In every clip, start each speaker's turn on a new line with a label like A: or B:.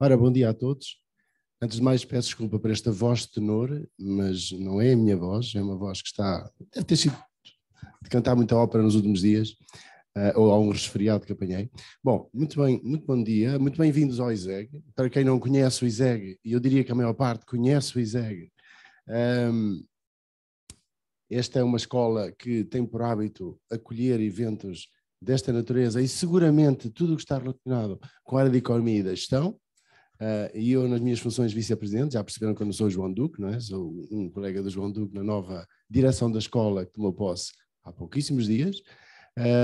A: Ora, bom dia a todos. Antes de mais, peço desculpa por esta voz de tenor, mas não é a minha voz, é uma voz que está. deve ter sido de cantar muita ópera nos últimos dias, uh, ou há um resfriado que apanhei. Bom, muito bem, muito bom dia, muito bem-vindos ao ISEG. Para quem não conhece o ISEG, e eu diria que a maior parte conhece o ISEG, um, ehm, esta é uma escola que tem por hábito acolher eventos desta natureza e seguramente tudo o que está relacionado com a área de economia e da gestão, ah, e eu, nas minhas funções vice-presidente, já perceberam que eu não sou João Duque, não é? Sou um colega do João Duque na nova direção da escola que tomou posse há pouquíssimos dias.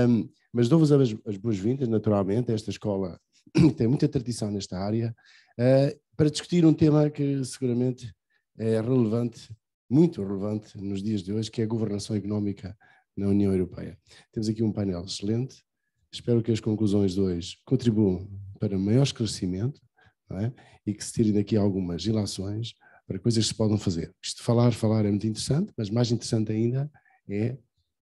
A: Um, mas dou-vos as, as boas-vindas, naturalmente, a esta escola que tem muita tradição nesta área, uh, para discutir um tema que seguramente é relevante, muito relevante nos dias de hoje, que é a governação económica na União Europeia. Temos aqui um painel excelente, espero que as conclusões de hoje contribuam para maior esclarecimento é? e que se tirem daqui algumas ilações para coisas que se podem fazer. Isto de falar, falar é muito interessante, mas mais interessante ainda é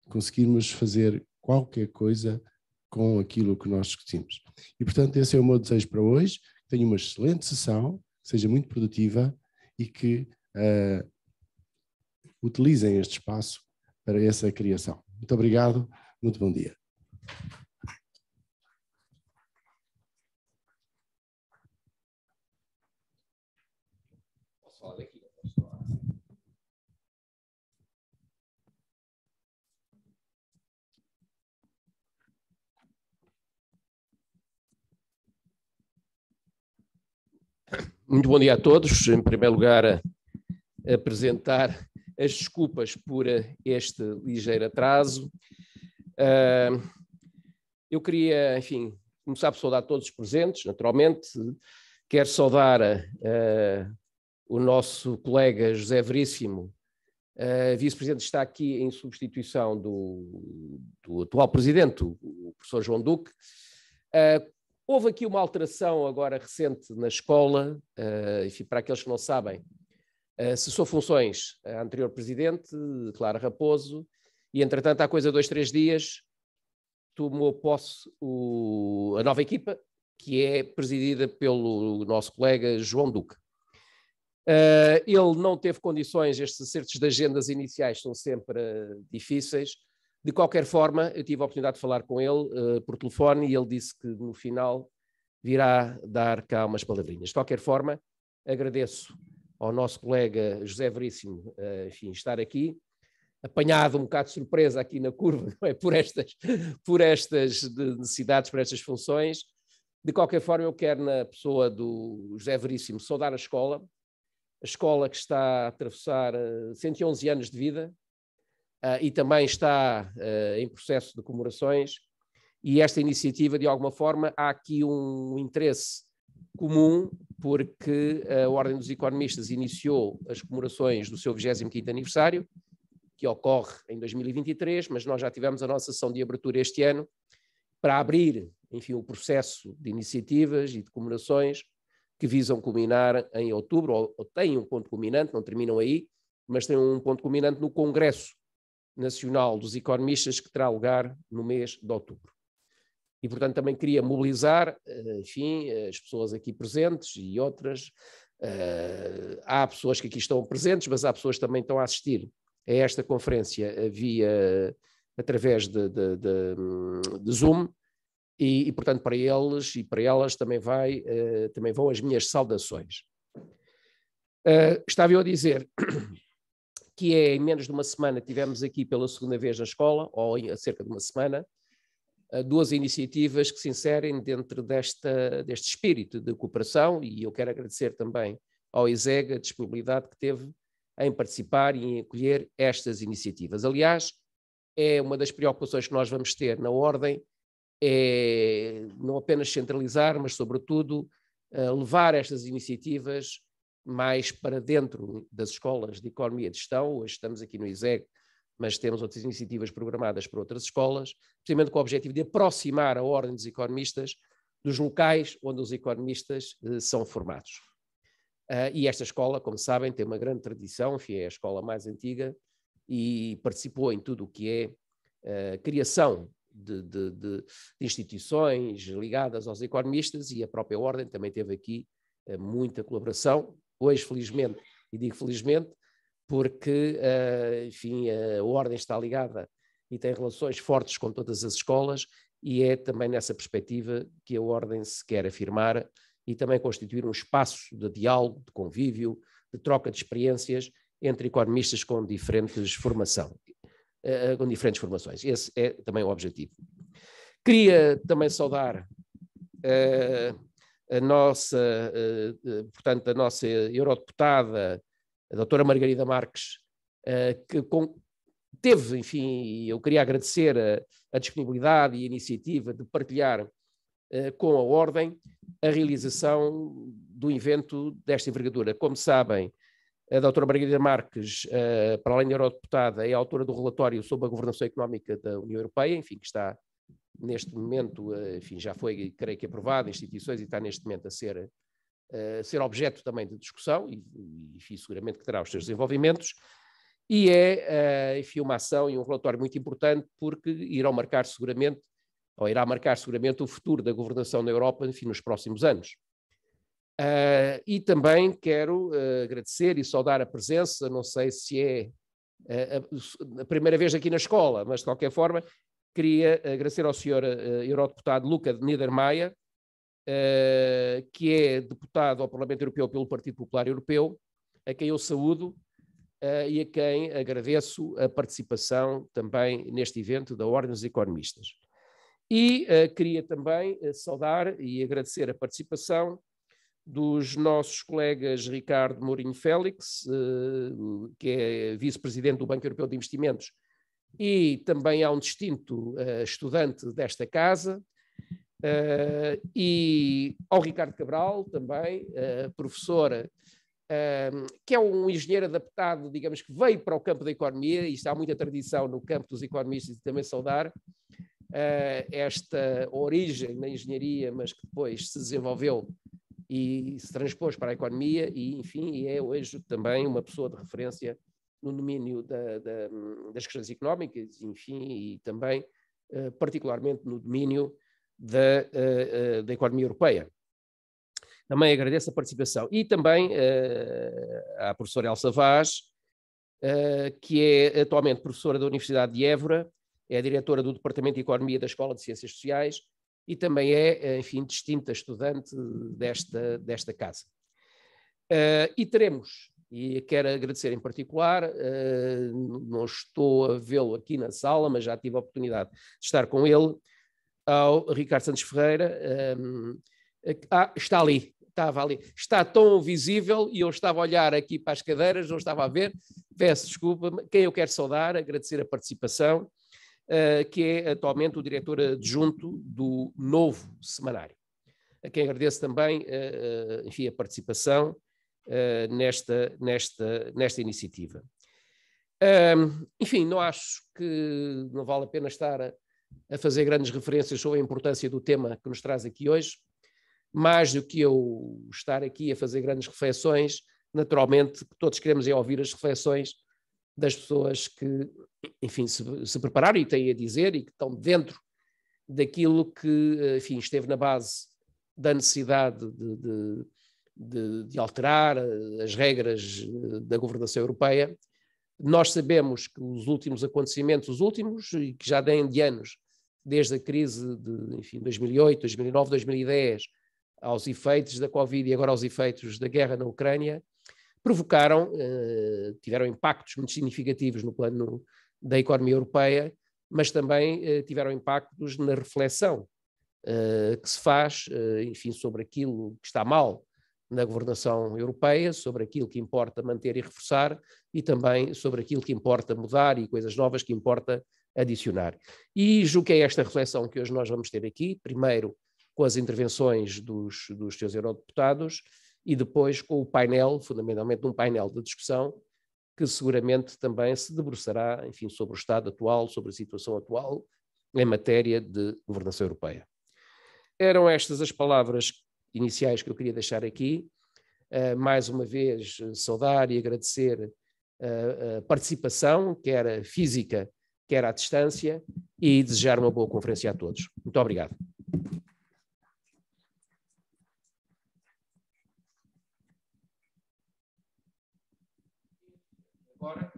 A: conseguirmos fazer qualquer coisa com aquilo que nós discutimos. E, portanto, esse é o meu desejo para hoje. Tenha uma excelente sessão, seja muito produtiva e que uh, utilizem este espaço para essa criação. Muito obrigado, muito bom dia.
B: Muito bom dia a todos. Em primeiro lugar, apresentar as desculpas por este ligeiro atraso. Eu queria, enfim, começar por saudar todos os presentes, naturalmente. Quero saudar ah, o nosso colega José Veríssimo, Vice-presidente está aqui em substituição do, do, atual presidente, o professor João Duque. Ah, Houve aqui uma alteração agora recente na escola, uh, enfim, para aqueles que não sabem, uh, cessou funções a anterior presidente, Clara Raposo, e entretanto, há coisa de dois, três dias, tomou posse o, a nova equipa, que é presidida pelo nosso colega João Duque. Uh, ele não teve condições, estes acertos de agendas iniciais são sempre uh, difíceis, de qualquer forma, eu tive a oportunidade de falar com ele uh, por telefone e ele disse que no final virá dar cá umas palavrinhas. De qualquer forma, agradeço ao nosso colega José Veríssimo, uh, enfim, estar aqui, apanhado um bocado de surpresa aqui na curva, é? por estas, por estas necessidades, por estas funções. De qualquer forma, eu quero, na pessoa do José Veríssimo, saudar a escola, a escola que está a atravessar 111 eh, anos de vida, ah, e também está ah, em processo de comemorações. E esta iniciativa, de alguma forma, há aqui um interesse comum, porque ah, a Ordem dos Economistas iniciou as comemorações do seu 25 aniversário, que ocorre em 2023, mas nós já tivemos a nossa sessão de abertura este ano para abrir, enfim, o processo de iniciativas e de comemorações que visam culminar em outubro, ou, ou têm um ponto culminante, não terminam aí, mas têm um ponto culminante no Congresso Nacional dos Economistas, que terá lugar no mês de outubro. E, portanto, também queria mobilizar, eh, enfim, as pessoas aqui presentes e outras. Eh, há pessoas que aqui estão presentes, mas há pessoas que também estão a assistir a esta conferência via através de, de, de, de Zoom. E, e, portanto, para eles e para elas também, vai, eh, também vão as minhas saudações. Estava eu a dizer que é em menos de uma semana, tivemos aqui pela segunda vez na escola, ou em cerca de uma semana, eh, duas iniciativas que se inserem dentro desta, deste espírito de cooperação, e eu quero agradecer também ao ISEG a disponibilidade que teve em participar e em acolher estas iniciativas. Aliás, é uma das preocupações que nós vamos ter na Ordem, é não apenas centralizar, mas, sobretudo, eh, levar estas iniciativas mais para dentro das escolas de economia de gestão, hoje estamos aqui no ISEG, mas temos outras iniciativas programadas para outras escolas, precisamente com o objetivo de aproximar a ordem dos economistas dos locais onde os economistas eh, são formados. Uh, e esta escola, como sabem, tem uma grande tradição, enfim, é a escola mais antiga e participou em tudo o que é uh, criação de, de, de, instituições ligadas aos economistas e a própria ordem também teve aqui uh, muita colaboração, hoje, felizmente, e digo felizmente, porque, eh, enfim, eh, a ordem está ligada e tem relações fortes com todas as escolas, e é também nessa perspectiva que a ordem se quer afirmar e também constituir um espaço de diálogo, de convívio, de troca de experiências entre economistas com diferentes formação, eh, com diferentes formações. Esse é também o objetivo. Queria também saudar uh, a nossa, eh, eh, portanto, a nossa eurodeputada, a doutora Margarida Marques, eh, que com, teve, enfim, eu queria agradecer a, a, disponibilidade e a iniciativa de partilhar com a Ordem a realização do evento desta envergadura. Como sabem, a doutora Margarida Marques, para além de eurodeputada, é autora do relatório sobre a governação económica da União Europeia, enfim, que está neste momento, eh, enfim, já foi, creio que aprovado em instituições e está neste momento a ser, eh, a ser objeto também de discussão e, e, seguramente que terá os seus desenvolvimentos. E é, eh, enfim, uma ação e um relatório muito importante porque irão marcar seguramente, ou irá marcar seguramente o futuro da governação na Europa, enfim, nos próximos anos. Uh, e também quero uh, agradecer e saudar a presença, não sei se é uh, a, a, primeira vez aqui na escola, mas de qualquer forma queria agradecer ao senhor uh, eurodeputado Luca de Niedermayer, uh, que é deputado ao Parlamento Europeu pelo Partido Popular Europeu, a quem eu saúdo uh, e a quem agradeço a participação também neste evento da Ordem dos Economistas. E eh, queria também saudar e agradecer a participação dos nossos colegas Ricardo Mourinho Félix, que é vice-presidente do Banco Europeu de Investimentos, e também há um distinto uh, estudante desta casa, uh, e ao Ricardo Cabral, também, uh, eh, professora, que é um engenheiro adaptado, digamos que veio para o campo da economia, e há muita tradição no campo dos economistas e também saudar esta origem na engenharia, mas que depois se desenvolveu e se transpôs para a economia, e enfim, e é hoje também uma pessoa de referência no domínio da, da, das questões económicas, enfim, e também, eh, particularmente, no domínio da, eh, eh, da economia europeia. Também agradeço a participação. E também à professora Elsa Vaz, que é atualmente professora da Universidade de Évora, é diretora do Departamento de Economia da Escola de Ciências Sociais e também é, enfim, distinta estudante desta, desta casa. Uh, e teremos e quero agradecer em particular, uh, não estou a vê-lo aqui na sala, mas já tive a oportunidade de estar com ele, ao Ricardo Santos Ferreira. Eh, ah, está ali, estava ali. Está tão visível e eu estava a olhar aqui para as cadeiras, não estava a ver. Peço desculpa. Quem eu quero saudar, agradecer a participação, uh, que é atualmente o diretor adjunto do novo semanário. A quem agradeço também, uh, enfim, a participação eh, nesta, nesta, nesta iniciativa. Um, enfim, não acho que não vale a pena estar a, a, fazer grandes referências sobre a importância do tema que nos traz aqui hoje, mais do que eu estar aqui a fazer grandes reflexões, naturalmente todos queremos é ouvir as reflexões das pessoas que, enfim, se, se prepararam e têm a dizer e que estão dentro daquilo que, eh, enfim, esteve na base da necessidade de, de, de, de alterar eh, as regras eh, da governação europeia. Nós sabemos que os últimos acontecimentos, os últimos, e que já dêm de anos, desde a crise de enfim, 2008, 2009, 2010, aos efeitos da Covid e agora aos efeitos da guerra na Ucrânia, provocaram, eh, tiveram impactos muito significativos no plano da economia europeia, mas também eh, tiveram impactos na reflexão eh, que se faz, eh, enfim, sobre aquilo que está mal na governação europeia, sobre aquilo que importa manter e reforçar e também sobre aquilo que importa mudar e coisas novas que importa adicionar. E julgo que é esta reflexão que hoje nós vamos ter aqui, primeiro com as intervenções dos, dos seus eurodeputados e depois com o painel, fundamentalmente um painel de discussão, que seguramente também se debruçará, enfim, sobre o estado atual, sobre a situação atual em matéria de governação europeia. Eram estas as palavras iniciais que eu queria deixar aqui. Uh, mais uma vez, saudar e agradecer a, ah, a participação, quer física, quer à distância, e desejar uma boa conferência a todos. Muito obrigado. Agora,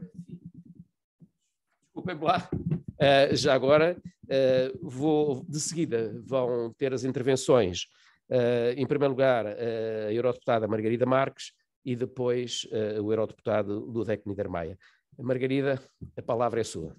B: desculpem lá, é uh, ah, já agora, uh, vou, de seguida vão ter as intervenções eh, em primeiro lugar, eh, a eurodeputada Margarida Marques e depois eh, o eurodeputado Ludek Niedermayer. Margarida, a palavra é sua.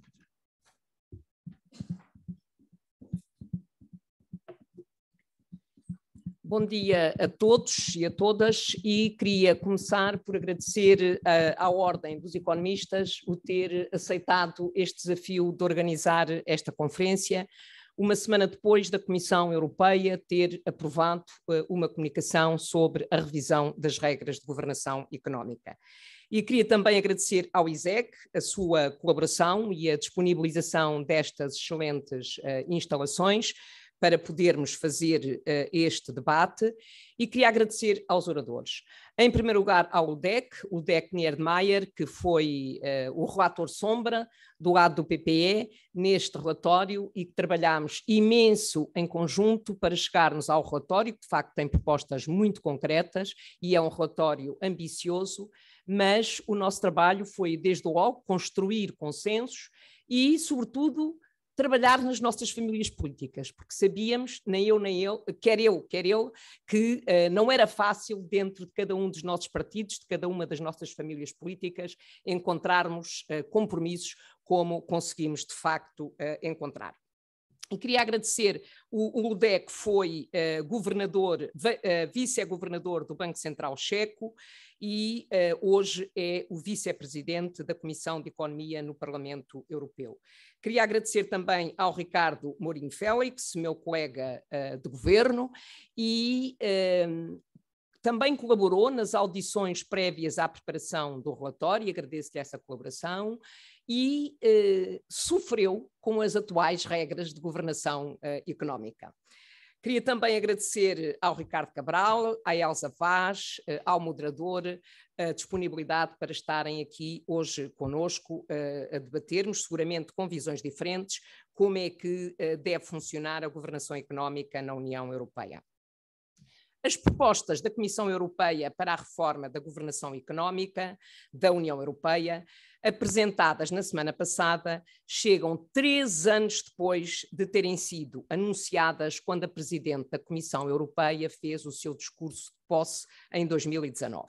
C: Bom dia a todos e a todas e queria começar por agradecer à Ordem dos Economistas o ter aceitado este desafio de organizar esta conferência uma semana depois da Comissão Europeia ter aprovado eh, uma comunicação sobre a revisão das regras de governação económica. E queria também agradecer ao ISEC a sua colaboração e a disponibilização destas excelentes uh, instalações para podermos fazer uh, este debate e queria agradecer aos oradores. Em primeiro lugar, ao DEC, o DEC Nierdmayer, que foi uh, o relator sombra do lado do PPE neste relatório e que trabalhámos imenso em conjunto para chegarmos ao relatório, que de facto tem propostas muito concretas e é um relatório ambicioso, mas o nosso trabalho foi, desde logo, construir consensos e, sobretudo, trabalhar nas nossas famílias políticas, porque sabíamos, nem eu nem ele, quer eu, quer ele, que uh, não era fácil dentro de cada um dos nossos partidos, de cada uma das nossas famílias políticas, encontrarmos uh, compromissos como conseguimos de facto uh, encontrar. E queria agradecer, o, o que foi uh, governador, uh, vice-governador do Banco Central Checo e uh, hoje é o vice-presidente da Comissão de Economia no Parlamento Europeu. Queria agradecer também ao Ricardo Mourinho Félix, meu colega de governo, e também colaborou nas audições prévias à preparação do relatório e agradeço-lhe essa colaboração e eh, sofreu com as atuais regras de governação eh, económica. Queria também agradecer ao Ricardo Cabral, à Elsa Vaz, eh, ao moderador, a disponibilidade para estarem aqui hoje conosco a debatermos, seguramente com visões diferentes, como é que deve funcionar a governação económica na União Europeia. As propostas da Comissão Europeia para a reforma da governação económica da União Europeia apresentadas na semana passada, chegam três anos depois de terem sido anunciadas quando a Presidente da Comissão Europeia fez o seu discurso de posse em 2019.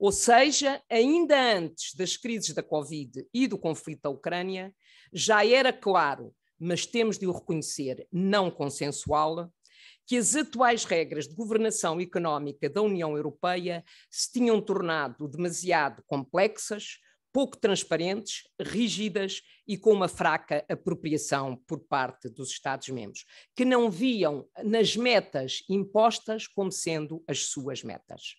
C: Ou seja, ainda antes das crises da Covid e do conflito da Ucrânia, já era claro, mas temos de o reconhecer, não consensual, que as atuais regras de governação económica da União Europeia se tinham tornado demasiado complexas, pouco transparentes, rígidas e com uma fraca apropriação por parte dos Estados-membros, que não viam nas metas impostas como sendo as suas metas.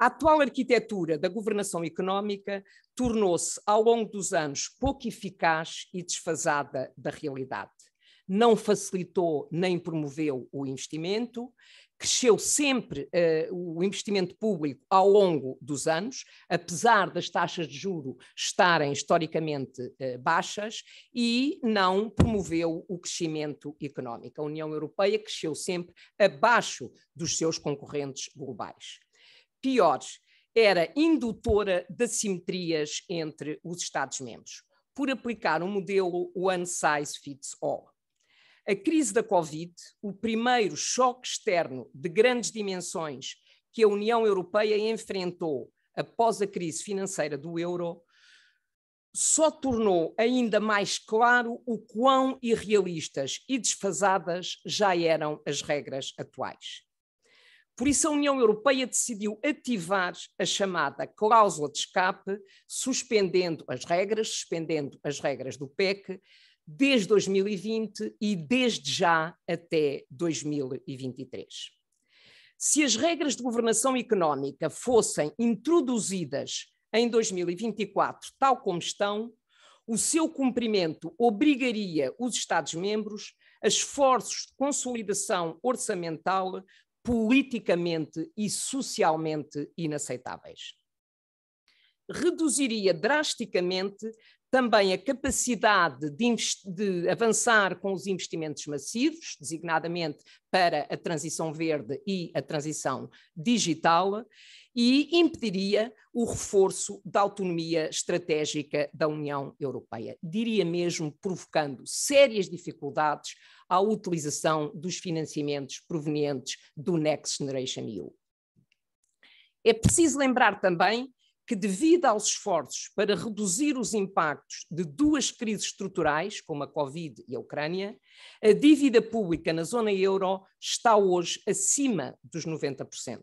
C: A atual arquitetura da governação económica tornou-se, ao longo dos anos, pouco eficaz e desfasada da realidade. Não facilitou nem promoveu o investimento, cresceu sempre uh, o investimento público ao longo dos anos, apesar das taxas de juro estarem historicamente uh, baixas, e não promoveu o crescimento económico. A União Europeia cresceu sempre abaixo dos seus concorrentes globais. Pior, era indutora de assimetrias entre os Estados-membros, por aplicar um modelo one size fits all a crise da Covid, o primeiro choque externo de grandes dimensões que a União Europeia enfrentou após a crise financeira do euro, só tornou ainda mais claro o quão irrealistas e desfasadas já eram as regras atuais. Por isso, a União Europeia decidiu ativar a chamada cláusula de escape, suspendendo as regras, suspendendo as regras do PEC, desde 2020 e desde já até 2023. Se as regras de governação económica fossem introduzidas em 2024, tal como estão, o seu cumprimento obrigaria os Estados-membros a esforços de consolidação orçamental politicamente e socialmente inaceitáveis. Reduziria drasticamente também a capacidade de, de, avançar com os investimentos massivos, designadamente para a transição verde e a transição digital, e impediria o reforço da autonomia estratégica da União Europeia. Diria mesmo provocando sérias dificuldades à utilização dos financiamentos provenientes do Next Generation EU. É preciso lembrar também que, devido aos esforços para reduzir os impactos de duas crises estruturais, como a Covid e a Ucrânia, a dívida pública na zona euro está hoje acima dos 90%.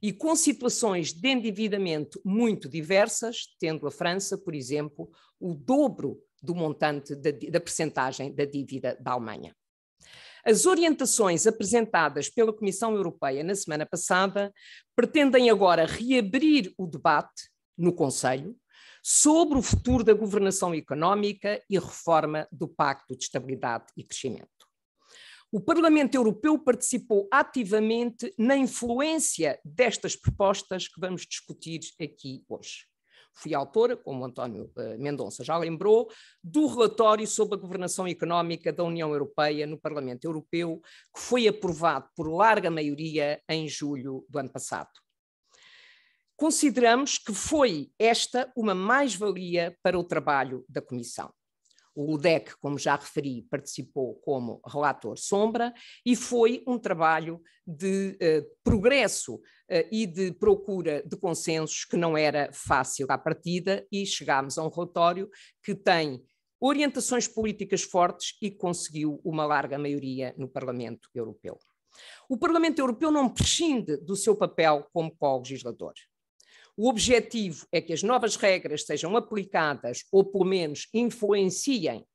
C: E com situações de endividamento muito diversas, tendo a França, por exemplo, o dobro do montante da, da percentagem da dívida da Alemanha. As orientações apresentadas pela Comissão Europeia na semana passada pretendem agora reabrir o debate no Conselho sobre o futuro da governação económica e reforma do Pacto de Estabilidade e Crescimento. O Parlamento Europeu participou ativamente na influência destas propostas que vamos discutir aqui hoje fui autora, como António eh, Mendonça já lembrou, do relatório sobre a governação económica da União Europeia no Parlamento Europeu, que foi aprovado por larga maioria em julho do ano passado. Consideramos que foi esta uma mais-valia para o trabalho da Comissão. O DEC, como já referi, participou como relator sombra e foi um trabalho de uh, progresso uh, e de procura de consensos que não era fácil à partida e chegámos a um relatório que tem orientações políticas fortes e conseguiu uma larga maioria no Parlamento Europeu. O Parlamento Europeu não prescinde do seu papel como co-legislador. O objetivo é que as novas regras sejam aplicadas ou, pelo menos, influenciem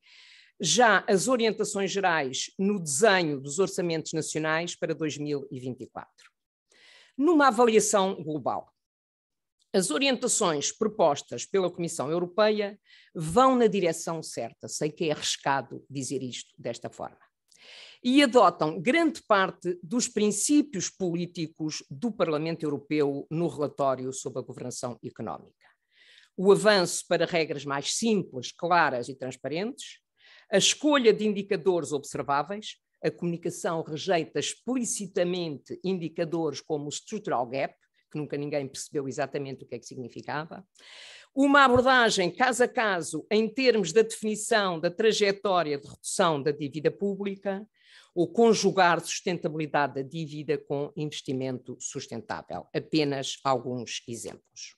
C: já as orientações gerais no desenho dos orçamentos nacionais para 2024. Numa avaliação global, as orientações propostas pela Comissão Europeia vão na direção certa. Sei que é arriscado dizer isto desta forma e adotam grande parte dos princípios políticos do Parlamento Europeu no relatório sobre a governação económica. O avanço para regras mais simples, claras e transparentes, a escolha de indicadores observáveis, a comunicação rejeita explicitamente indicadores como o Structural Gap, que nunca ninguém percebeu exatamente o que é que significava. Uma abordagem caso a caso em termos da definição da trajetória de redução da dívida pública, ou conjugar sustentabilidade da dívida com investimento sustentável. Apenas alguns exemplos.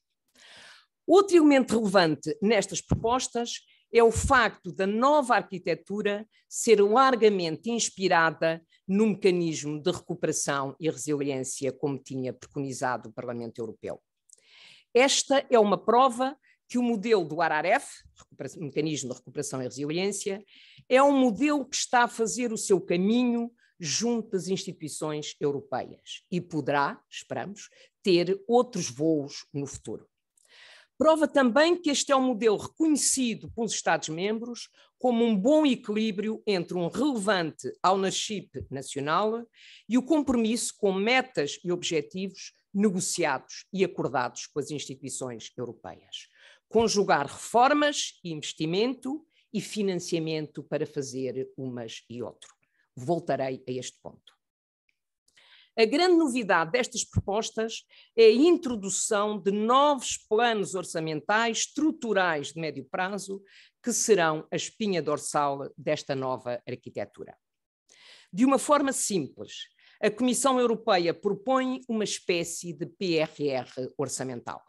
C: Outro elemento relevante nestas propostas é o facto da nova arquitetura ser largamente inspirada no mecanismo de recuperação e resiliência, como tinha preconizado o Parlamento Europeu. Esta é uma prova que o modelo do ARAREF, Mecanismo de Recuperação e Resiliência, é um modelo que está a fazer o seu caminho junto às instituições europeias e poderá, esperamos, ter outros voos no futuro. Prova também que este é um modelo reconhecido pelos Estados-membros como um bom equilíbrio entre um relevante ownership nacional e o compromisso com metas e objetivos negociados e acordados com as instituições europeias conjugar reformas, investimento e financiamento para fazer umas e outro. Voltarei a este ponto. A grande novidade destas propostas é a introdução de novos planos orçamentais estruturais de médio prazo, que serão a espinha dorsal desta nova arquitetura. De uma forma simples, a Comissão Europeia propõe uma espécie de PRR orçamental.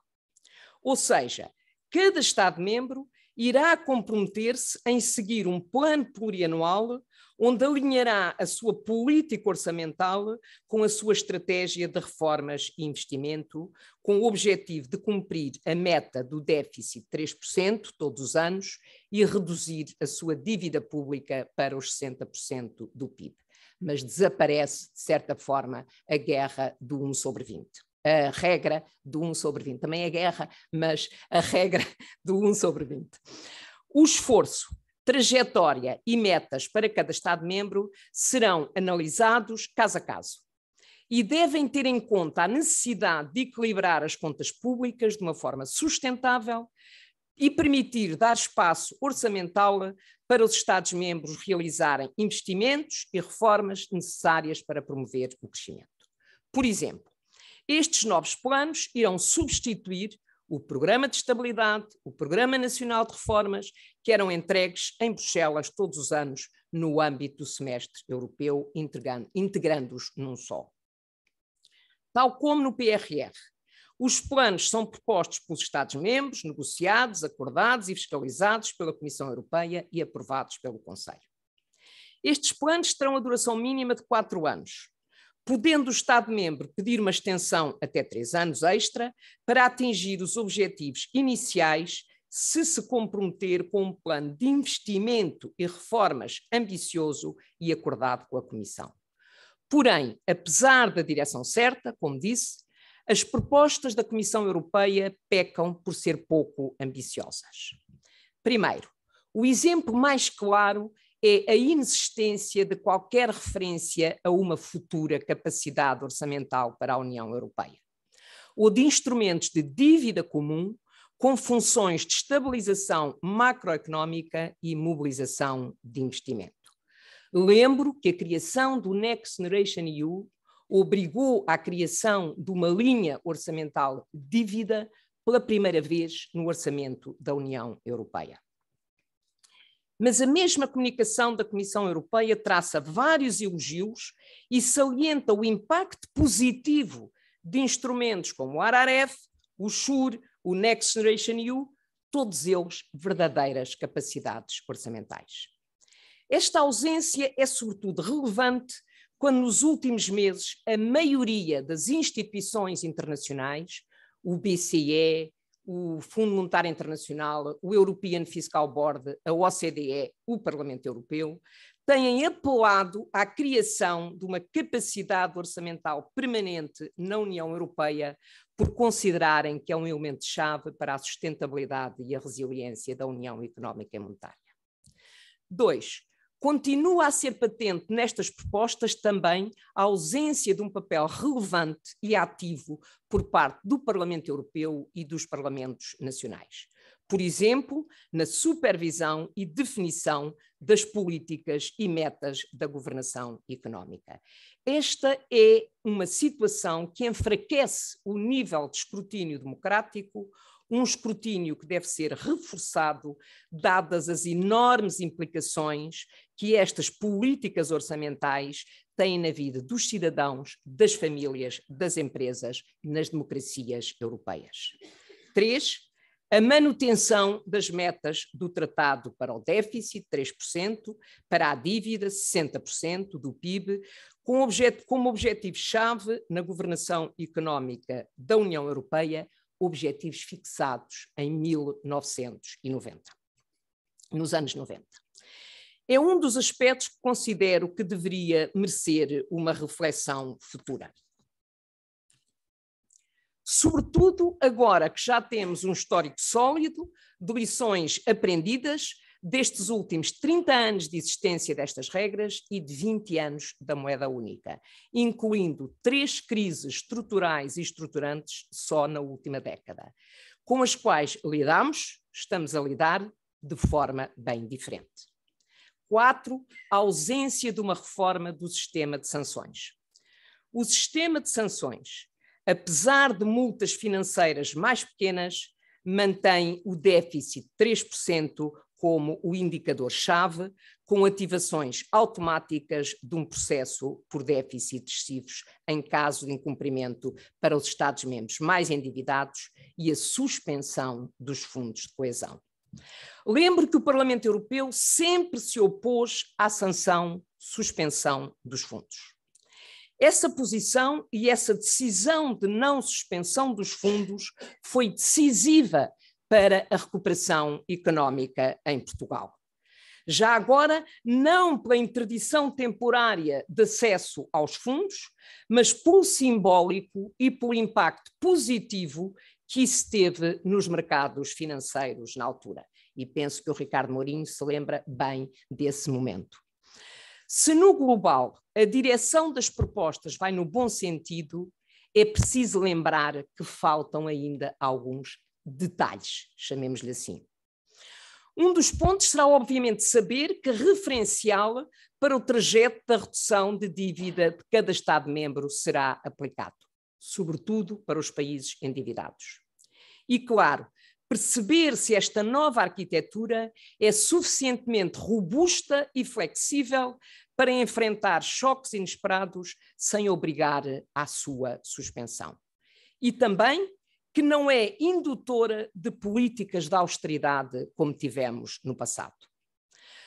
C: Ou seja, cada Estado-membro irá comprometer-se em seguir um plano plurianual onde alinhará a sua política orçamental com a sua estratégia de reformas e investimento, com o objetivo de cumprir a meta do déficit de 3% todos os anos e reduzir a sua dívida pública para os 60% do PIB. Mas desaparece, de certa forma, a guerra do 1 sobre 20 a regra do 1 sobre 20. Também é guerra, mas a regra do 1 sobre 20. O esforço, trajetória e metas para cada Estado-membro serão analisados caso a caso e devem ter em conta a necessidade de equilibrar as contas públicas de uma forma sustentável e permitir dar espaço orçamental para os Estados-membros realizarem investimentos e reformas necessárias para promover o crescimento. Por exemplo, estes novos planos irão substituir o Programa de Estabilidade, o Programa Nacional de Reformas, que eram entregues em Bruxelas todos os anos no âmbito do semestre europeu, integrando-os num só. Tal como no PRR, os planos são propostos pelos Estados-membros, negociados, acordados e fiscalizados pela Comissão Europeia e aprovados pelo Conselho. Estes planos terão a duração mínima de quatro anos, podendo o Estado-membro pedir uma extensão até três anos extra para atingir os objetivos iniciais se se comprometer com um plano de investimento e reformas ambicioso e acordado com a Comissão. Porém, apesar da direção certa, como disse, as propostas da Comissão Europeia pecam por ser pouco ambiciosas. Primeiro, o exemplo mais claro é a inexistência de qualquer referência a uma futura capacidade orçamental para a União Europeia, ou de instrumentos de dívida comum com funções de estabilização macroeconómica e mobilização de investimento. Lembro que a criação do Next Generation EU obrigou à criação de uma linha orçamental dívida pela primeira vez no orçamento da União Europeia mas a mesma comunicação da Comissão Europeia traça vários elogios e salienta o impacto positivo de instrumentos como o ARAREF, o SURE, o Next Generation EU, todos eles verdadeiras capacidades orçamentais. Esta ausência é sobretudo relevante quando nos últimos meses a maioria das instituições internacionais, o BCE, o Fundo Monetário Internacional, o European Fiscal Board, a OCDE, o Parlamento Europeu, têm apelado à criação de uma capacidade orçamental permanente na União Europeia, por considerarem que é um elemento-chave para a sustentabilidade e a resiliência da União Económica e Monetária. Dois, Continua a ser patente nestas propostas também a ausência de um papel relevante e ativo por parte do Parlamento Europeu e dos Parlamentos Nacionais. Por exemplo, na supervisão e definição das políticas e metas da governação económica. Esta é uma situação que enfraquece o nível de escrutínio democrático, um escrutínio que deve ser reforçado, dadas as enormes implicações que estas políticas orçamentais têm na vida dos cidadãos, das famílias, das empresas, nas democracias europeias. Três, a manutenção das metas do tratado para o déficit, 3%, para a dívida, 60% do PIB, com objeto, como objetivo-chave na governação económica da União Europeia, objetivos fixados em 1990, nos anos 90. É um dos aspectos que considero que deveria merecer uma reflexão futura. Sobretudo agora que já temos um histórico sólido de lições aprendidas destes últimos 30 anos de existência destas regras e de 20 anos da moeda única, incluindo três crises estruturais e estruturantes só na última década, com as quais lidamos, estamos a lidar de forma bem diferente. 4. A ausência de uma reforma do sistema de sanções. O sistema de sanções, apesar de multas financeiras mais pequenas, mantém o déficit de 3%, como o indicador-chave, com ativações automáticas de um processo por déficit excessivos em caso de incumprimento para os Estados-membros mais endividados e a suspensão dos fundos de coesão. Lembro que o Parlamento Europeu sempre se opôs à sanção, suspensão dos fundos. Essa posição e essa decisão de não suspensão dos fundos foi decisiva para a recuperação económica em Portugal. Já agora, não pela interdição temporária de acesso aos fundos, mas pelo simbólico e pelo impacto positivo que isso teve nos mercados financeiros na altura. E penso que o Ricardo Mourinho se lembra bem desse momento. Se no global a direção das propostas vai no bom sentido, é preciso lembrar que faltam ainda alguns detalhes, chamemos-lhe assim. Um dos pontos será, obviamente, saber que referencial para o trajeto da redução de dívida de cada Estado-membro será aplicado, sobretudo para os países endividados. E, claro, perceber se esta nova arquitetura é suficientemente robusta e flexível para enfrentar choques inesperados sem obrigar à sua suspensão. E também que não é indutora de políticas de austeridade como tivemos no passado.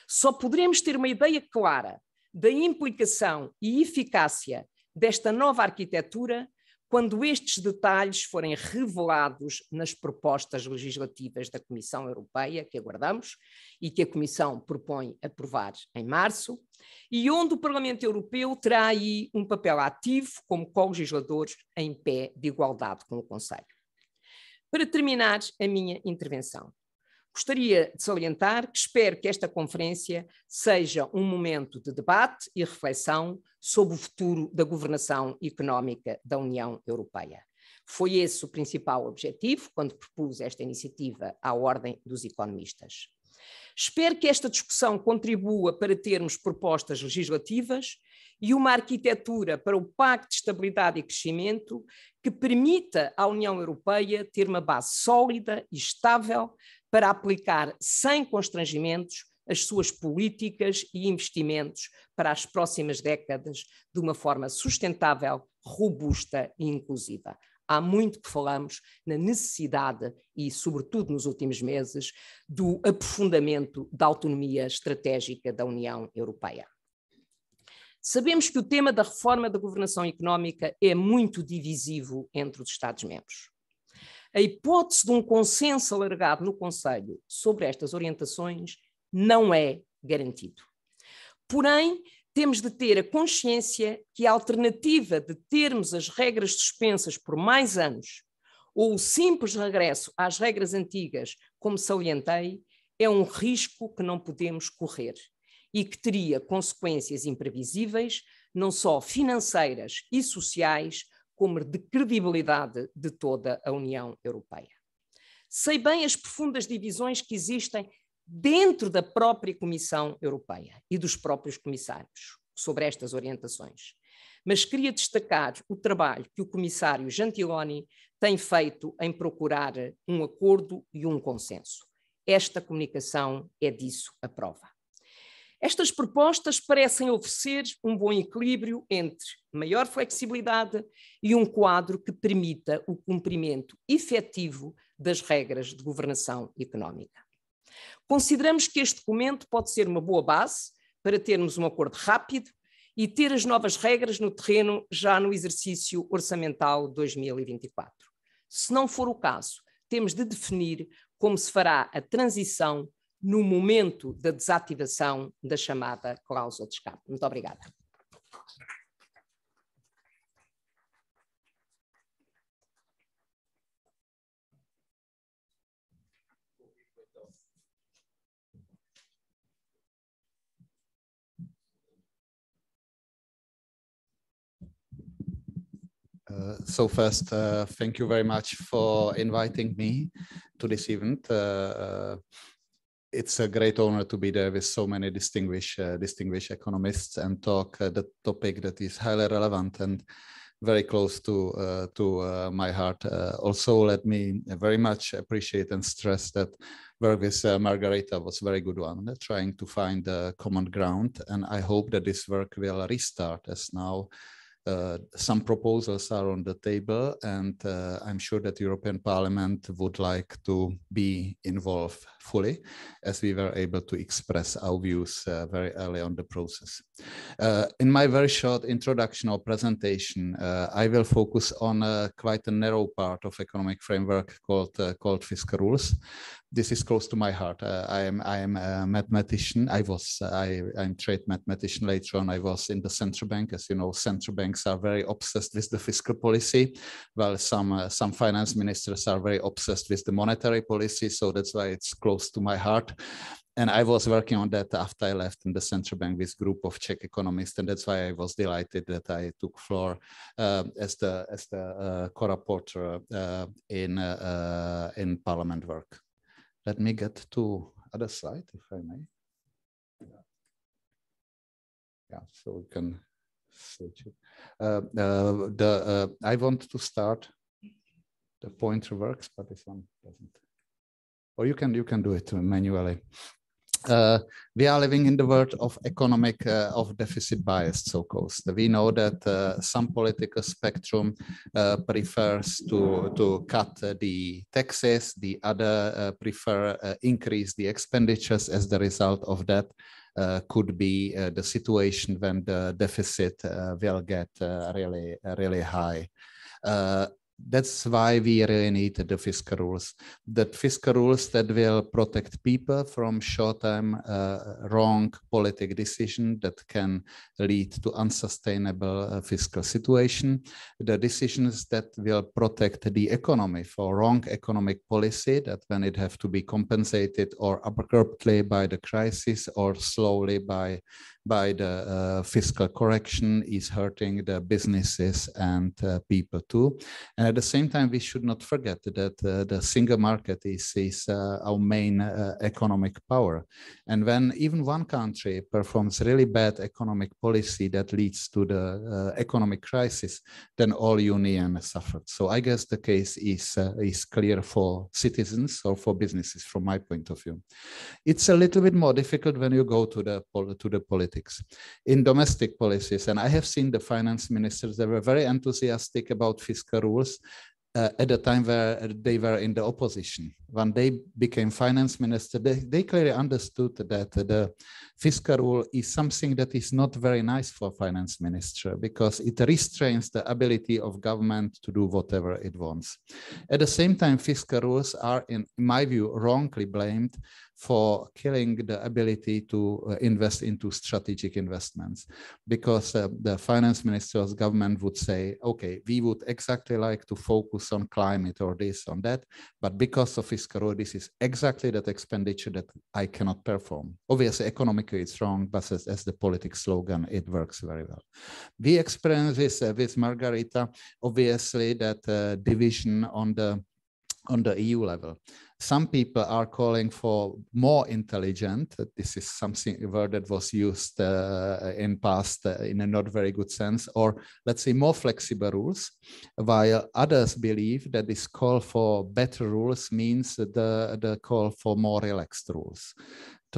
C: Só poderemos ter uma ideia clara da implicação e eficácia desta nova arquitetura quando estes detalhes forem revelados nas propostas legislativas da Comissão Europeia, que aguardamos e que a Comissão propõe aprovar em março, e onde o Parlamento Europeu terá aí um papel ativo como co-legisladores em pé de igualdade com o Conselho. Para terminar a minha intervenção, gostaria de salientar que espero que esta conferência seja um momento de debate e reflexão sobre o futuro da governação económica da União Europeia. Foi esse o principal objetivo quando propus esta iniciativa à Ordem dos Economistas. Espero que esta discussão contribua para termos propostas legislativas e uma arquitetura para o Pacto de Estabilidade e Crescimento que permita à União Europeia ter uma base sólida e estável para aplicar sem constrangimentos as suas políticas e investimentos para as próximas décadas de uma forma sustentável, robusta e inclusiva. Há muito que falamos na necessidade, e sobretudo nos últimos meses, do aprofundamento da autonomia estratégica da União Europeia. Sabemos que o tema da reforma da governação económica é muito divisivo entre os Estados-membros. A hipótese de um consenso alargado no Conselho sobre estas orientações não é garantido. Porém, temos de ter a consciência que a alternativa de termos as regras suspensas por mais anos ou o simples regresso às regras antigas, como salientei, é um risco que não podemos correr e que teria consequências imprevisíveis, não só financeiras e sociais, como de credibilidade de toda a União Europeia. Sei bem as profundas divisões que existem dentro da própria Comissão Europeia e dos próprios comissários sobre estas orientações. Mas queria destacar o trabalho que o comissário Gentiloni tem feito em procurar um acordo e um consenso. Esta comunicação é disso a prova. Estas propostas parecem oferecer um bom equilíbrio entre maior flexibilidade e um quadro que permita o cumprimento efetivo das regras de governação económica. Consideramos que este documento pode ser uma boa base para termos um acordo rápido e ter as novas regras no terreno já no exercício orçamental 2024. Se não for o caso, temos de definir como se fará a transição no momento da desativação da chamada cláusula de escape. Muito obrigada.
D: Uh, so first, uh, thank you very much for inviting me to this event. Uh, uh it's a great honor to be there with so many distinguished uh, distinguished economists and talk uh, the topic that is highly relevant and very close to uh, to uh, my heart. Uh, also, let me very much appreciate and stress that work with uh, Margarita was very good one, trying to find common ground. And I hope that this work will restart as now uh, some proposals are on the table, and uh, I'm sure that European Parliament would like to be involved fully, as we were able to express our views uh, very early on the process. Uh, in my very short introduction or presentation, uh, I will focus on quite a narrow part of economic framework called called fiscal rules this is close to my heart. Uh, I am I am a mathematician. I was I am trade mathematician. Later on, I was in the central bank. As you know, central banks are very obsessed with the fiscal policy, while some uh, some finance ministers are very obsessed with the monetary policy. So that's why it's close to my heart and I was working on that after I left in the central bank with group of Czech economists, and that's why I was delighted that I took floor uh, as the as the uh, co reporter uh, in uh, uh, in parliament work. Let me get to other side, if I may. Yeah, so we can switch it. Uh, uh the, uh, I want to start the pointer works, but this one doesn't. Or you can you can do it manually uh, we are living in the world of economic uh, of deficit bias so called we know that uh, some political spectrum uh, prefers to to cut the taxes the other uh, prefer uh, increase the expenditures as the result of that could be the situation when the deficit will get really really high uh, that's why we really need the fiscal rules. The fiscal rules that will protect people from short-term uh, wrong political decision that can lead to unsustainable uh, fiscal situation. The decisions that will protect the economy for wrong economic policy that when it have to be compensated or abruptly by the crisis or slowly by by the uh, fiscal correction is hurting the businesses and uh, people too. And at the same time, we should not forget that uh, the single market is, is our main economic power. And when even one country performs really bad economic policy that leads to the economic crisis, then all union suffered. So I guess the case is uh, is clear for citizens or for businesses from my point of view. It's a little bit more difficult when you go to the to the political politics, in domestic policies. And I have seen the finance ministers, they were very enthusiastic about fiscal rules uh, at the time where they were in the opposition. When they became finance minister, they, they, clearly understood that the fiscal rule is something that is not very nice for finance minister because it restrains the ability of government to do whatever it wants. At the same time, fiscal rules are, in my view, wrongly blamed for killing the ability to uh, invest into strategic investments because uh, the finance minister's government would say okay we would exactly like to focus on climate or this on that but because of fiscal this is exactly that expenditure that i cannot perform obviously economically it's wrong but as, as the politics slogan it works very well we experience this uh, with margarita obviously that uh, division on the on the eu level some people are calling for more intelligent. This is something a word that was used uh, in past uh, in a not very good sense, or let's say more flexible rules, while others believe that this call for better rules means the, the call for more relaxed rules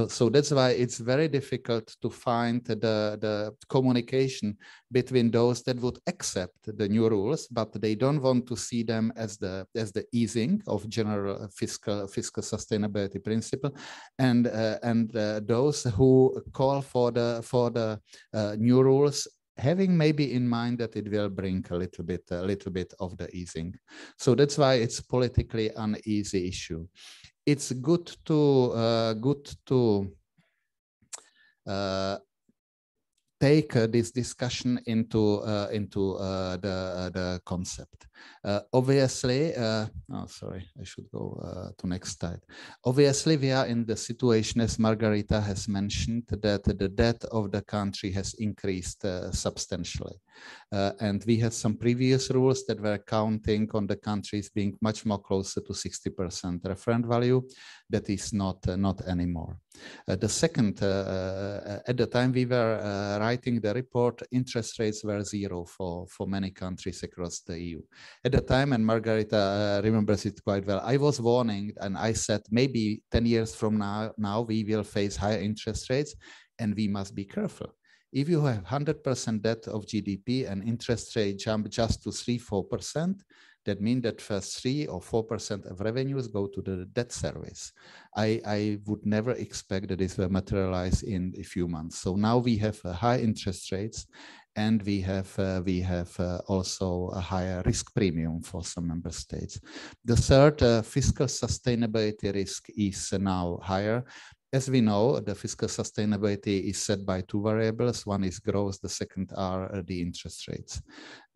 D: so that's why it's very difficult to find the, the communication between those that would accept the new rules, but they don't want to see them as the as the easing of general fiscal fiscal sustainability principle, and uh, and uh, those who call for the for the uh, new rules having maybe in mind that it will bring a little bit a little bit of the easing so that's why it's politically an easy issue it's good to uh, good to uh, take uh, this discussion into uh, into uh, the uh, the concept. Uh, obviously, uh, oh, sorry, I should go uh, to next slide. Obviously, we are in the situation, as Margarita has mentioned, that the debt of the country has increased substantially. and we had some previous rules that were counting on the countries being much more closer to 60% referent value. That is not, not anymore. the second, at the time we were writing the report, interest rates were zero for, for many countries across the EU at the time, and Margarita uh, remembers it quite well. I was warning, and I said maybe 10 years from now, now we will face higher interest rates, and we must be careful. If you have 100% debt of GDP and interest rate jump just to 3 4%, that means that first three or four percent of revenues go to the debt service. I, I would never expect that this will materialize in a few months. So now we have uh, high interest rates, and we have uh, we have uh, also a higher risk premium for some member states. The third uh, fiscal sustainability risk is now higher. As we know, the fiscal sustainability is set by two variables. One is growth, the second are uh, the interest rates.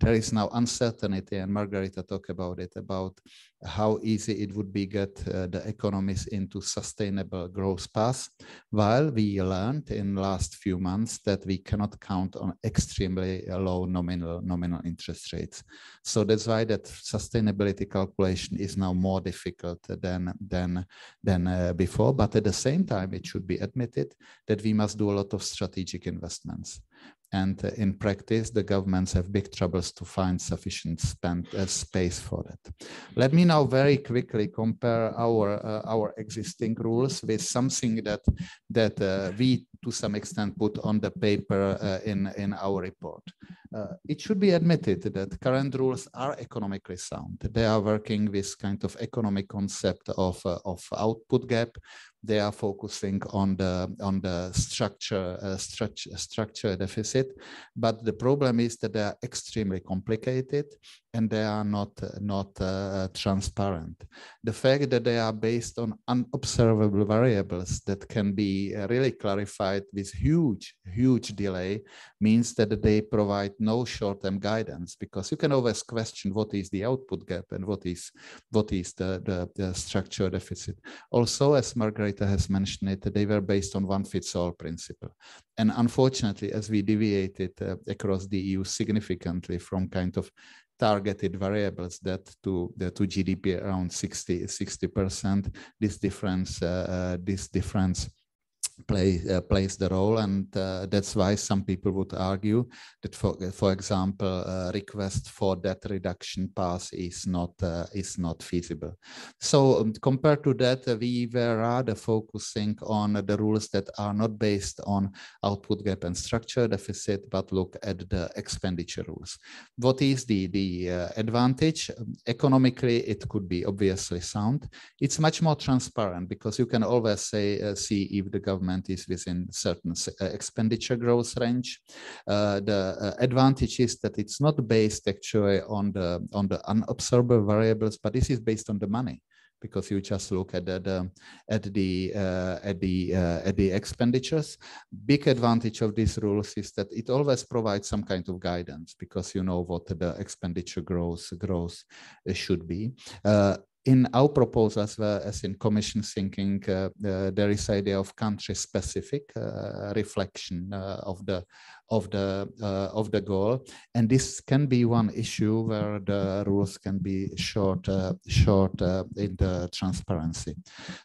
D: There is now uncertainty, and Margarita talked about it, about how easy it would be get uh, the economies into sustainable growth path while we learned in last few months that we cannot count on extremely uh, low nominal nominal interest rates so that's why that sustainability calculation is now more difficult than than than uh, before but at the same time it should be admitted that we must do a lot of strategic investments and uh, in practice, the governments have big troubles to find sufficient spend, uh, space for it. Let me now very quickly compare our uh, our existing rules with something that that uh, we, to some extent, put on the paper uh, in in our report. Uh, it should be admitted that current rules are economically sound. They are working with kind of economic concept of of output gap, they are focusing on the on the structure uh, structure structure deficit but the problem is that they are extremely complicated and they are not not uh, transparent the fact that they are based on unobservable variables that can be uh, really clarified with huge huge delay means that they provide no short-term guidance because you can always question what is the output gap and what is what is the the, the structure deficit also as margaret has mentioned it, they were based on one fits all principle. And unfortunately, as we deviated uh, across the EU significantly from kind of targeted variables that to the to GDP around 60 percent, this difference, uh, uh this difference play, uh, plays the role, and uh, that's why some people would argue that, for for example, a request for debt reduction pass is not uh, is not feasible. So um, compared to that, uh, we were rather focusing on the rules that are not based on output gap and structure deficit, but look at the expenditure rules. What is the the uh, advantage? Um, economically, it could be obviously sound. It's much more transparent because you can always say uh, see if the government development is within certain uh, expenditure growth range. Uh, the uh, advantage is that it's not based actually on the on the unobservable variables, but this is based on the money because you just look at the, the at the uh, at the uh, at the expenditures. Big advantage of these rules is that it always provides some kind of guidance because you know what the expenditure growth growth should be. Uh, in our proposal as well as in commission thinking uh, uh, there is idea of country specific uh, reflection uh, of the of the uh, of the goal and this can be one issue where the rules can be short uh, short in the transparency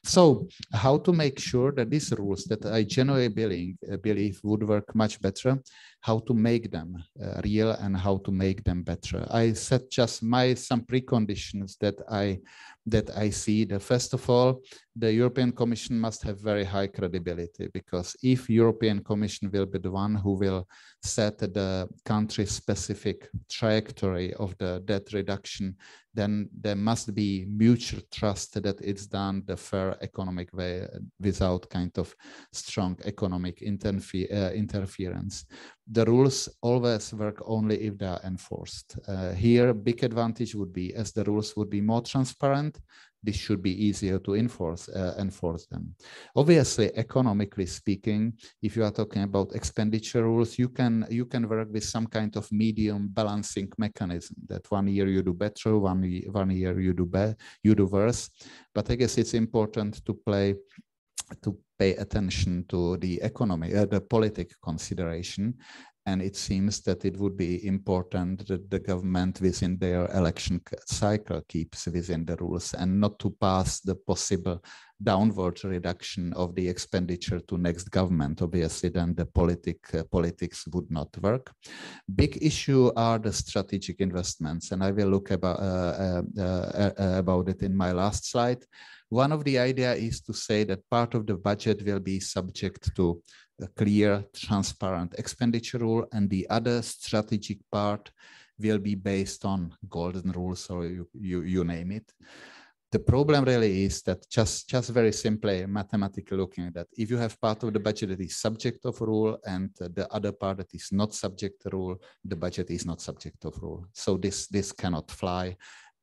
D: so how to make sure that these rules that i generally believe, believe would work much better how to make them uh, real and how to make them better. I set just my some preconditions that I that I see the first of all, the European Commission must have very high credibility because if European Commission will be the one who will set the country specific trajectory of the debt reduction, then there must be mutual trust that it's done the fair economic way without kind of strong economic interfe uh, interference. The rules always work only if they are enforced. Uh, here, big advantage would be as the rules would be more transparent this should be easier to enforce, uh, enforce them. Obviously, economically speaking, if you are talking about expenditure rules, you can you can work with some kind of medium balancing mechanism that one year you do better, one one year you do be, you do worse. But I guess it's important to play to pay attention to the economy, uh, the politic consideration, and it seems that it would be important that the government within their election cycle keeps within the rules and not to pass the possible downward reduction of the expenditure to next government obviously then the politic uh, politics would not work big issue are the strategic investments and i will look about uh, uh, uh, uh about it in my last slide one of the idea is to say that part of the budget will be subject to a clear, transparent expenditure rule, and the other strategic part will be based on golden rules or you, you, you name it. The problem really is that just, just very simply mathematically looking that if you have part of the budget that is subject of rule and the other part that is not subject to rule, the budget is not subject of rule. So this, this cannot fly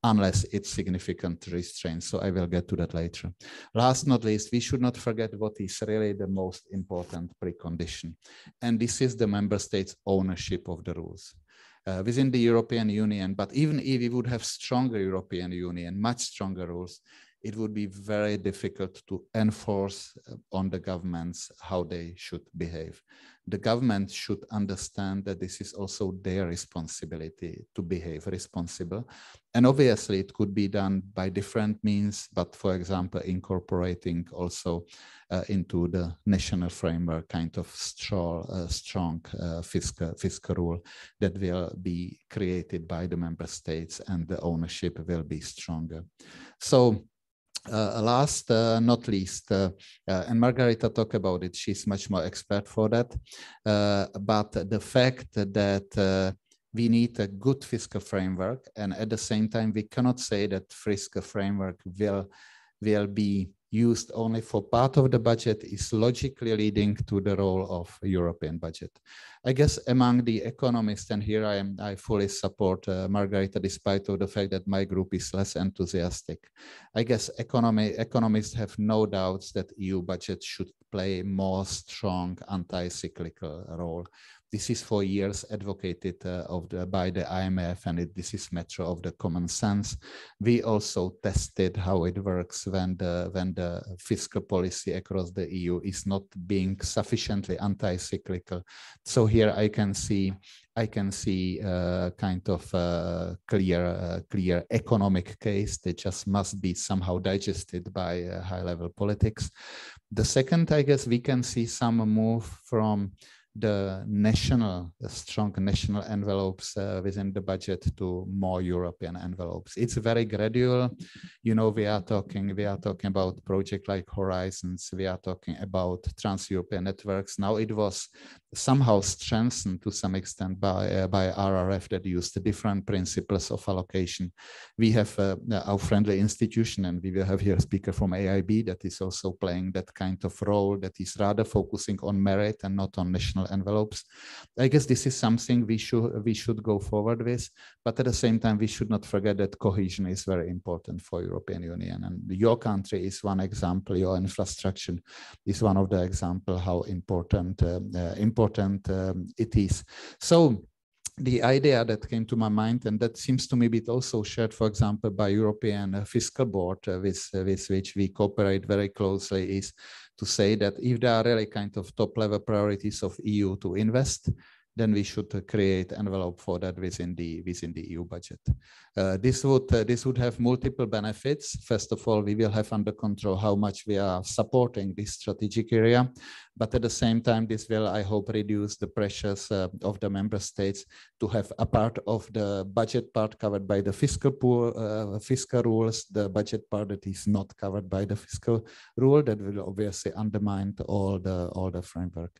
D: unless it's significant restraint. So I will get to that later. Last not least, we should not forget what is really the most important precondition. And this is the member states ownership of the rules. Uh, within the European Union, but even if we would have stronger European Union, much stronger rules, it would be very difficult to enforce uh, on the governments how they should behave. The government should understand that this is also their responsibility to behave responsible. And obviously, it could be done by different means, but for example, incorporating also uh, into the national framework kind of strong, uh, strong uh, fiscal, fiscal rule that will be created by the member states and the ownership will be stronger. So, uh, last, uh, not least, uh, and Margarita talked about it, she's much more expert for that, but the fact that we need a good fiscal framework and at the same time we cannot say that fiscal framework will will be used only for part of the budget is logically leading to the role of European budget. I guess among the economists, and here I am, I fully support uh, Margarita, despite of the fact that my group is less enthusiastic. I guess economy, economists have no doubts that EU budget should play more strong anti-cyclical role. This is for years advocated uh, of the, by the IMF, and it, this is matter of the common sense. We also tested how it works when the when the fiscal policy across the EU is not being sufficiently anti-cyclical. So here I can see I can see a uh, kind of a uh, clear, a uh, clear economic case that just must be somehow digested by high-level politics. The second, I guess, we can see some move from the national, the strong national envelopes uh, within the budget to more European envelopes. It's very gradual. You know, we are talking, we are talking about project like Horizons. We are talking about trans-European networks. Now it was somehow strengthened to some extent by uh, by RRF that used different principles of allocation. We have uh, our friendly institution, and we will have here a speaker from AIB that is also playing that kind of role that is rather focusing on merit and not on national envelopes. I guess this is something we should we should go forward with, but at the same time, we should not forget that cohesion is very important for European Union. And your country is one example. Your infrastructure is one of the example how important uh, uh important um, it is. So the idea that came to my mind, and that seems to me bit also shared, for example, by European Fiscal Board, uh, with, uh, with which we cooperate very closely, is to say that if there are really kind of top level priorities of EU to invest, then we should create envelope for that within the within the EU budget. Uh, this would uh, this would have multiple benefits. First of all, we will have under control how much we are supporting this strategic area, but at the same time, this will, I hope, reduce the pressures uh, of the member states to have a part of the budget part covered by the fiscal pool, uh, fiscal rules, the budget part that is not covered by the fiscal rule that will obviously undermine all the all the framework.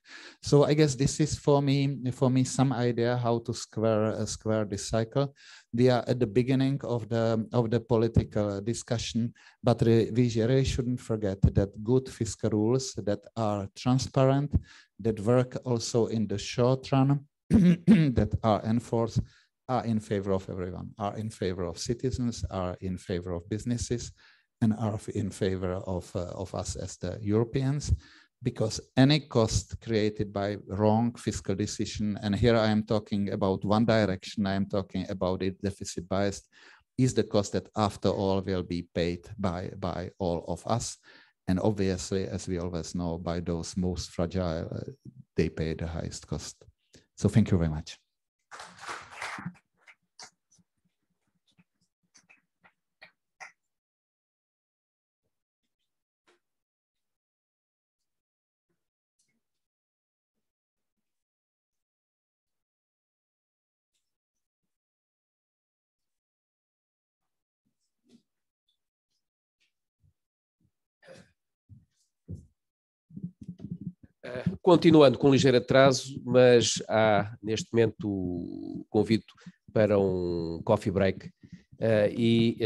D: So I guess this is for me for me some idea how to square uh, square this cycle we are at the beginning of the of the political discussion, but we really shouldn't forget that good fiscal rules that are transparent, that work also in the short run, that are enforced, are in favor of everyone, are in favor of citizens, are in favor of businesses, and are in favor of, uh, of us as the Europeans because any cost created by wrong fiscal decision, and here I am talking about one direction, I am talking about it deficit biased, is the cost that after all will be paid by, by all of us. And obviously, as we always know, by those most fragile, uh, they pay the highest cost. So thank you very much.
B: Continuando com um ligeiro atraso, mas há neste momento o convite para um coffee break uh, e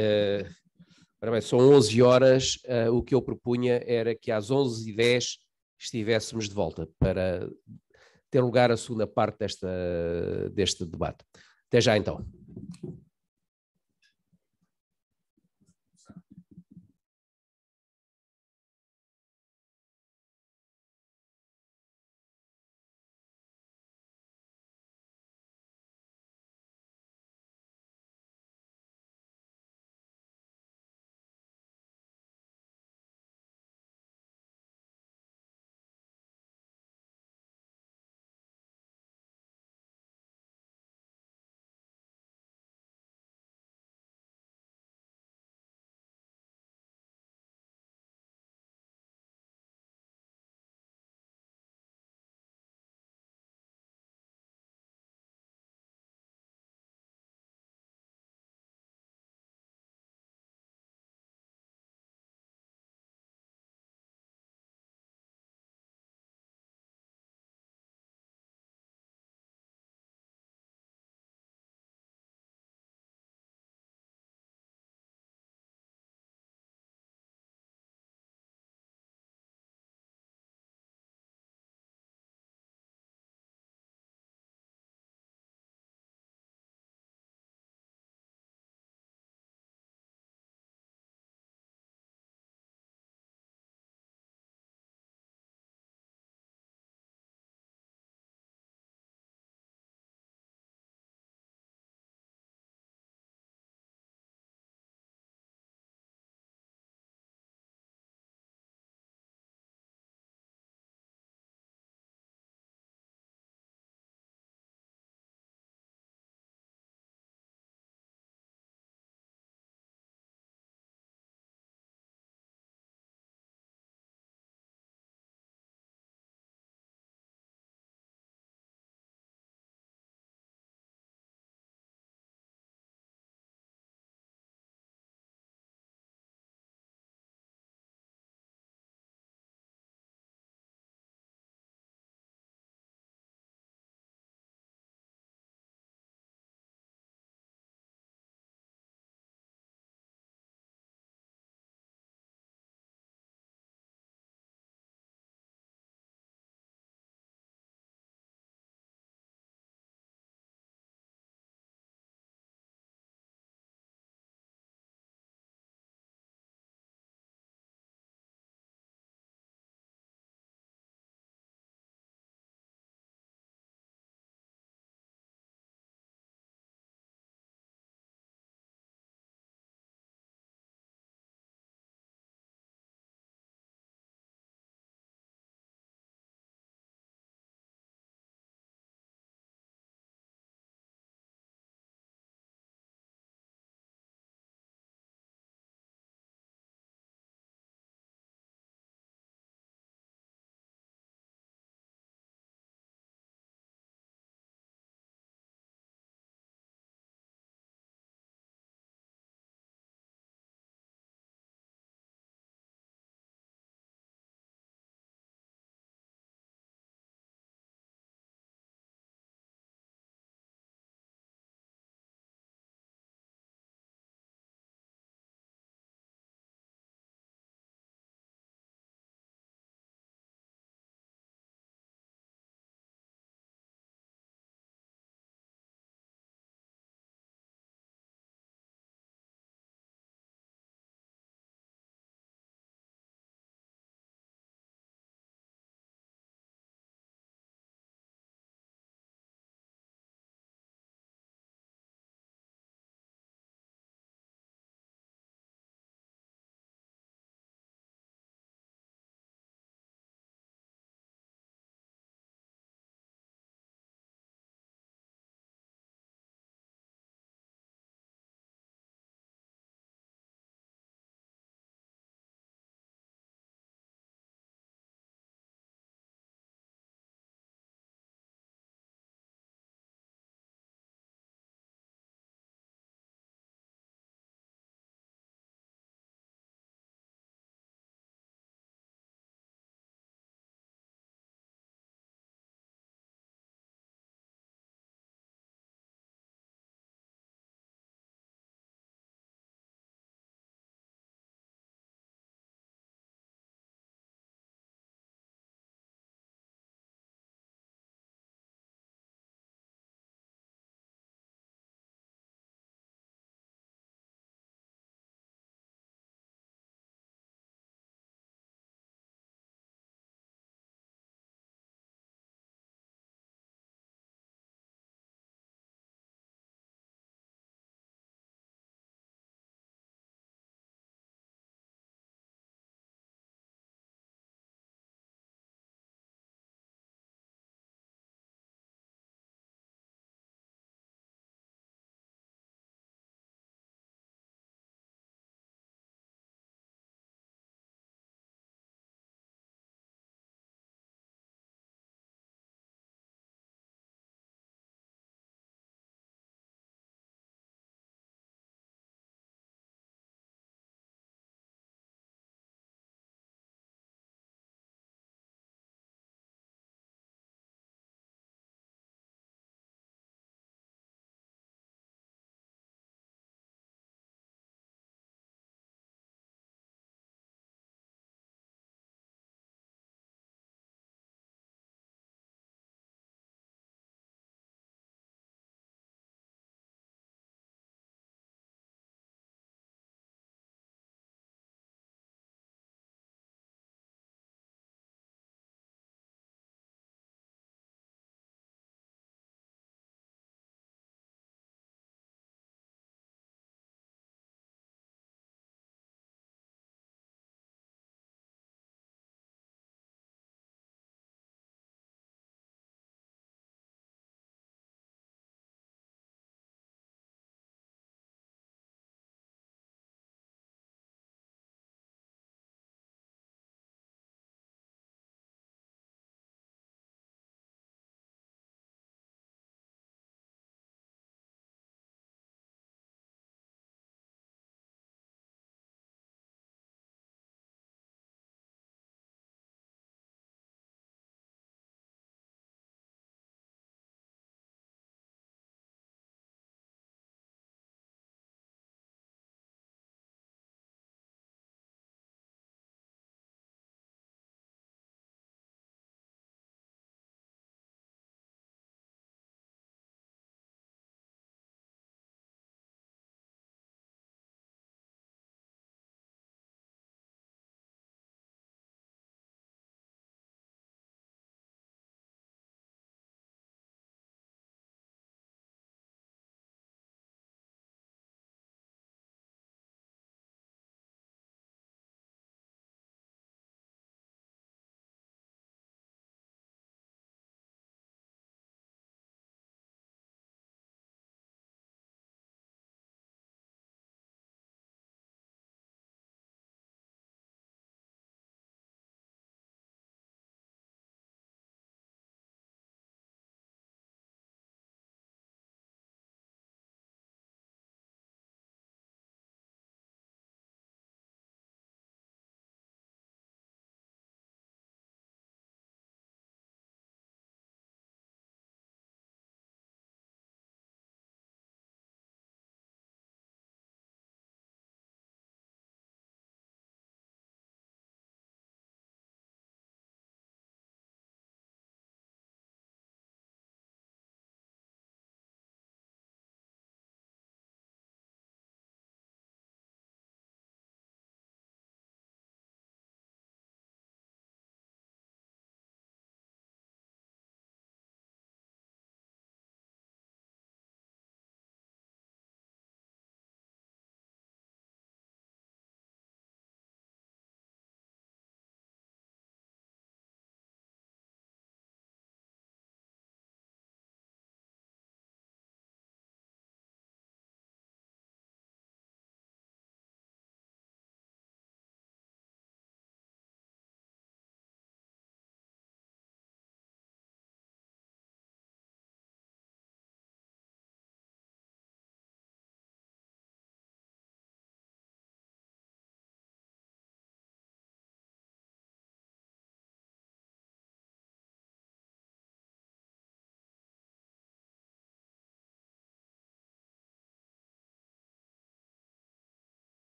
B: uh, bem, são 11 horas, uh, o que eu propunha era que às 11h10 estivéssemos de volta para ter lugar a segunda parte desta, deste debate. Até já então.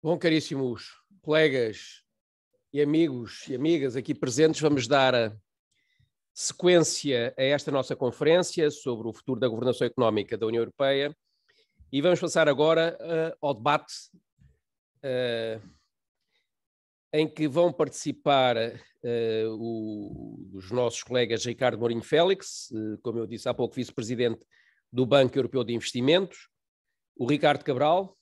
B: Bom, caríssimos colegas e amigos e amigas aqui presentes, vamos dar sequência a esta nossa conferência sobre o futuro da governação económica da União Europeia e vamos passar agora uh, ao debate uh, em que vão participar uh, o, os nossos colegas Ricardo Mourinho Félix, como eu disse há pouco, vice-presidente do Banco Europeu de Investimentos, o Ricardo Cabral,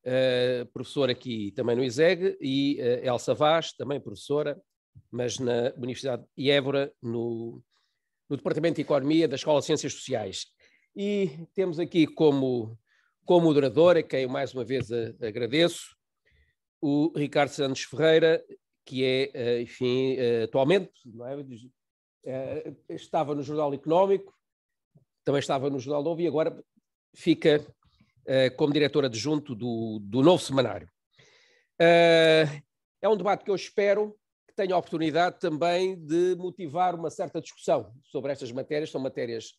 B: uh, eh, professora aqui também no ISEG, e uh, Elsa Vaz, também professora, mas na Universidade de Évora, no, no Departamento de Economia da Escola de Ciências Sociais. E temos aqui como, como moderador, a quem eu mais uma vez a, agradeço, o Ricardo Santos Ferreira, que é, eh, enfim, atualmente, é? estava no Jornal Económico, também estava no Jornal Novo e agora fica eh, como diretor adjunto do, do novo semanário. Eh, é um debate que eu espero que tenha a oportunidade também de motivar uma certa discussão sobre estas matérias. São matérias,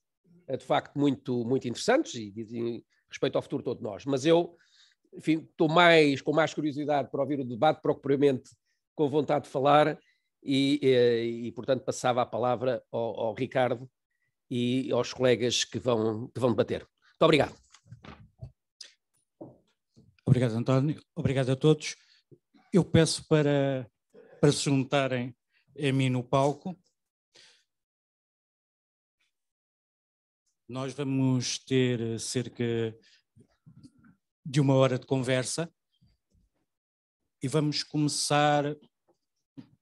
B: eh, de facto, muito, muito interessantes e dizem respeito ao futuro de todos nós. Mas eu, enfim, estou mais, com mais curiosidade para ouvir o debate, propriamente com vontade de falar, e, e, e portanto, passava a palavra ao, ao Ricardo e aos colegas que vão, que vão debater. Muito obrigado.
E: Obrigado, António. Obrigado a todos. Eu peço para, para se juntarem a mim no palco. Nós vamos ter cerca de uma hora de conversa e vamos começar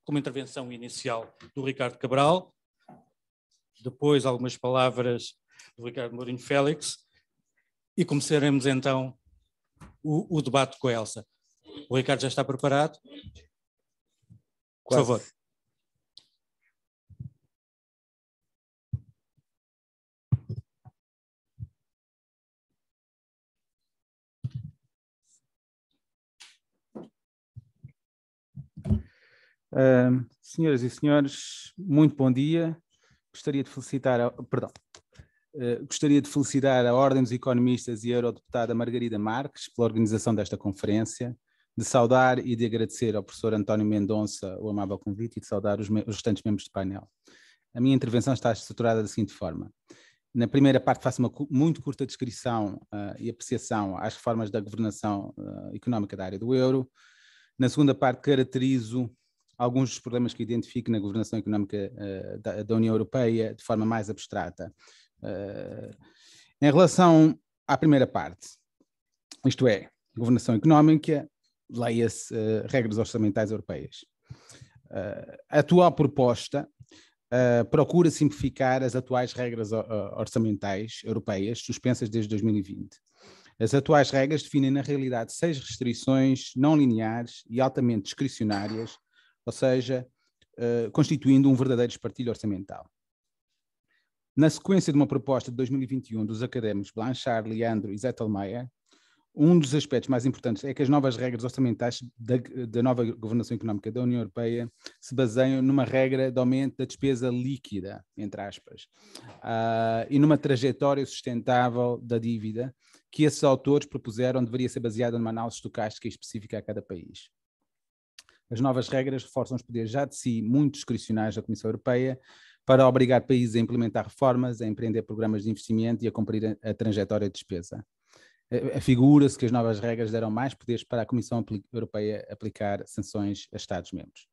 E: com uma intervenção inicial do Ricardo Cabral, depois algumas palavras do Ricardo Mourinho Félix e começaremos então o, o debate com a Elsa. O Ricardo já está preparado? Quase. Por
F: favor.
G: Uh, senhoras e senhores, muito bom dia. Gostaria de felicitar, perdão, eh, gostaria de felicitar a Ordem dos Economistas e a Eurodeputada Margarida Marques pela organização desta conferência, de saudar e de agradecer ao professor António Mendonça o amável convite e de saudar os, me os restantes membros do painel. A minha intervenção está estruturada da seguinte forma. Na primeira parte faço uma muito curta descrição uh, e apreciação às reformas da governação uh, económica da área do euro. Na segunda parte caracterizo alguns dos problemas que identifico na governação económica da, da União Europeia de forma mais abstrata eh, em relação à primeira parte, isto é, governação económica, leia-se uh, regras orçamentais europeias. Uh, a atual proposta uh, procura simplificar as atuais regras orçamentais europeias, suspensas desde 2020. As atuais regras definem, na realidade, seis restrições não lineares e altamente discricionárias, ou seja, constituindo um verdadeiro espartilho orçamental. Na sequência de uma proposta de 2021 dos académicos Blanchard, Leandro e Zettelmeier, um dos aspectos mais importantes é que as novas regras orçamentais da, da, nova governação económica da União Europeia se baseiam numa regra de aumento da despesa líquida, entre aspas, uh, e numa trajetória sustentável da dívida que esses autores propuseram deveria ser baseada numa análise estocástica específica a cada país. As novas regras reforçam os poderes já de si muito discricionais da Comissão Europeia para obrigar países a implementar reformas, a empreender programas de investimento e a cumprir a, trajetória de despesa. Afigura-se que as novas regras deram mais poderes para a Comissão Europeia aplicar sanções a Estados-membros.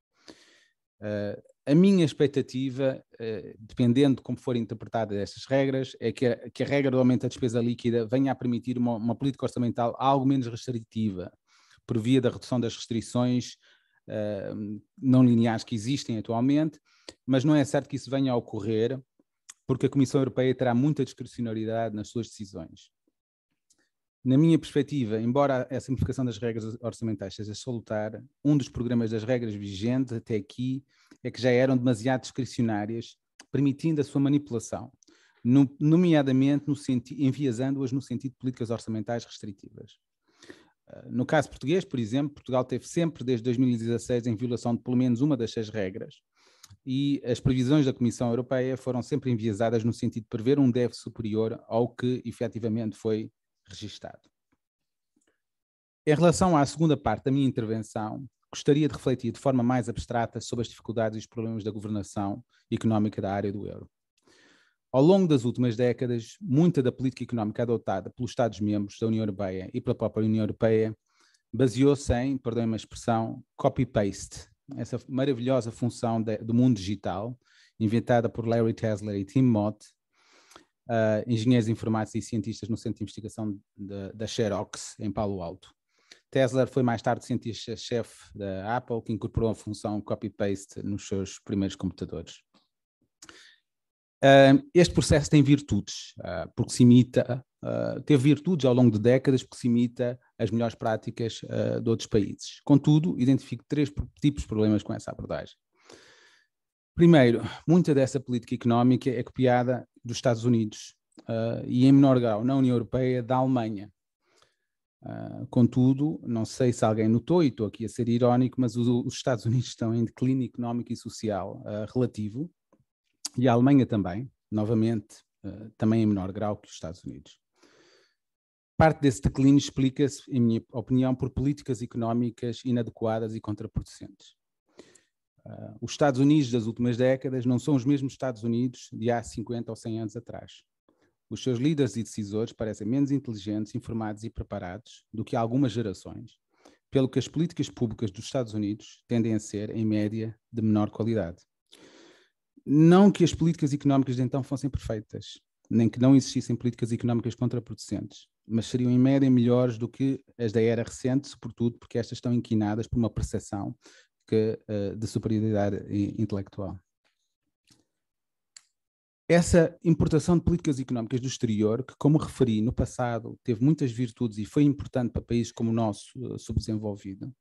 G: Uh, a minha expectativa, uh, dependendo de como forem interpretadas estas regras, é que a, que a, regra do aumento da despesa líquida venha a permitir uma, uma política orçamental algo menos restritiva, por via da redução das restrições uh, não lineares que existem atualmente, mas não é certo que isso venha a ocorrer, porque a Comissão Europeia terá muita discrecionalidade nas suas decisões. Na minha perspectiva, embora a simplificação das regras orçamentais seja salutar, um dos programas das regras vigentes até aqui é que já eram demasiado discricionárias, permitindo a sua manipulação, nomeadamente no enviesando-as no sentido de políticas orçamentais restritivas. No caso português, por exemplo, Portugal teve sempre, desde 2016, em violação de pelo menos uma das seis regras, e as previsões da Comissão Europeia foram sempre enviesadas no sentido de prever um déficit superior ao que efetivamente foi registado. Em relação à segunda parte da minha intervenção, gostaria de refletir de forma mais abstrata sobre as dificuldades e os problemas da governação económica da área do euro. Ao longo das últimas décadas, muita da política económica adotada pelos Estados-membros da União Europeia e pela própria União Europeia baseou-se em, perdoem-me a expressão, copy-paste, essa maravilhosa função de, do mundo digital, inventada por Larry Tesler e Tim Mott, uh, engenheiros informáticos e cientistas no Centro de Investigação de, da Xerox, em Palo Alto. Tesler foi mais tarde cientista-chefe da Apple, que incorporou a função copy-paste nos seus primeiros computadores. Ah, este processo tem virtudes, ah, porque se imita, ah, teve virtudes ao longo de décadas, porque se imita as melhores práticas de outros países. Contudo, identifico três tipos de problemas com essa abordagem. Primeiro, muita dessa política económica é copiada dos Estados Unidos e, em menor grau, na União Europeia, da Alemanha. contudo, não sei se alguém notou, e estou aqui a ser irónico, mas os, Estados Unidos estão em declínio económico e social relativo, e a Alemanha também, novamente, uh, também em menor grau que os Estados Unidos. Parte desse declínio explica-se, em minha opinião, por políticas económicas inadequadas e contraproducentes. Uh, os Estados Unidos das últimas décadas não são os mesmos Estados Unidos de há 50 ou 100 anos atrás. Os seus líderes e decisores parecem menos inteligentes, informados e preparados do que algumas gerações, pelo que as políticas públicas dos Estados Unidos tendem a ser, em média, de menor qualidade. Não que as políticas económicas de então fossem perfeitas, nem que não existissem políticas económicas contraproducentes, mas seriam em média melhores do que as da era recente, sobretudo porque estas estão inquinadas por uma percepção que, eh, de superioridade intelectual. Essa importação de políticas económicas do exterior, que, como referi no passado, teve muitas virtudes e foi importante para países como o nosso, eh, subdesenvolvido,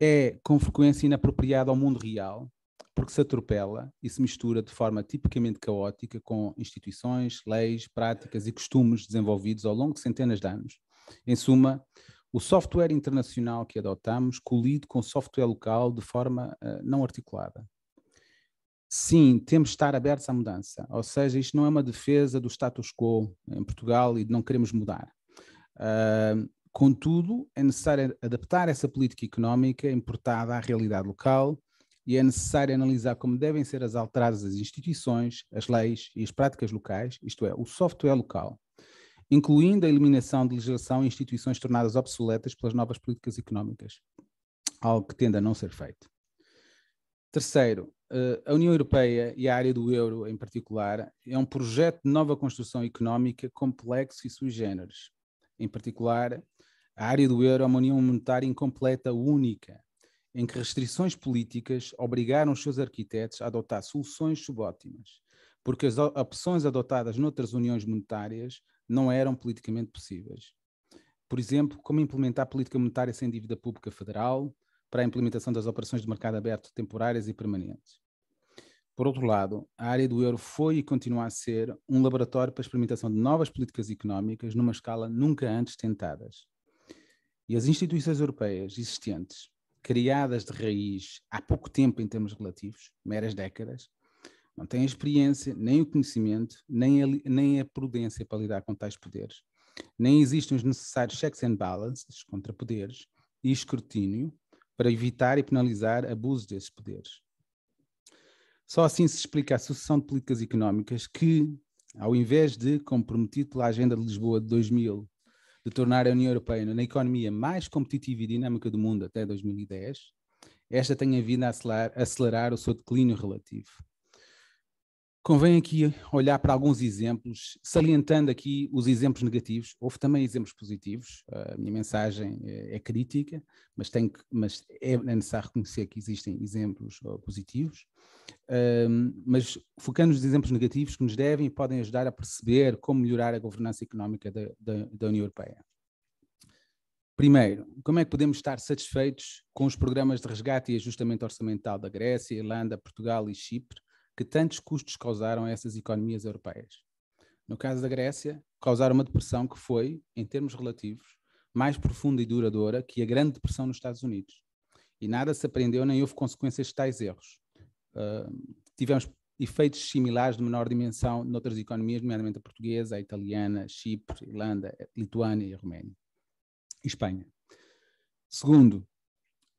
G: é com frequência inapropriada ao mundo real porque se atropela e se mistura de forma tipicamente caótica com instituições, leis, práticas e costumes desenvolvidos ao longo de centenas de anos. Em suma, o software internacional que adotamos colide com o software local de forma uh, não articulada. Sim, temos de estar abertos à mudança, ou seja, isto não é uma defesa do status quo em Portugal e não queremos mudar. Uh, contudo, é necessário adaptar essa política económica importada à realidade local e é necessário analisar como devem ser as alteradas as instituições, as leis e as práticas locais, isto é, o software local, incluindo a eliminação de legislação e instituições tornadas obsoletas pelas novas políticas económicas, algo que tende a não ser feito. Terceiro, eh, a União Europeia e a área do euro em particular é um projeto de nova construção económica complexo e sui generis. Em particular, a área do euro é uma união monetária incompleta, única, em que restrições políticas obrigaram os seus arquitetos a adotar soluções subótimas, porque as opções adotadas noutras uniões monetárias não eram politicamente possíveis. Por exemplo, como implementar política monetária sem dívida pública federal, para a implementação das operações de mercado aberto temporárias e permanentes. Por outro lado, a área do euro foi e continua a ser um laboratório para a experimentação de novas políticas económicas numa escala nunca antes tentadas. E as instituições europeias existentes criadas de raiz há pouco tempo em termos relativos, meras décadas, não têm a experiência, nem o conhecimento, nem a, nem a prudência para lidar com tais poderes, nem existem os necessários checks and balances contra poderes e escrutínio para evitar e penalizar abusos desses poderes. Só assim se explica a sucessão de políticas económicas que, ao invés de, como prometido pela Agenda de Lisboa de 2000, de tornar a União Europeia na economia mais competitiva e dinâmica do mundo até 2010, esta tenha vindo a acelerar, acelerar o seu declínio relativo. Convém aqui olhar para alguns exemplos, salientando aqui os exemplos negativos. Houve também exemplos positivos. A minha mensagem eh, é crítica, mas, tem que, mas é necessário reconhecer que existem exemplos eh, positivos. Mas focando nos exemplos negativos que nos devem e podem ajudar a perceber como melhorar a governança económica da, da, da União Europeia. Primeiro, como é que podemos estar satisfeitos com os programas de resgate e ajustamento orçamental da Grécia, Irlanda, Portugal e Chipre? que tantos custos causaram a essas economias europeias. No caso da Grécia, causaram uma depressão que foi, em termos relativos, mais profunda e duradoura que a Grande Depressão nos Estados Unidos. E nada se aprendeu nem houve consequências de tais erros. Uh, tivemos efeitos similares de menor dimensão noutras economias, nomeadamente a portuguesa, a italiana, Chipre, Irlanda, Lituânia e a Roménia. E Espanha. Segundo,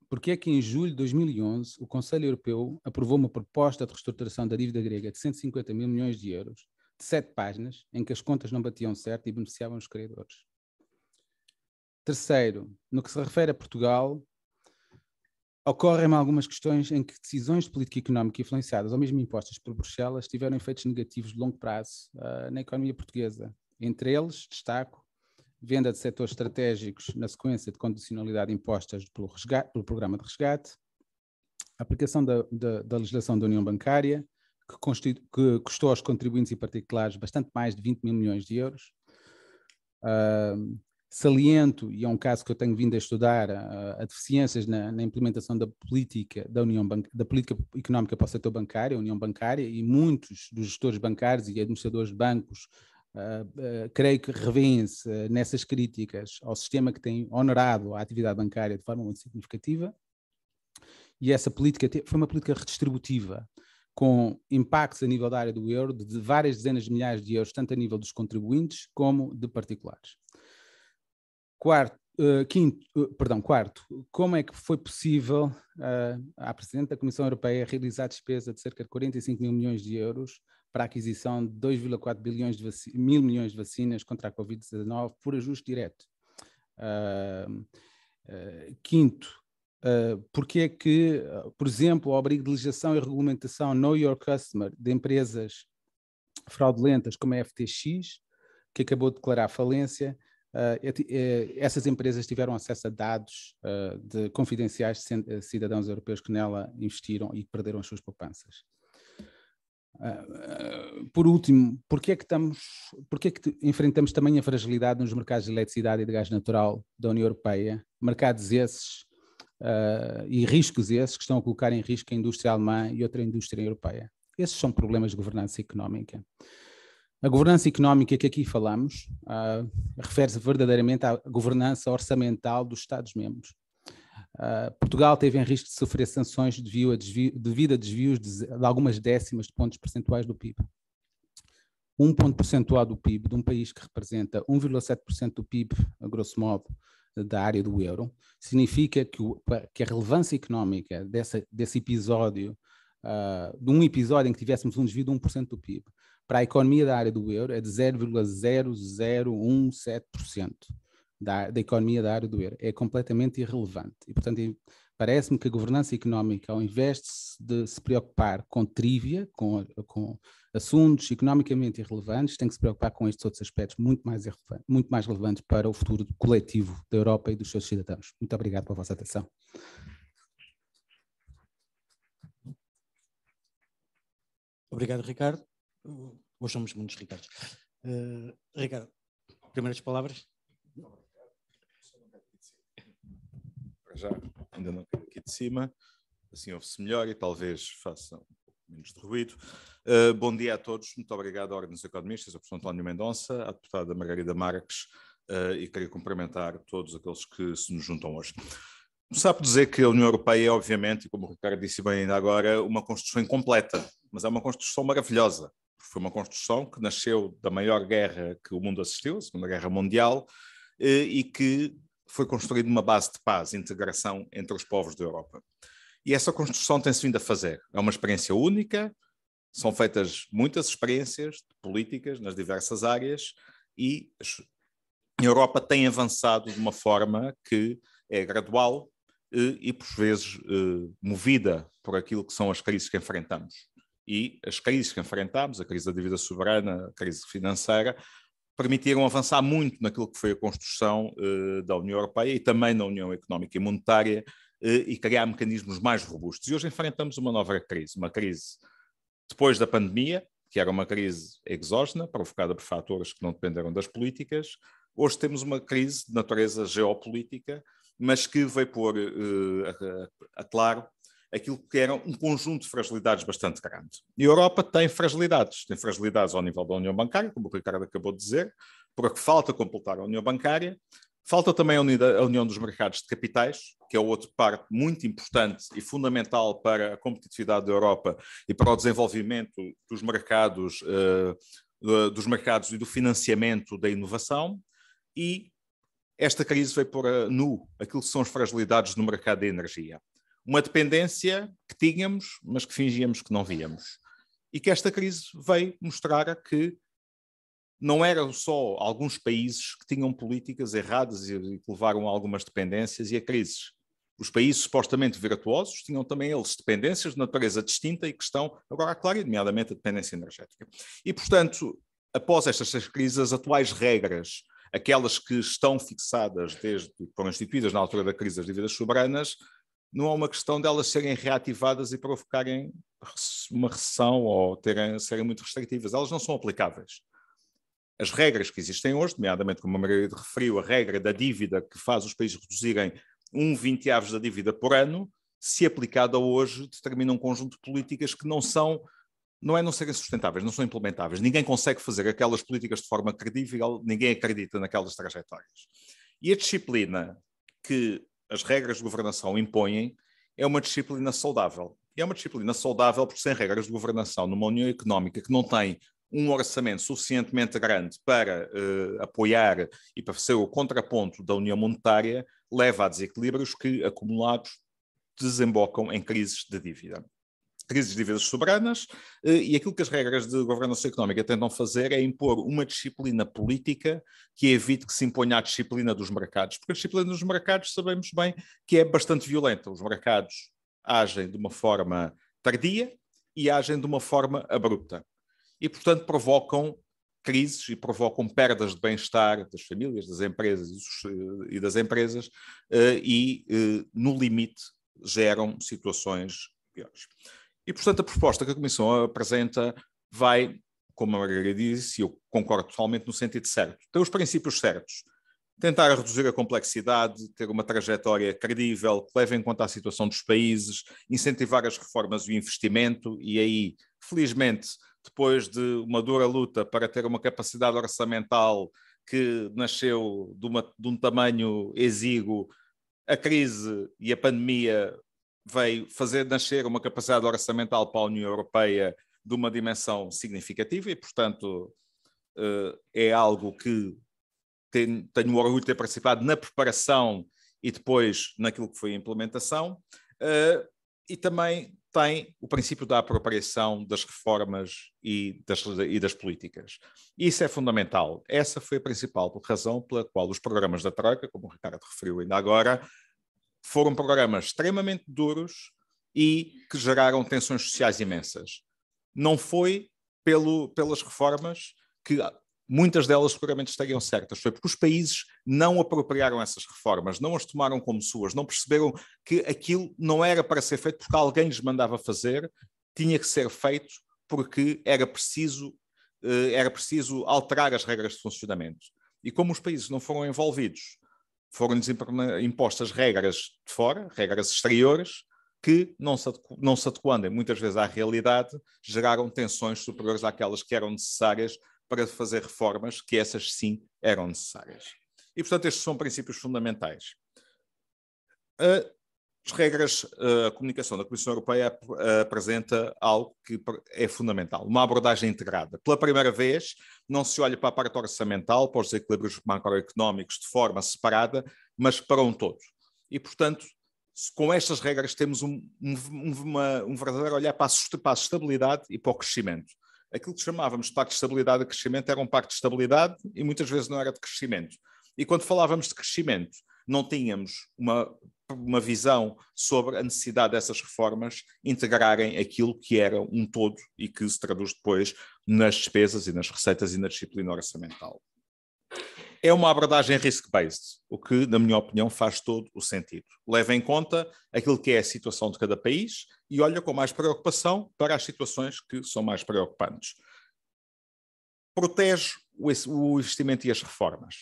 G: porque é que em julho de 2011 o Conselho Europeu aprovou uma proposta de reestruturação da dívida grega de 150 mil milhões de euros, de sete páginas, em que as contas não batiam certo e beneficiavam os credores. Terceiro, no que se refere a Portugal, ocorrem algumas questões em que decisões de política económica influenciadas ou mesmo impostas por Bruxelas tiveram efeitos negativos de longo prazo uh, na economia portuguesa. Entre eles, destaco venda de setores estratégicos na sequência de condicionalidade impostas pelo, resgate, pelo programa de resgate, aplicação da, da, da, legislação da União Bancária, que, constitu, que custou aos contribuintes e particulares bastante mais de 20 mil milhões de euros. Uh, saliento, e é um caso que eu tenho vindo a estudar, uh, a deficiências na, na, implementação da política da União da política económica para o setor bancário, a União Bancária, e muitos dos gestores bancários e administradores de bancos Uh, creio que revêem-se ah, nessas críticas ao sistema que tem honorado a atividade bancária de forma muito significativa. E essa política foi uma política redistributiva, com impactos a nível da área do euro de várias dezenas de milhares de euros, tanto a nível dos contribuintes como de particulares. Quarto, uh, quinto, uh, perdão, quarto, como é que foi possível uh, à Presidente da Comissão Europeia realizar despesa de cerca de 45 mil milhões de euros para a aquisição de 2,4 bilhões de mil milhões de vacinas contra a Covid-19 por ajuste direto. Uh, uh, quinto, uh, eh, porque é que, eh, por exemplo, ao abrigo de legislação e regulamentação Know Your Customer de empresas fraudulentas como a FTX, que acabou de declarar falência, Uh, essas empresas tiveram acesso a dados uh, de confidenciais de cidadãos europeus que nela investiram e perderam as suas poupanças. Ah, ah, por último, porque é que estamos, porque é que enfrentamos também a fragilidade nos mercados de eletricidade e de gás natural da União Europeia, mercados esses uh, e riscos esses que estão a colocar em risco a indústria alemã e outra indústria europeia. Esses são problemas de governança económica. A governança económica que aqui falamos uh, refere-se verdadeiramente à governança orçamental dos Estados-membros. Ah, Portugal teve em risco de sofrer sanções devido a, desvio, devido a desvios de, de, algumas décimas de pontos percentuais do PIB. Um ponto percentual do PIB de um país que representa 1,7% do PIB, a grosso modo, da área do euro, significa que, o, que a relevância económica dessa, desse episódio, uh, de um episódio em que tivéssemos um desvio de 1% do PIB, para a economia da área do euro é de 0,0017% da, da economia da área do euro. É completamente irrelevante. E, portanto, parece-me que a governança económica, ao invés de se preocupar com trivia, com, com assuntos economicamente irrelevantes, tem que se preocupar com estes outros aspectos muito mais, muito mais relevantes para o futuro coletivo da Europa e dos seus cidadãos. Muito obrigado pela vossa atenção.
E: Obrigado, Ricardo. Hoje somos muitos Ricardo Uh, eh, Ricardo, primeiras palavras? já, ainda não caiu aqui de cima. Assim
H: ouve-se melhor e talvez façam menos de ruído. Uh, bom dia a todos, muito obrigado à Ordem dos Economistas, ao professor António Mendonça, à deputada Margarida Marques uh, e queria cumprimentar todos aqueles que se nos juntam hoje. Começar por dizer que a União Europeia é, obviamente, e como o Ricardo disse bem ainda agora, uma construção incompleta, mas é uma construção maravilhosa. Foi uma construção que nasceu da maior guerra que o mundo assistiu, a Segunda Guerra Mundial, eh, e que foi construída uma base de paz e integração entre os povos da Europa. E essa construção tem-se vindo a fazer. É uma experiência única, são feitas muitas experiências políticas nas diversas áreas e a Europa tem avançado de uma forma que é gradual eh, e, por vezes, eh, movida por aquilo que são as crises que enfrentamos. E as crises que enfrentamos, a crise da dívida soberana, a crise financeira, permitiram avançar muito naquilo que foi a construção uh, da União Europeia e também na União Económica e Monetária uh, e criar mecanismos mais robustos. E hoje enfrentamos uma nova crise, uma crise depois da pandemia, que era uma crise exógena, provocada por fatores que não dependeram das políticas. Hoje temos uma crise de natureza geopolítica, mas que veio pôr uh, a, a, a claro aquilo que era um conjunto de fragilidades bastante grande. E a Europa tem fragilidades, tem fragilidades ao nível da União Bancária, como o Ricardo acabou de dizer, porque falta completar a União Bancária, falta também a, unida, a União dos Mercados de Capitais, que é outra parte muito importante e fundamental para a competitividade da Europa e para o desenvolvimento dos mercados, uh, dos mercados e do financiamento da inovação, e esta crise veio pôr a nu aquilo que são as fragilidades no mercado de energia uma dependência que tínhamos, mas que fingíamos que não víamos. E que esta crise veio mostrar que não eram só alguns países que tinham políticas erradas e que levaram a algumas dependências e a crises. Os países supostamente virtuosos tinham também eles dependências de natureza distinta e que estão agora clara, nomeadamente a dependência energética. E, portanto, após estas seis crises, as atuais regras, aquelas que estão fixadas desde que foram instituídas na altura da crise das dívidas soberanas, não é uma questão delas serem reativadas e provocarem uma recessão ou terem, serem muito restritivas. Elas não são aplicáveis. As regras que existem hoje, nomeadamente como a Margarida referiu, a regra da dívida que faz os países reduzirem um vinteavos da dívida por ano, se aplicada hoje, determina um conjunto de políticas que não são, não é não serem sustentáveis, não são implementáveis. Ninguém consegue fazer aquelas políticas de forma credível, ninguém acredita naquelas trajetórias. E a disciplina que as regras de governação impõem é uma disciplina saudável. E é uma disciplina saudável porque sem regras de governação numa União Económica que não tem um orçamento suficientemente grande para uh, apoiar e para ser o contraponto da União Monetária leva a desequilíbrios que, acumulados, desembocam em crises de dívida crises de dívidas soberanas, eh, e aquilo que as regras de governança económica tentam fazer é impor uma disciplina política que evite que se imponha a disciplina dos mercados, porque a disciplina dos mercados sabemos bem que é bastante violenta. Os mercados agem de uma forma tardia e agem de uma forma abrupta. E, portanto, provocam crises e provocam perdas de bem-estar das famílias, das empresas e eh, das empresas, eh, e, no limite, geram situações piores. E, portanto, a proposta que a Comissão apresenta vai, como a Margarida disse, e eu concordo totalmente no sentido certo, ter os princípios certos, tentar reduzir a complexidade, ter uma trajetória credível, que leve em conta a situação dos países, incentivar as reformas e o investimento, e aí, felizmente, depois de uma dura luta para ter uma capacidade orçamental que nasceu de, uma, de um tamanho exíguo, a crise e a pandemia veio fazer nascer uma capacidade orçamental para a União Europeia de uma dimensão significativa e, portanto, eh, é algo que tenho, o orgulho de ter participado na preparação e depois naquilo que foi a implementação. Eh, e também tem o princípio da apropriação das reformas e das, e das, políticas. Isso é fundamental. Essa foi a principal razão pela qual os programas da Troika, como o Ricardo referiu ainda agora, foram programas extremamente duros e que geraram tensões sociais imensas. Não foi pelo, pelas reformas que muitas delas seguramente estariam certas, foi porque os países não apropriaram essas reformas, não as tomaram como suas, não perceberam que aquilo não era para ser feito porque alguém lhes mandava fazer, tinha que ser feito porque era preciso, eh, era preciso alterar as regras de funcionamento. E como os países não foram envolvidos foram-lhes impostas regras de fora, regras exteriores, que, não se, não se adequando muitas vezes à realidade, geraram tensões superiores àquelas que eram necessárias para fazer reformas que essas sim eram necessárias. E, portanto, estes são princípios fundamentais. A ah, as regras, eh, a comunicação da Comissão Europeia eh, apresenta algo que é fundamental, uma abordagem integrada. Pela primeira vez, não se olha para a parte orçamental, para os equilíbrios macroeconómicos de forma separada, mas para um todo. E, portanto, com estas regras temos um, um, uma, um verdadeiro olhar para a, para estabilidade e para o crescimento. Aquilo que chamávamos de pacto de estabilidade e crescimento era um pacto de estabilidade e muitas vezes não era de crescimento. E quando falávamos de crescimento, não tínhamos uma, uma visão sobre a necessidade dessas reformas integrarem aquilo que era um todo e que se traduz depois nas despesas e nas receitas e na disciplina orçamental. É uma abordagem risk-based, o que, na minha opinião, faz todo o sentido. Leva em conta aquilo que é a situação de cada país e olha com mais preocupação para as situações que são mais preocupantes. Protege o investimento e as reformas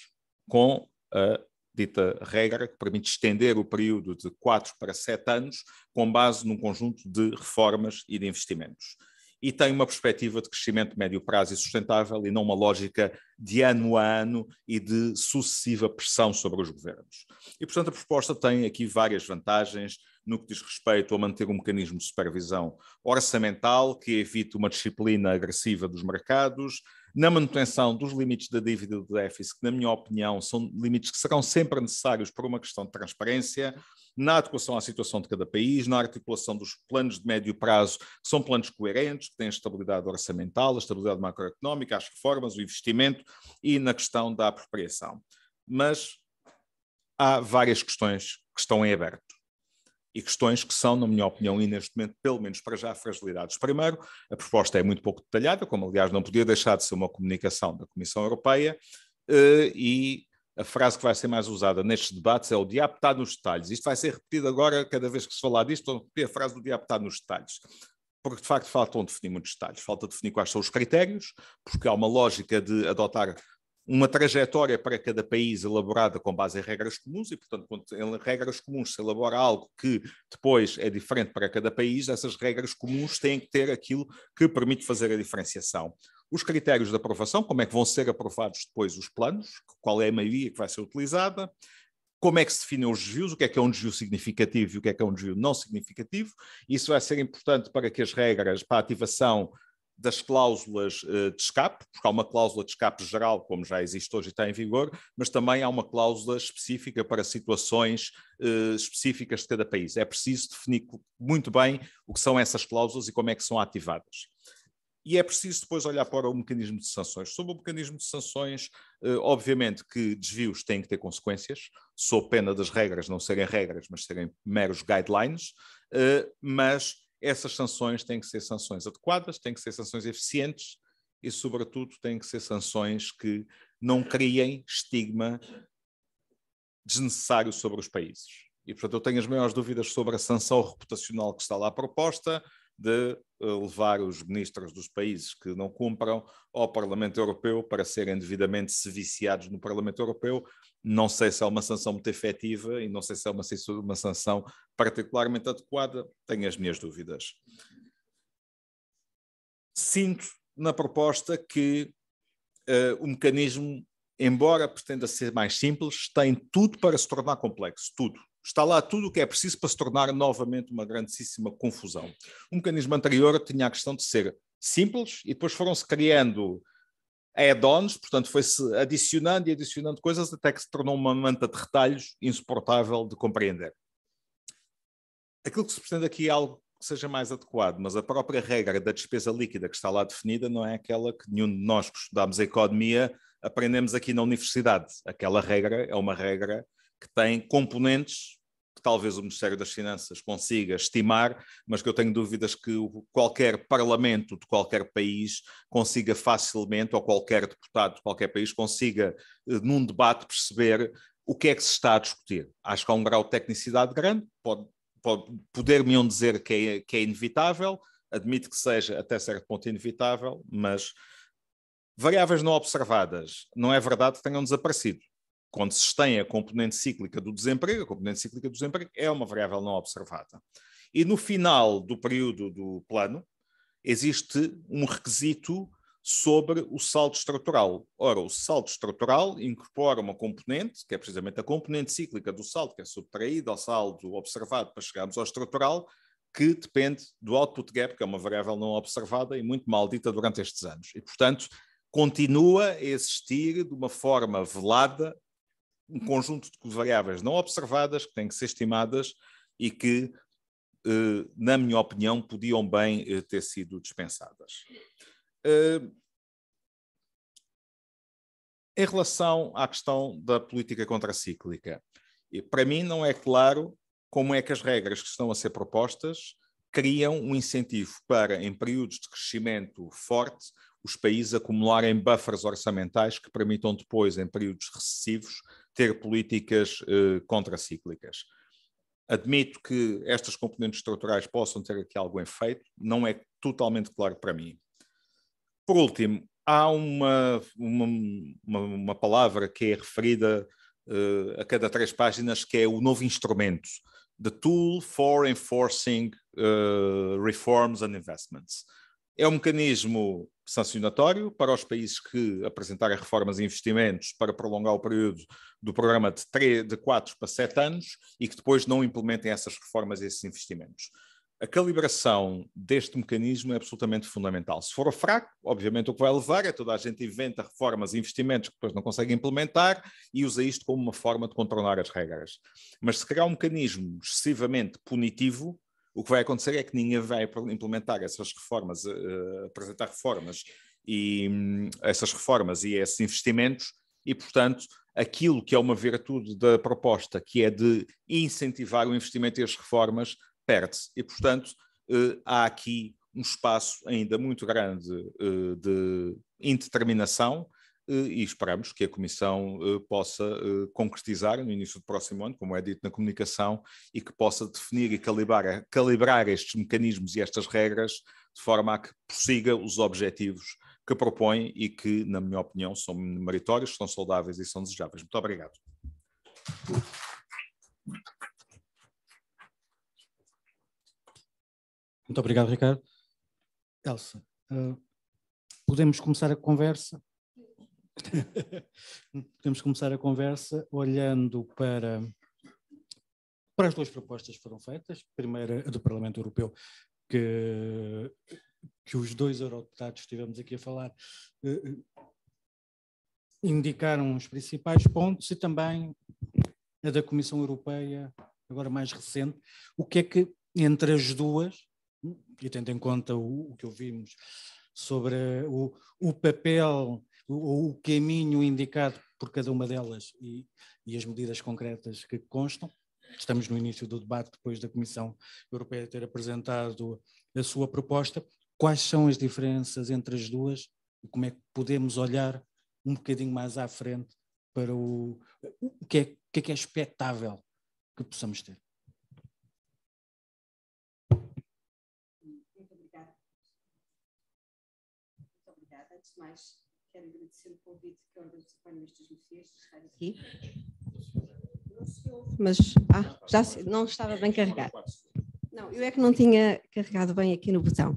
H: com a dita regra, que permite estender o período de 4 para 7 anos, com base num conjunto de reformas e de investimentos. E tem uma perspectiva de crescimento médio prazo e sustentável, e não uma lógica de ano a ano e de sucessiva pressão sobre os governos. E, portanto, a proposta tem aqui várias vantagens no que diz respeito a manter um mecanismo de supervisão orçamental que evite uma disciplina agressiva dos mercados, na manutenção dos limites da dívida e do déficit, que, na minha opinião, são limites que serão sempre necessários por uma questão de transparência, na adequação à situação de cada país, na articulação dos planos de médio prazo, que são planos coerentes, que têm a estabilidade orçamental, a estabilidade macroeconómica, as reformas, o investimento e na questão da apropriação. Mas há várias questões que estão em aberto e questões que são, na minha opinião, e neste momento, pelo menos para já, fragilidades. Primeiro, a proposta é muito pouco detalhada, como aliás não podia deixar de ser uma comunicação da Comissão Europeia, eh, e a frase que vai ser mais usada nestes debates é o diabo está nos detalhes. Isto vai ser repetido agora, cada vez que se falar disto, a frase do diabo está nos detalhes. Porque, de facto, faltam definir muitos detalhes. Falta definir quais são os critérios, porque há uma lógica de adotar uma trajetória para cada país elaborada com base em regras comuns, e, portanto, quando em regras comuns se elabora algo que depois é diferente para cada país, essas regras comuns têm que ter aquilo que permite fazer a diferenciação. Os critérios de aprovação, como é que vão ser aprovados depois os planos, qual é a maioria que vai ser utilizada, como é que se definem os desvios, o que é que é um desvio significativo e o que é que é um desvio não significativo. Isso vai ser importante para que as regras para a ativação das cláusulas eh, de escape, porque há uma cláusula de escape geral, como já existe hoje e está em vigor, mas também há uma cláusula específica para situações eh, específicas de cada país. É preciso definir muito bem o que são essas cláusulas e como é que são ativadas. E é preciso depois olhar para o mecanismo de sanções. Sobre o mecanismo de sanções, eh, obviamente que desvios têm que ter consequências, sob pena das regras não serem regras, mas serem meros guidelines, mas essas sanções têm que ser sanções adequadas, têm que ser sanções eficientes e, sobretudo, têm que ser sanções que não criem estigma desnecessário sobre os países. E, portanto, eu tenho as maiores dúvidas sobre a sanção reputacional que está lá proposta, de eh, levar os ministros dos países que não cumpram ao Parlamento Europeu para serem devidamente seviciados no Parlamento Europeu não sei se é uma sanção muito efetiva e não sei se é uma, é uma sanção particularmente adequada, tenho as minhas dúvidas. Sinto na proposta que uh, o mecanismo, embora pretenda ser mais simples, tem tudo para se tornar complexo, tudo. Está lá tudo o que é preciso para se tornar novamente uma grandíssima confusão. O mecanismo anterior tinha a questão de ser simples e depois foram-se criando add-ons, portanto foi-se adicionando e adicionando coisas até que se tornou uma manta de retalhos insuportável de compreender. Aquilo que se pretende aqui é algo que seja mais adequado, mas a própria regra da despesa líquida que está lá definida não é aquela que nenhum de nós que estudamos economia aprendemos aqui na universidade. Aquela regra é uma regra que tem componentes talvez o Ministério das Finanças consiga estimar, mas que eu tenho dúvidas que qualquer parlamento de qualquer país consiga facilmente, ou qualquer deputado de qualquer país consiga, eh, num debate, perceber o que é que se está a discutir. Acho que há um grau de tecnicidade grande, pode, pode poder me ão dizer que é, que é inevitável, admito que seja até certo ponto inevitável, mas variáveis não observadas, não é verdade que tenham desaparecido quando se tem a componente cíclica do desemprego, a componente cíclica do desemprego é uma variável não observada. E no final do período do plano, existe um requisito sobre o saldo estrutural. Ora, o saldo estrutural incorpora uma componente, que é precisamente a componente cíclica do saldo, que é subtraída ao saldo observado para chegarmos ao estrutural, que depende do output gap, que é uma variável não observada e muito maldita durante estes anos. E, portanto, continua a existir de uma forma velada um conjunto de variáveis não observadas que têm que ser estimadas e que, eh, na minha opinião, podiam bem eh, ter sido dispensadas. Eh, em relação à questão da política contracíclica, para mim não é claro como é que as regras que estão a ser propostas criam um incentivo para, em períodos de crescimento forte, os países acumularem buffers orçamentais que permitam depois, em períodos recessivos, ter políticas eh, contracíclicas. Admito que estas componentes estruturais possam ter aqui algum efeito, não é totalmente claro para mim. Por último, há uma, uma, uma, uma palavra que é referida eh, a cada três páginas, que é o novo instrumento, The Tool for Enforcing uh, Reforms and Investments. É um mecanismo sancionatório para os países que apresentarem reformas e investimentos para prolongar o período do programa de, 3, de 4 para 7 anos e que depois não implementem essas reformas e esses investimentos. A calibração deste mecanismo é absolutamente fundamental. Se for fraco, obviamente o que vai levar é toda a gente inventa reformas e investimentos que depois não consegue implementar e usa isto como uma forma de controlar as regras. Mas se criar um mecanismo excessivamente punitivo, o que vai acontecer é que ninguém vai implementar essas reformas, uh, apresentar reformas e um, essas reformas e esses investimentos, e, portanto, aquilo que é uma virtude da proposta, que é de incentivar o investimento e as reformas, perde-se. E, portanto, uh, há aqui um espaço ainda muito grande uh, de indeterminação eh, e esperamos que a Comissão eh, possa eh, concretizar no início do próximo ano, como é dito na comunicação, e que possa definir e calibrar, calibrar estes mecanismos e estas regras de forma a que prossiga os objetivos que propõe e que, na minha opinião, são meritórios, são saudáveis e são desejáveis. Muito obrigado.
E: Muito obrigado, Ricardo. Elsa, podemos começar a conversa Podemos começar a conversa olhando para, para as duas propostas que foram feitas. Primeiro, a do Parlamento Europeu, que, que os dois eurodeputados que estivemos aqui a falar eh, eh, indicaram os principais pontos e também a da Comissão Europeia, agora mais recente. O que é que, entre as duas, e tendo em conta o, o que ouvimos sobre o, o papel o, o caminho indicado por cada uma delas e, e as medidas concretas que constam. Estamos no início do debate, depois da Comissão Europeia ter apresentado a sua proposta. Quais são as diferenças entre as duas e como é que podemos olhar um bocadinho mais à frente para o, o, que, é, o que é que é expectável que possamos ter?
I: Muito obrigada. Muito obrigada. Antes de mais, quero agradecer o convite que a Ordem dos Economistas me fez de estar aqui. Mas ah, já não estava bem carregado. Não, eu é que não tinha carregado bem aqui no botão.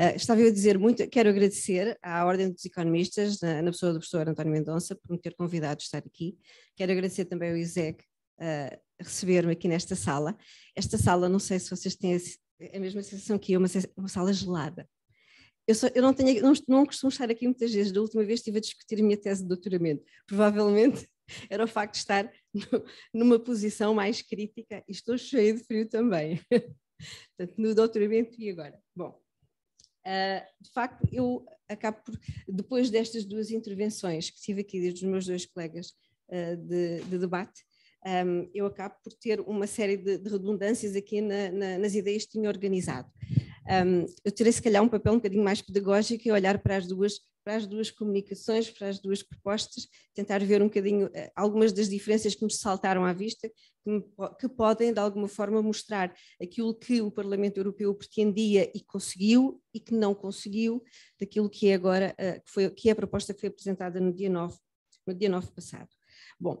I: Uh, estava eu a dizer muito, quero agradecer à Ordem dos Economistas, na, na pessoa do professor António Mendonça, por me ter convidado a estar aqui. Quero agradecer também ao ISEC uh, receber-me aqui nesta sala. Esta sala, não sei se vocês têm a, a mesma sensação que eu, mas é uma sala gelada eu, só, eu não, tenho, não, não costumo estar aqui muitas vezes, da última vez estive a discutir a minha tese de doutoramento. Provavelmente era o facto de estar no, numa posição mais crítica e estou cheia de frio também. Portanto, no doutoramento e agora. Bom, uh, de facto, eu acabo por, depois destas duas intervenções que tive aqui desde os meus dois colegas uh, de, de debate, um, eu acabo por ter uma série de, de redundâncias aqui na, na, nas ideias que tinha organizado. Um, eu terei se calhar um papel um bocadinho mais pedagógico e olhar para as duas para as duas comunicações, para as duas propostas, tentar ver um bocadinho eh, algumas das diferenças que nos saltaram à vista, que, me, que, podem de alguma forma mostrar aquilo que o Parlamento Europeu pretendia e conseguiu e que não conseguiu, daquilo que é agora, eh, que, foi, que é a proposta que foi apresentada no dia 9, no dia 9 passado. Bom,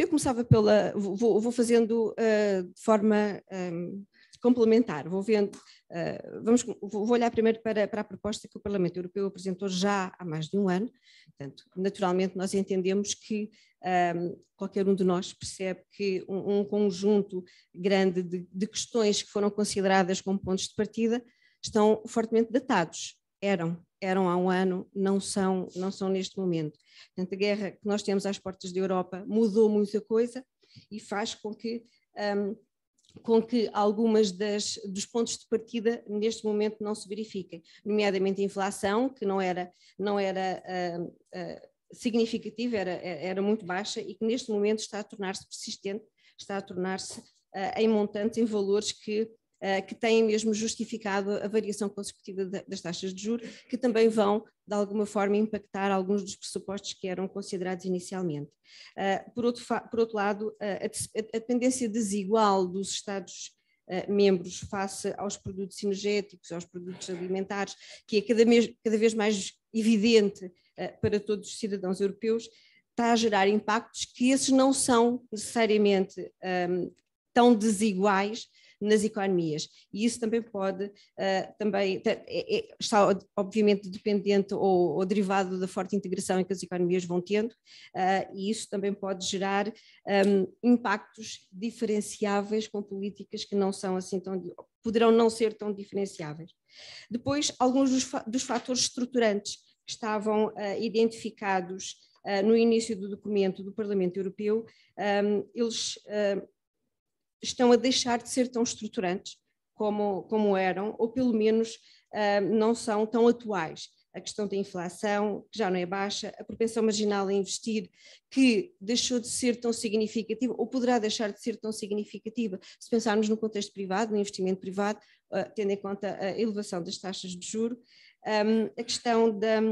I: eu começava pela. Vou, vou fazendo uh, de forma um, ehm, complementar, vou vendo. Uh, vamos, vou olhar primeiro para, para a proposta que o Parlamento Europeu apresentou já há mais de um ano. Portanto, naturalmente, nós entendemos que um, ehm, qualquer um de nós percebe que um, um conjunto grande de, de, questões que foram consideradas como pontos de partida estão fortemente datados. Eram, eram há um ano não são, não são neste momento. Portanto, a guerra que nós temos às portas da Europa mudou muita coisa e faz com que, um, com que algumas das, dos pontos de partida neste momento não se verifiquem, nomeadamente a inflação, que não era, não era uh, uh, significativa, era, era muito baixa e que neste momento está a tornar-se persistente, está a tornar-se uh, em montantes, em valores que eh, que têm mesmo justificado a variação consecutiva das taxas de juros, que também vão, de alguma forma, impactar alguns dos pressupostos que eram considerados inicialmente. Eh, por outro, por outro lado, eh, a tendência desigual dos Estados membros face aos produtos energéticos, aos produtos alimentares, que é cada, vez, cada vez mais evidente para todos os cidadãos europeus, está a gerar impactos que esses não são necessariamente um, ehm, tão desiguais nas economias. E isso também pode, uh, também é, é, está obviamente dependente ou, ou, derivado da forte integração em que as economias vão tendo, uh, e isso também pode gerar um, ehm, impactos diferenciáveis com políticas que não são assim tão poderão não ser tão diferenciáveis. Depois, alguns dos, fa dos fatores estruturantes que estavam uh, identificados uh, no início do documento do Parlamento Europeu, um, ehm, eles uh, estão a deixar de ser tão estruturantes como, como eram, ou pelo menos uh, não são tão atuais. A questão da inflação, que já não é baixa, a propensão marginal a investir, que deixou de ser tão significativa, ou poderá deixar de ser tão significativa, se pensarmos no contexto privado, no investimento privado, uh, tendo em conta a elevação das taxas de juro, um, ah, a questão da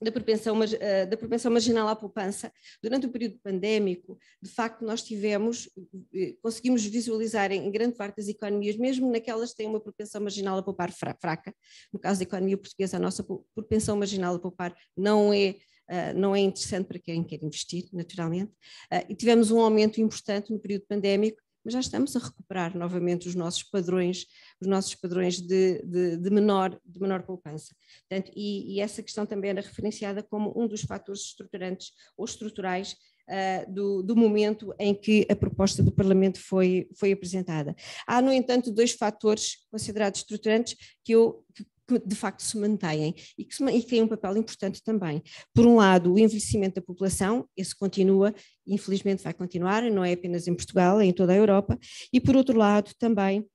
I: da propensão, eh, da propensão marginal à poupança. Durante o período pandémico, de facto, nós tivemos, eh, conseguimos visualizar em grande parte das economias, mesmo naquelas que têm uma propensão marginal a poupar fraca, no caso da economia portuguesa, a nossa propensão marginal a poupar não é Uh, não é interessante para quem quer investir, naturalmente. Uh, e tivemos um aumento importante no período pandémico mas já estamos a recuperar novamente os nossos padrões, os nossos padrões de, de, de menor, de menor poupança. Portanto, e, e, essa questão também era referenciada como um dos fatores estruturantes ou estruturais uh, do, do, momento em que a proposta do Parlamento foi, foi apresentada. Há, no entanto, dois fatores considerados estruturantes que eu, que de facto se mantêm e que, se, e que têm um papel importante também. Por um lado, o envelhecimento da população, esse continua, infelizmente vai continuar, não é apenas em Portugal, é em toda a Europa, e por outro lado também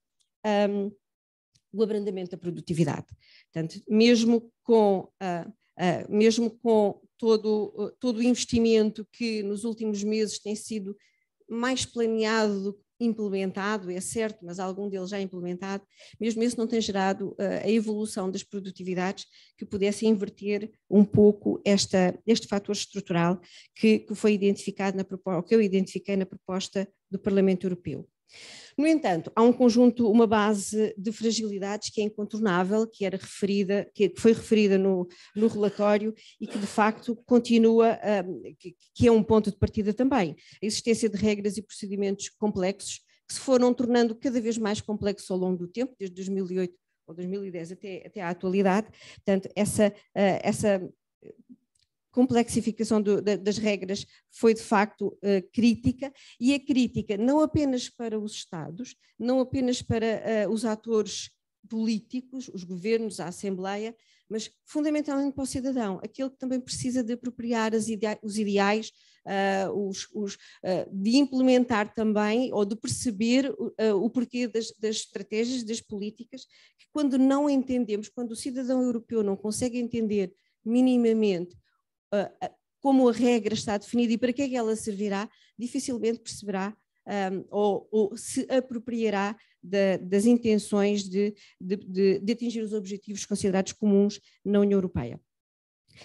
I: um, o abrandamento da produtividade. Portanto, mesmo com, uh, uh, mesmo com todo, uh, todo o investimento que nos últimos meses tem sido mais planeado do que implementado, é certo, mas algum deles já é implementado, mesmo isso não tem gerado uh, a evolução das produtividades que pudesse inverter um pouco esta, este fator estrutural que, que foi identificado na proposta, que eu identifiquei na proposta do Parlamento Europeu. No entanto, há um conjunto, uma base de fragilidades que é incontornável, que era referida, que foi referida no, no relatório e que de facto continua, hum, que, que é um ponto de partida também. A existência de regras e procedimentos complexos que se foram tornando cada vez mais complexos ao longo do tempo, desde 2008 ou 2010 até, até à atualidade. Portanto, essa, hum, essa complexificação do, da, das regras foi de facto uh, crítica, e é crítica não apenas para os Estados, não apenas para uh, os atores políticos, os governos, a Assembleia, mas fundamentalmente para o cidadão, aquele que também precisa de apropriar os ideais, uh, os, os, uh, de implementar também ou de perceber uh, o porquê das, das, estratégias, das políticas, que quando não entendemos, quando o cidadão europeu não consegue entender minimamente como a regra está definida e para que é que ela servirá, dificilmente perceberá um, ou, ou, se apropriará da, das intenções de, de, de, de, atingir os objetivos considerados comuns na União Europeia.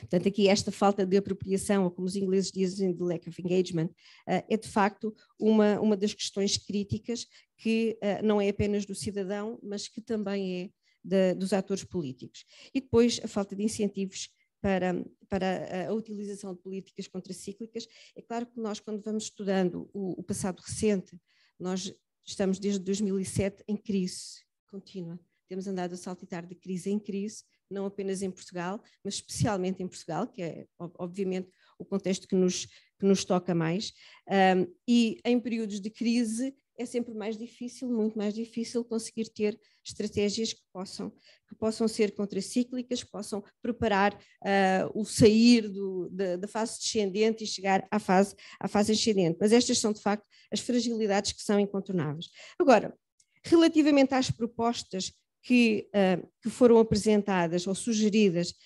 I: Portanto, aqui esta falta de apropriação, ou como os ingleses dizem, de lack of engagement, uh, é de facto uma, uma das questões críticas que uh, não é apenas do cidadão, mas que também é dos atores políticos. E depois a falta de incentivos para, para a utilização de políticas contracíclicas. É claro que nós, quando vamos estudando o, o passado recente, nós estamos desde 2007 em crise contínua. Temos andado a saltitar de crise em crise, não apenas em Portugal, mas especialmente em Portugal, que é, obviamente, o contexto que nos, que nos toca mais. Um, e em períodos de crise é sempre mais difícil, muito mais difícil, conseguir ter estratégias que possam, que possam ser contracíclicas, que possam preparar uh, o sair do, da, da, fase descendente e chegar à fase, à fase ascendente. Mas estas são, de facto, as fragilidades que são incontornáveis. Agora, relativamente às propostas que, uh, que foram apresentadas ou sugeridas uh,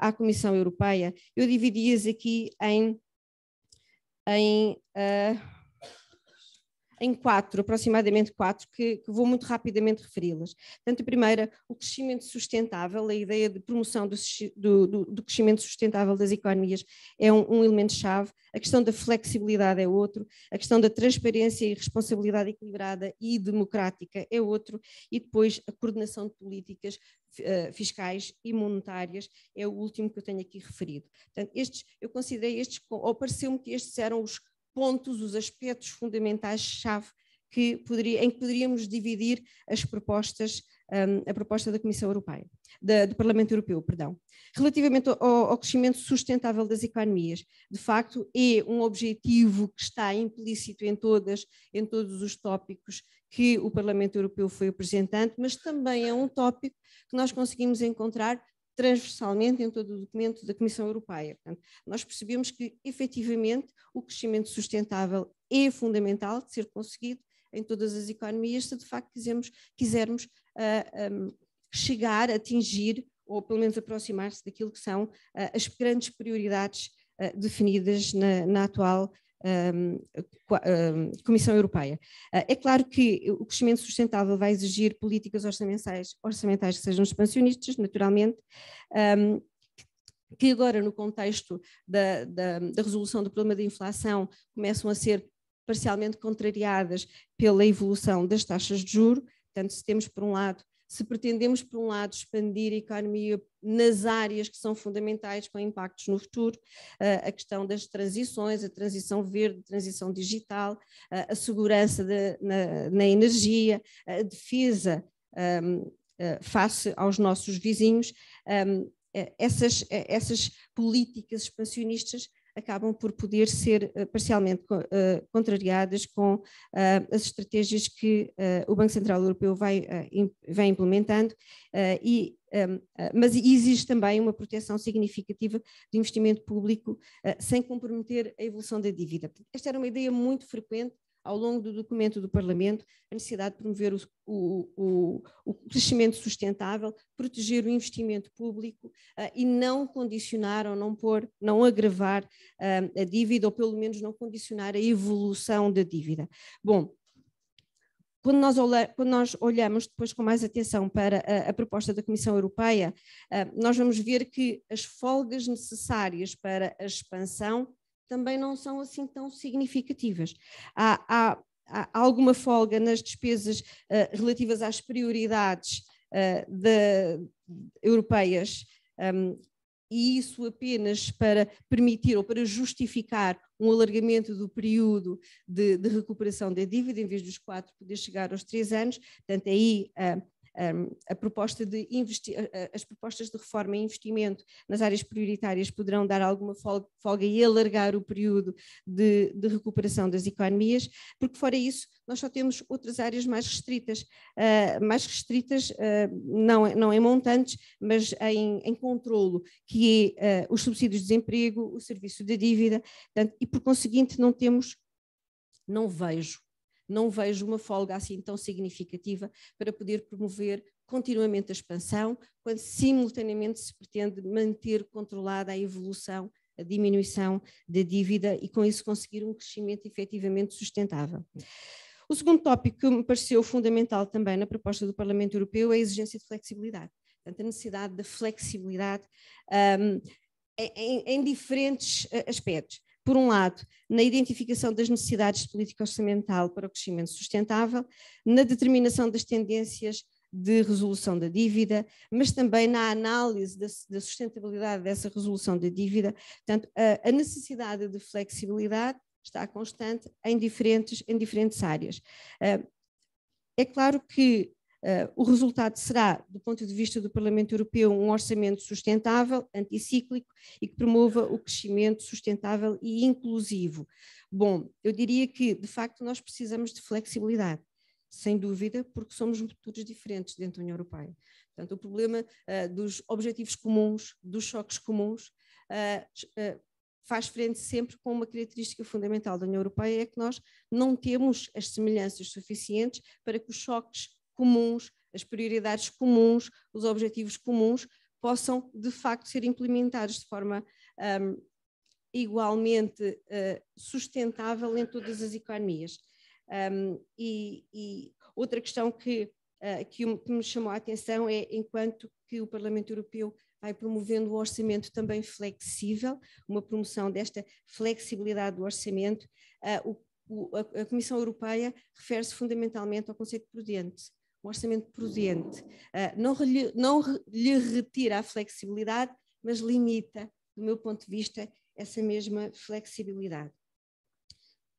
I: à Comissão Europeia, eu dividi-as aqui em. em em quatro, aproximadamente quatro, que, que vou muito rapidamente referi-las. Portanto, a primeira, o crescimento sustentável, a ideia de promoção do, do, do crescimento sustentável das economias é um, um elemento-chave, a questão da flexibilidade é outro, a questão da transparência e responsabilidade equilibrada e democrática é outro, e depois a coordenação de políticas eh, fiscais e monetárias é o último que eu tenho aqui referido. Portanto, estes, eu considerei estes, ou pareceu-me que estes eram os pontos, os aspectos fundamentais-chave que poderia, em que poderíamos dividir as propostas, um, a proposta da Comissão Europeia, da, do Parlamento Europeu, perdão. Relativamente ao, ao, crescimento sustentável das economias, de facto é um objetivo que está implícito em todas, em todos os tópicos que o Parlamento Europeu foi apresentando, mas também é um tópico que nós conseguimos encontrar transversalmente em todo o documento da Comissão Europeia. Portanto, nós percebemos que, efetivamente, o crescimento sustentável é fundamental de ser conseguido em todas as economias, se de facto quisermos, quisermos uh, ah, um, chegar, atingir, ou pelo menos aproximar-se daquilo que são uh, as grandes prioridades uh, definidas na, na, atual Comissão Europeia. Ah, é claro que o crescimento sustentável vai exigir políticas orçamentais, orçamentais que sejam expansionistas, naturalmente, que agora, no contexto da, da, da resolução do problema da inflação, começam a ser parcialmente contrariadas pela evolução das taxas de juro. Portanto, se temos, por um lado, se pretendemos, por um lado, expandir a economia nas áreas que são fundamentais com impactos no futuro, ah, a questão das transições, a transição verde, a transição digital, ah, a segurança de, na, na, energia, a defesa um, ah, face aos nossos vizinhos. Um, eh, essas, eh, essas políticas expansionistas acabam por poder ser eh, parcialmente eh, contrariadas com eh, as estratégias que o Banco Central Europeu vai, vai implementando e mas exige também uma proteção significativa do investimento público sem comprometer a evolução da dívida. Esta era uma ideia muito frequente ao longo do documento do Parlamento, a necessidade de promover o, o, o, o crescimento sustentável, proteger o investimento público uh, e não condicionar ou não pôr, não agravar uh, a dívida, ou pelo menos não condicionar a evolução da dívida. Bom, quando nós, quando nós, olhamos depois com mais atenção para a, a proposta da Comissão Europeia, uh, nós vamos ver que as folgas necessárias para a expansão também não são assim tão significativas. Há, há, há alguma folga nas despesas uh, relativas às prioridades uh, eh, de, europeias, um, ehm, e isso apenas para permitir ou para justificar um alargamento do período de, de recuperação da dívida, em vez dos quatro, poder chegar aos três anos. Portanto, aí uh, a proposta de as propostas de reforma e investimento nas áreas prioritárias poderão dar alguma folga e alargar o período de, de recuperação das economias, porque fora isso nós só temos outras áreas mais restritas, ah, mais restritas ah, não, é, não em é montantes, mas em, em controlo, que é ah, os subsídios de desemprego, o serviço da dívida, e por conseguinte não temos, não vejo não vejo uma folga assim tão significativa para poder promover continuamente a expansão, quando simultaneamente se pretende manter controlada a evolução, a diminuição da dívida e com isso conseguir um crescimento efetivamente sustentável. O segundo tópico que me pareceu fundamental também na proposta do Parlamento Europeu é a exigência de flexibilidade, portanto a necessidade da flexibilidade um, em, em, diferentes eh, aspectos por um lado, na identificação das necessidades de política orçamental para o crescimento sustentável, na determinação das tendências de resolução da dívida, mas também na análise da, da sustentabilidade dessa resolução da dívida. Portanto, a, a, necessidade de flexibilidade está constante em diferentes, em diferentes áreas. Ah, é claro que Uh, o resultado será, do ponto de vista do Parlamento Europeu, um orçamento sustentável, anticíclico e que promova o crescimento sustentável e inclusivo. Bom, eu diria que, de facto, nós precisamos de flexibilidade, sem dúvida, porque somos motores diferentes dentro da União Europeia. Portanto, o problema uh, dos objetivos comuns, dos choques comuns, uh, faz frente sempre com uma característica fundamental da União Europeia, é que nós não temos as semelhanças suficientes para que os choques comuns, as prioridades comuns, os objetivos comuns, possam de facto ser implementados de forma um, igualmente uh, sustentável em todas as economias. Um, e, e, outra questão que, uh, que, me chamou a atenção é enquanto que o Parlamento Europeu vai promovendo o orçamento também flexível, uma promoção desta flexibilidade do orçamento. Uh, o, o, a, Comissão Europeia refere-se fundamentalmente ao conceito prudente, um orçamento prudente, ah, não, não lhe retira a flexibilidade, mas limita, do meu ponto de vista, essa mesma flexibilidade.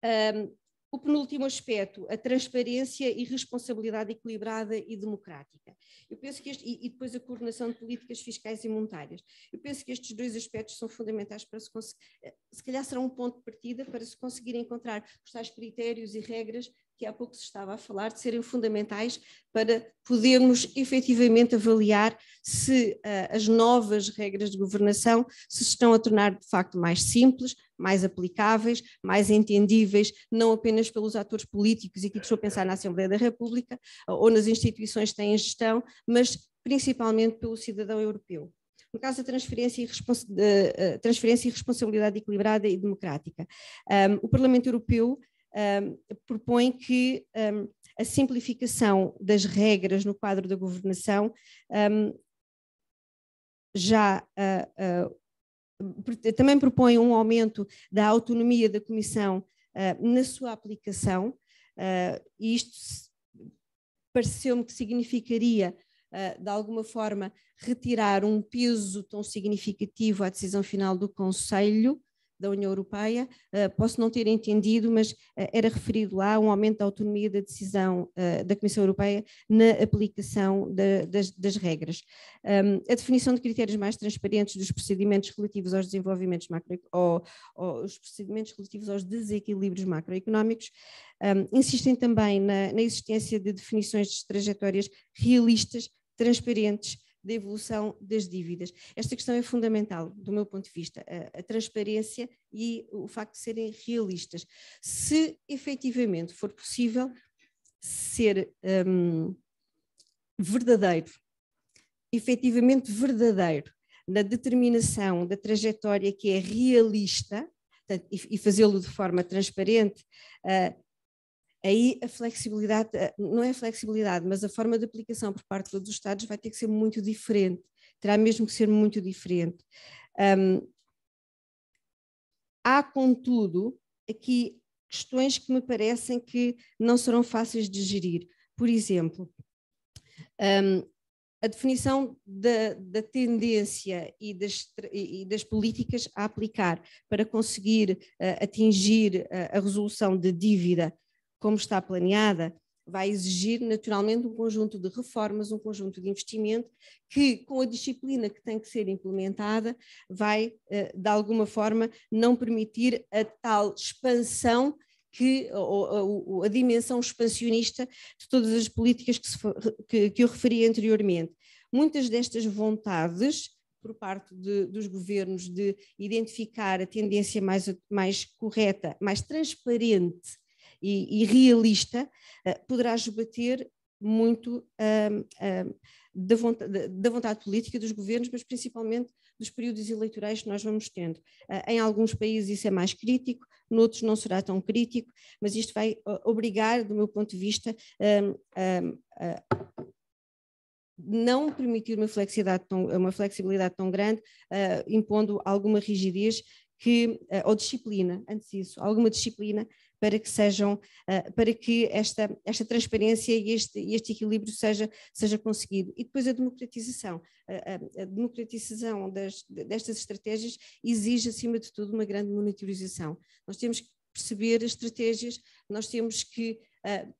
I: Um, ah, o penúltimo aspecto, a transparência e responsabilidade equilibrada e democrática. Eu penso que este, e, e, depois a coordenação de políticas fiscais e monetárias. Eu penso que estes dois aspectos são fundamentais para se conseguir, eh, se calhar será um ponto de partida para se conseguir encontrar os tais critérios e regras que há pouco se estava a falar, de serem fundamentais para podermos efetivamente avaliar se uh, as novas regras de governação se estão a tornar de facto mais simples, mais aplicáveis, mais entendíveis, não apenas pelos atores políticos, e aqui estou a pensar na Assembleia da República ah, ou nas instituições que têm gestão, mas principalmente pelo cidadão europeu. No caso da transferência e, de, uh, ah, transferência e responsabilidade equilibrada e democrática, um, o Parlamento Europeu um, propõe que um, a simplificação das regras no quadro da governação um, já uh, uh, também propõe um aumento da autonomia da Comissão uh, na sua aplicação, e isto pareceu-me que significaria de alguma forma, retirar um peso tão significativo à decisão final do Conselho da União Europeia, eh, posso não ter entendido, mas eh, era referido lá um aumento da autonomia da decisão eh, da Comissão Europeia na aplicação das, das, regras. Ehm, a definição de critérios mais transparentes dos procedimentos relativos aos desenvolvimentos macro, ou, ou os procedimentos relativos aos desequilíbrios macroeconómicos, ehm, insistem também na, na existência de definições de trajetórias realistas transparentes da evolução das dívidas. Esta questão é fundamental, do meu ponto de vista, a, a transparência e o facto de serem realistas. Se efetivamente for possível ser um, verdadeiro, efetivamente verdadeiro, na determinação da trajetória que é realista, portanto, e, e fazê-lo de forma transparente uh, aí a flexibilidade, eh, não é a flexibilidade, mas a forma de aplicação por parte de todos os Estados vai ter que ser muito diferente, terá mesmo que ser muito diferente. Um, há, contudo, aqui questões que me parecem que não serão fáceis de gerir. Por exemplo, um, a definição da, da tendência e das, e das, políticas a aplicar para conseguir uh, atingir uh, a resolução de dívida como está planeada, vai exigir naturalmente um conjunto de reformas, um conjunto de investimento que, com a disciplina que tem que ser implementada, vai, eh, de alguma forma, não permitir a tal expansão que ou, ou, a dimensão expansionista de todas as políticas que, se, que, que eu referi anteriormente. Muitas destas vontades por parte de, dos governos de identificar a tendência mais, mais correta, mais transparente e, e realista, uh, poderá esbater muito da, vontade, da, vontade, política dos governos, mas principalmente dos períodos eleitorais que nós vamos tendo. Uh, em alguns países isso é mais crítico, noutros não será tão crítico, mas isto vai obrigar, do meu ponto de vista, a. uh, ah, não permitir uma flexibilidade tão, uma flexibilidade tão grande, uh, impondo alguma rigidez que, ah, ou disciplina, antes disso, alguma disciplina para que sejam, ah, para que esta, esta transparência e este, este equilíbrio seja, seja conseguido. E depois a democratização. A, a democratização das, destas estratégias exige, acima de tudo, uma grande monitorização. Nós temos que perceber as estratégias, nós temos que uh,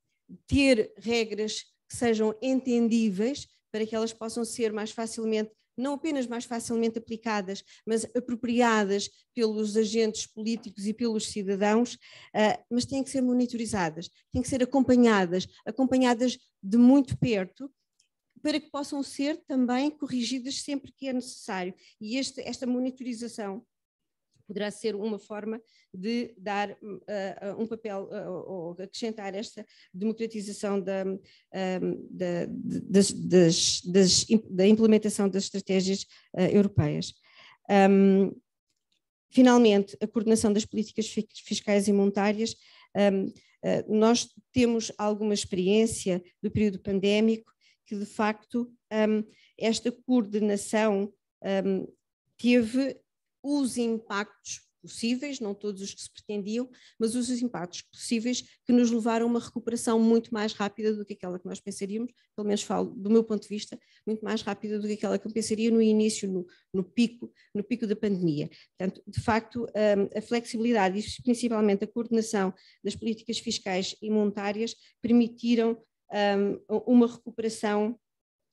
I: ter regras que sejam entendíveis para que elas possam ser mais facilmente não apenas mais facilmente aplicadas, mas apropriadas pelos agentes políticos e pelos cidadãos, ah, mas têm que ser monitorizadas, têm que ser acompanhadas, acompanhadas de muito perto, para que possam ser também corrigidas sempre que é necessário. E este, esta monitorização poderá ser uma forma de dar uh, um papel uh, ou acrescentar esta democratização da, hum, da, das, das, da implementação das estratégias uh, europeias. Um, finalmente, a coordenação das políticas fiscais e monetárias. Um, nós temos alguma experiência do período pandémico que, de facto, hum, esta coordenação teve os impactos possíveis, não todos os que se pretendiam, mas os impactos possíveis que nos levaram a uma recuperação muito mais rápida do que aquela que nós pensaríamos, pelo menos falo do meu ponto de vista, muito mais rápida do que aquela que eu pensaria no início, no, no pico, no pico da pandemia. Portanto, de facto, hum, a flexibilidade e principalmente a coordenação das políticas fiscais e monetárias permitiram hum, uma recuperação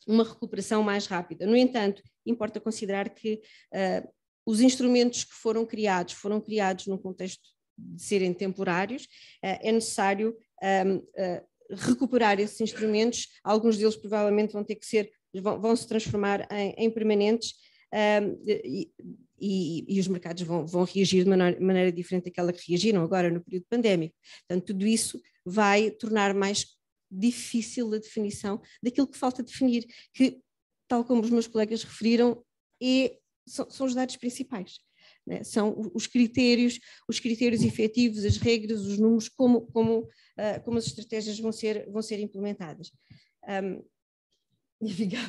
I: uma recuperação mais rápida. No entanto, importa considerar que uh, os instrumentos que foram criados foram criados num contexto de serem temporários, eh, é necessário ehm, eh, recuperar esses instrumentos, alguns deles provavelmente vão ter que ser, vão, vão se transformar em, em permanentes ehm, e, e, e, os mercados vão, vão, reagir de maneira diferente daquela que reagiram agora no período pandémico. Portanto, tudo isso vai tornar mais difícil a definição daquilo que falta definir, que, tal como os meus colegas referiram, é são, são os dados principais. Né? São os critérios, os critérios efetivos, as regras, os números, como, como, uh, como as estratégias vão ser, vão ser implementadas. Um, e ficava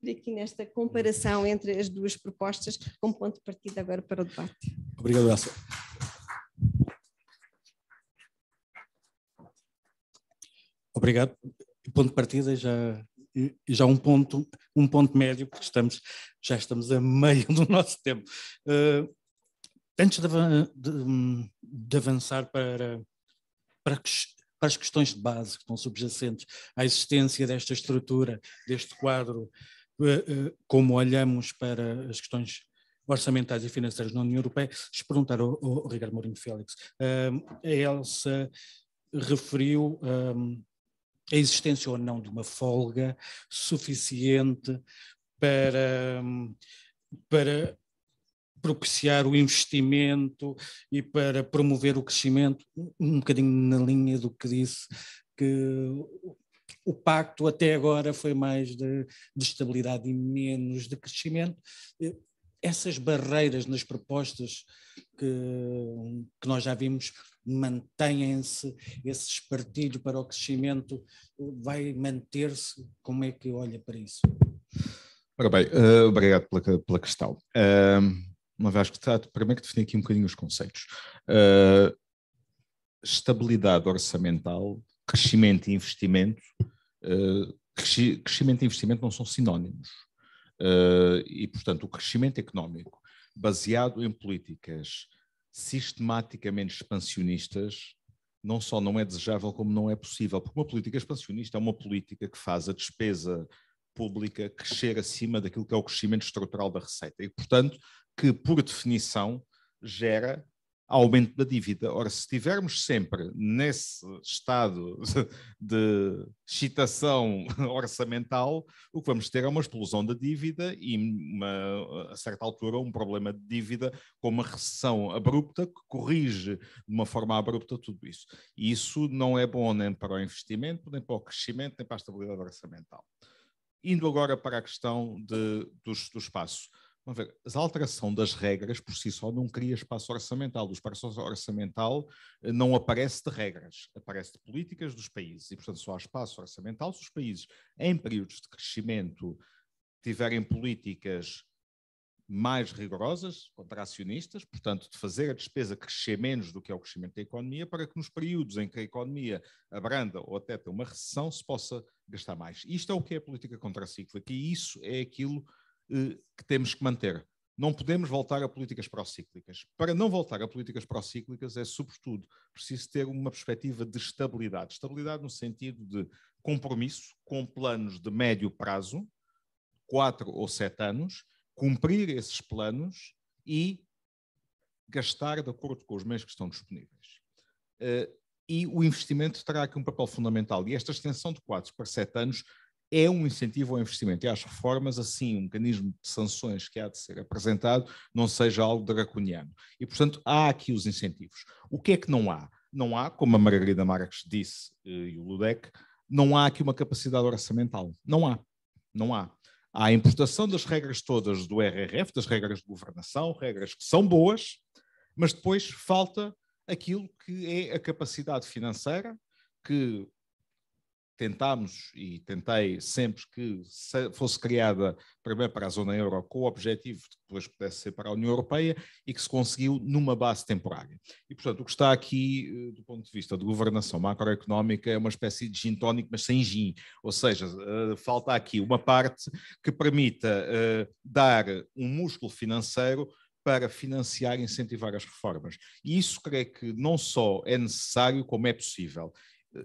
I: por aqui nesta comparação entre as duas propostas, como ponto de partida agora para o debate.
E: Obrigado, Elsa. Obrigado. Ponto de partida já e já um ponto, um ponto médio, porque estamos, já estamos a meio do nosso tempo. Uh, antes de, de, hum, de, avançar para, para, para as questões de base que estão subjacentes à existência desta estrutura, deste quadro, eh, eh, como olhamos para as questões orçamentais e financeiras na União Europeia, se perguntar ao, ao Ricardo Mourinho Félix. A Elsa referiu hum, a existência ou não de uma folga suficiente para, hum, para propiciar o investimento e para promover o crescimento, um bocadinho na linha do que disse, que o pacto até agora foi mais de, de estabilidade e menos de crescimento essas barreiras nas propostas que, que nós já vimos mantêm-se, esse espartilho para o crescimento vai manter-se? Como é que olha para isso?
H: Ora bem, uh, obrigado pela, pela questão. Uh, uma vez que está, primeiro que definir aqui um bocadinho os conceitos. Uh, estabilidade orçamental, crescimento e investimento. Uh, crescimento e investimento não são sinónimos. Uh, e, portanto, o crescimento económico baseado em políticas sistematicamente expansionistas não só não é desejável, como não é possível. Porque uma política expansionista é uma política que faz a despesa pública crescer acima daquilo que é o crescimento estrutural da receita. E, portanto, que, por definição, gera aumento da dívida. Ora, se estivermos sempre nesse estado de excitação orçamental, o que vamos ter é uma explosão da dívida e, uma, a certa altura, um problema de dívida com uma recessão abrupta que corrige de uma forma abrupta tudo isso. E isso não é bom nem para o investimento, nem para o crescimento, nem para a estabilidade orçamental. Indo agora para a questão de, do, do espaço. Vamos ver, a alteração das regras por si só não cria espaço orçamental. O espaço orçamental eh, não aparece de regras, aparece de políticas dos países. E, portanto, só há espaço orçamental se os países, em períodos de crescimento, tiverem políticas mais rigorosas, contracionistas, portanto, de fazer a despesa crescer menos do que é o crescimento da economia, para que nos períodos em que a economia abranda ou até tem uma recessão, se possa gastar mais. Isto é o que é a política contracíclica, e isso é aquilo eh, que temos que manter. Não podemos voltar a políticas procíclicas. Para não voltar a políticas procíclicas, é sobretudo preciso ter uma perspectiva de estabilidade. Estabilidade no sentido de compromisso com planos de médio prazo, quatro ou sete anos, cumprir esses planos e gastar de acordo com os meios que estão disponíveis. Eh, e o investimento terá aqui um papel fundamental. E esta extensão de quatro para sete anos é um incentivo ao investimento e às reformas, assim, um mecanismo de sanções que há de ser apresentado não seja algo draconiano. E, portanto, há aqui os incentivos. O que é que não há? Não há, como a Margarida Marques disse eh, e o Ludec, não há aqui uma capacidade orçamental. Não há. Não há. Há a importação das regras todas do RRF, das regras de governação, regras que são boas, mas depois falta aquilo que é a capacidade financeira que tentámos e tentei sempre que fosse criada primeiro para a zona euro com o objetivo de que depois pudesse ser para a União Europeia e que se conseguiu numa base temporária. E, portanto, o que está aqui eh, do ponto de vista de governação macroeconómica é uma espécie de gin tónico, mas sem gin, ou seja, eh, falta aqui uma parte que permita eh, dar um músculo financeiro para financiar e incentivar as reformas. E isso creio que não só é necessário, como é possível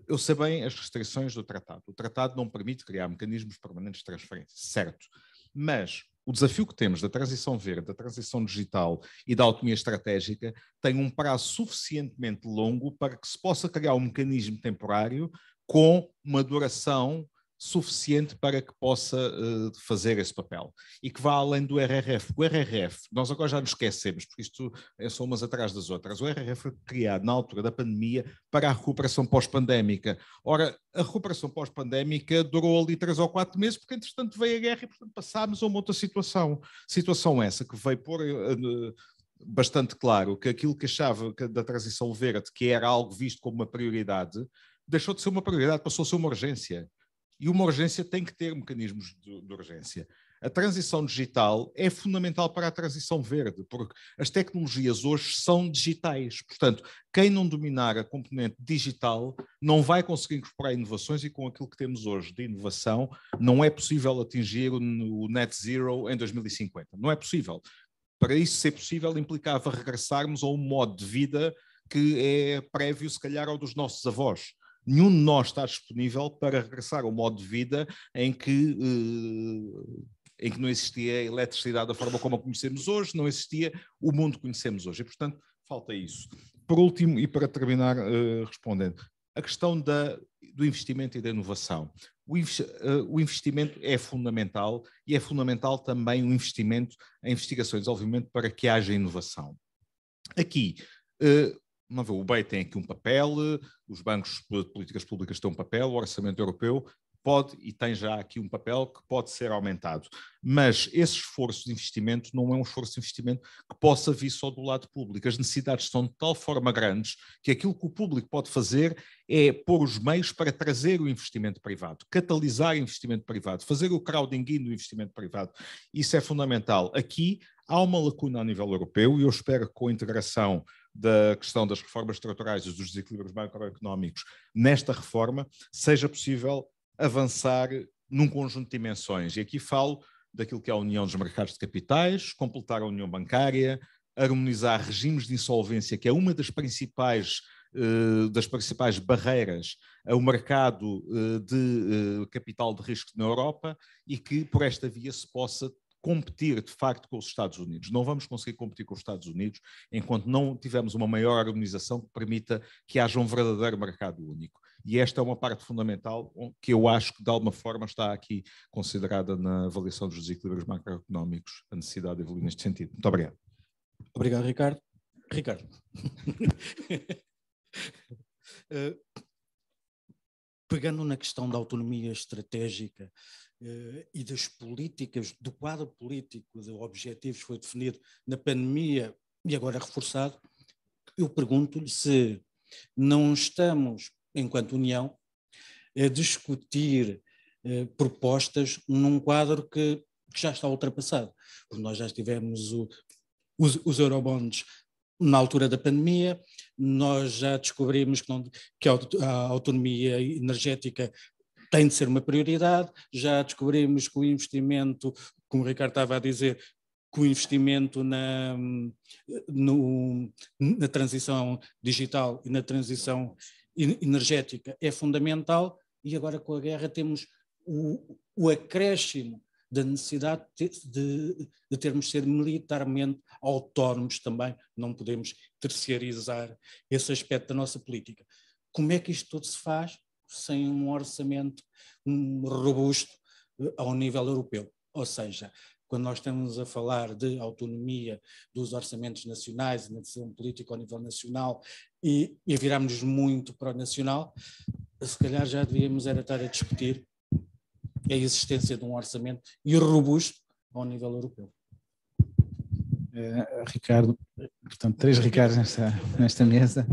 H: eu sei bem as restrições do tratado. O tratado não permite criar mecanismos permanentes de transferência, certo. Mas o desafio que temos da transição verde, da transição digital e da autonomia estratégica tem um prazo suficientemente longo para que se possa criar um mecanismo temporário com uma duração suficiente para que possa uh, fazer esse papel e que vá além do RRF. O RRF, nós agora já nos esquecemos, porque isto é umas atrás das outras. O RRF foi criado na altura da pandemia para a recuperação pós-pandémica. Ora, a recuperação pós-pandémica durou ali três ou quatro meses, porque entretanto veio a guerra e portanto passámos a uma outra situação. Situação essa que veio pôr. Uh, bastante claro que aquilo que achava da transição verde, que era algo visto como uma prioridade, deixou de ser uma prioridade, passou a ser uma urgência. E uma urgência tem que ter mecanismos de, de urgência. A transição digital é fundamental para a transição verde, porque as tecnologias hoje são digitais. Portanto, quem não dominar a componente digital não vai conseguir incorporar inovações e com aquilo que temos hoje de inovação, não é possível atingir o net zero em 2050. Não é possível. Para isso ser possível, implicava regressarmos a um modo de vida que é prévio, se calhar, ao dos nossos avós nenhum de nós está disponível para regressar ao modo de vida em que eh, em que não existia eletricidade da forma como a conhecemos hoje, não existia o mundo que conhecemos hoje. E, portanto, falta isso. Por último, e para terminar uh, respondendo, a questão da, do investimento e da inovação. O, uh, o, investimento é fundamental e é fundamental também o investimento em investigações, obviamente, para que haja inovação. Aqui, não vê, o BEI tem aqui um papel, os bancos de políticas públicas têm um papel, o orçamento europeu pode e tem já aqui um papel que pode ser aumentado. Mas esse esforço de investimento não é um esforço de investimento que possa vir só do lado público. As necessidades são de tal forma grandes que aquilo que o público pode fazer é pôr os meios para trazer o investimento privado, catalisar o investimento privado, fazer o crowding in do investimento privado. Isso é fundamental. Aqui há uma lacuna a nível europeu e eu espero que com a integração da questão das reformas estruturais e dos desequilíbrios macroeconómicos nesta reforma, seja possível avançar num conjunto de dimensões. E aqui falo daquilo que é a União dos Mercados de Capitais, completar a União Bancária, harmonizar regimes de insolvência, que é uma das principais eh, das principais barreiras ao mercado eh, de eh, capital de risco na Europa e que por esta via se possa competir de facto com os Estados Unidos. Não vamos conseguir competir com os Estados Unidos enquanto não tivermos uma maior harmonização que permita que haja um verdadeiro mercado único. E esta é uma parte fundamental que eu acho que, de alguma forma, está aqui considerada na avaliação dos desequilíbrios macroeconómicos, a necessidade de evoluir neste sentido. Muito obrigado. Obrigado, Ricardo. Ricardo.
E: Eh, pegando na questão da autonomia estratégica eh, e das políticas, do quadro político, de objetivos que foi definido na pandemia e agora reforçado, eu pergunto-lhe se não estamos, enquanto União, a discutir eh, propostas num quadro que, que já está ultrapassado. Porque nós já tivemos o, os, os eurobonds na altura da pandemia, nós já descobrimos que, não, que a autonomia energética tem de ser uma prioridade. Já descobrimos que o investimento, como o Ricardo estava a dizer, que o investimento na, no, na transição digital e na transição energética é fundamental, e agora com a guerra temos o, o acréscimo da necessidade de, de termos de ser militarmente autónomos também, não podemos terciarizar esse aspecto da nossa política. Como é que isto tudo se faz? sem um orçamento robusto eh, ao nível europeu. Ou seja, quando nós estamos a falar de autonomia dos orçamentos nacionais, na decisão política ao nível nacional e, e virarmos muito para o nacional, se calhar já devíamos era estar a discutir a existência de um orçamento e robusto ao nível europeu.
G: Eh, Ricardo, portanto, três Ricardos nesta, nesta mesa.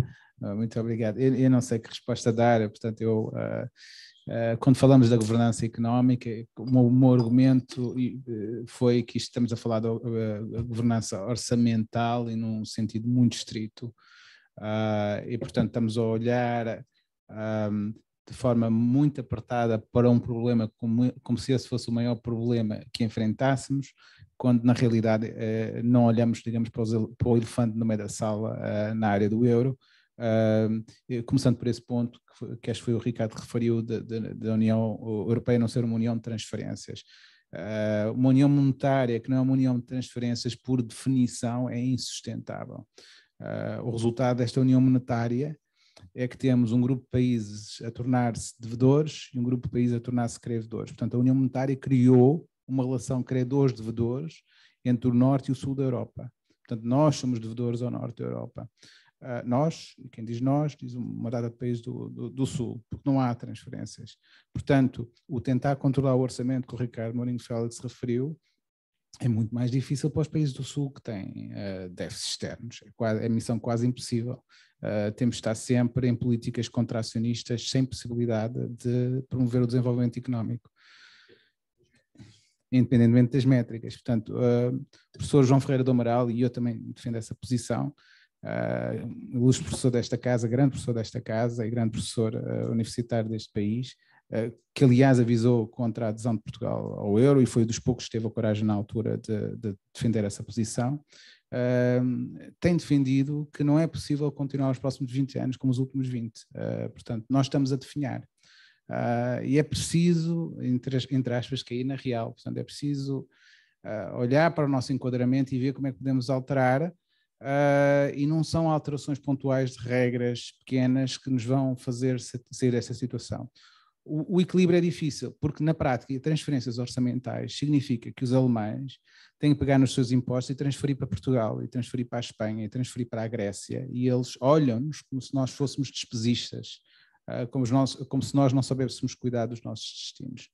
G: Ah, muito obrigado. Eu, eu, não sei que resposta dar, portanto, eu, uh, uh, quando falamos da governança económica, o meu, o meu argumento foi que estamos a falar da governança orçamental e num sentido muito estrito, e portanto estamos a olhar um, de forma muito apertada para um problema como, como, se esse fosse o maior problema que enfrentássemos, quando na realidade não olhamos, digamos, para, o elefante no meio da sala na área do euro, começando por esse ponto que, que acho que foi o Ricardo que referiu da União Europeia não ser uma união de transferências. Uh, uma união monetária que não é uma união de transferências, por definição, é insustentável. Uh, o resultado desta união monetária é que temos um grupo de países a tornar-se devedores e um grupo de países a tornar-se credores. Portanto, a União Monetária criou uma relação credores-devedores entre o norte e o sul da Europa. Portanto, nós somos devedores ao norte da Europa uh, nós, e quem diz nós, diz uma data de países do, do, do, Sul, porque não há transferências. Portanto, o tentar controlar o orçamento que o Ricardo Mourinho Félix referiu é muito mais difícil para os países do Sul que têm uh, déficits externos. É, quase, é missão quase impossível. Uh, temos de estar sempre em políticas contracionistas sem possibilidade de promover o desenvolvimento económico independentemente das métricas. Portanto, eh, o professor João Ferreira do Amaral, e eu também defendo essa posição, uh, ah, ilustre professor desta casa, grande professor desta casa e grande professor uh, universitário deste país, uh, que aliás avisou contra a adesão de Portugal ao euro e foi dos poucos que teve a coragem na altura de, de defender essa posição. Uh, tem defendido que não é possível continuar os próximos 20 anos como os últimos 20. Uh, portanto, nós estamos a definhar. Uh, e é preciso, entre, entre aspas, cair na real. Portanto, é preciso olhar para o nosso enquadramento e ver como é que podemos alterar Uh, e não são alterações pontuais de regras pequenas que nos vão fazer sair dessa situação. O, o, equilíbrio é difícil, porque na prática transferências orçamentais significa que os alemães têm que pegar nos seus impostos e transferir para Portugal, e transferir para a Espanha, e transferir para a Grécia, e eles olham-nos como se nós fôssemos despesistas, uh, como, como, se nós não soubéssemos cuidar dos nossos destinos.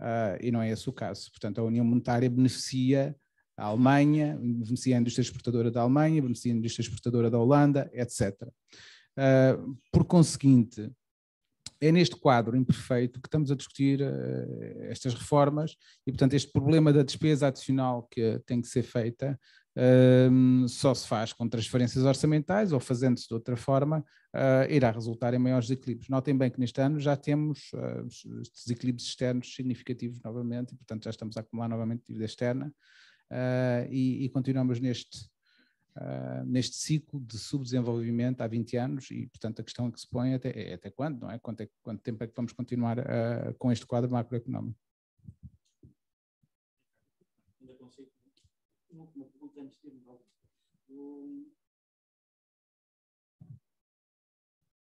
G: Uh, e não é esse o caso. Portanto, a União Monetária beneficia a Alemanha, beneficia a indústria exportadora da Alemanha, beneficia a indústria exportadora da Holanda, etc. Uh, ah, por conseguinte, é neste quadro imperfeito que estamos a discutir uh, estas reformas e, portanto, este problema da despesa adicional que tem que ser feita uh, só se faz com transferências orçamentais ou fazendo-se de outra forma, uh, irá resultar em maiores desequilíbrios. Notem bem que neste ano já temos desequilíbrios externos significativos novamente e, portanto, já estamos a acumular novamente dívida externa uh, e, e, continuamos neste, uh, neste ciclo de subdesenvolvimento há 20 anos e, portanto, a questão que se põe até, é até quando, não é? Quanto, é, quanto tempo é que vamos continuar uh, com este quadro macroeconómico?
E: Ainda consigo. Uma pergunta antes de ir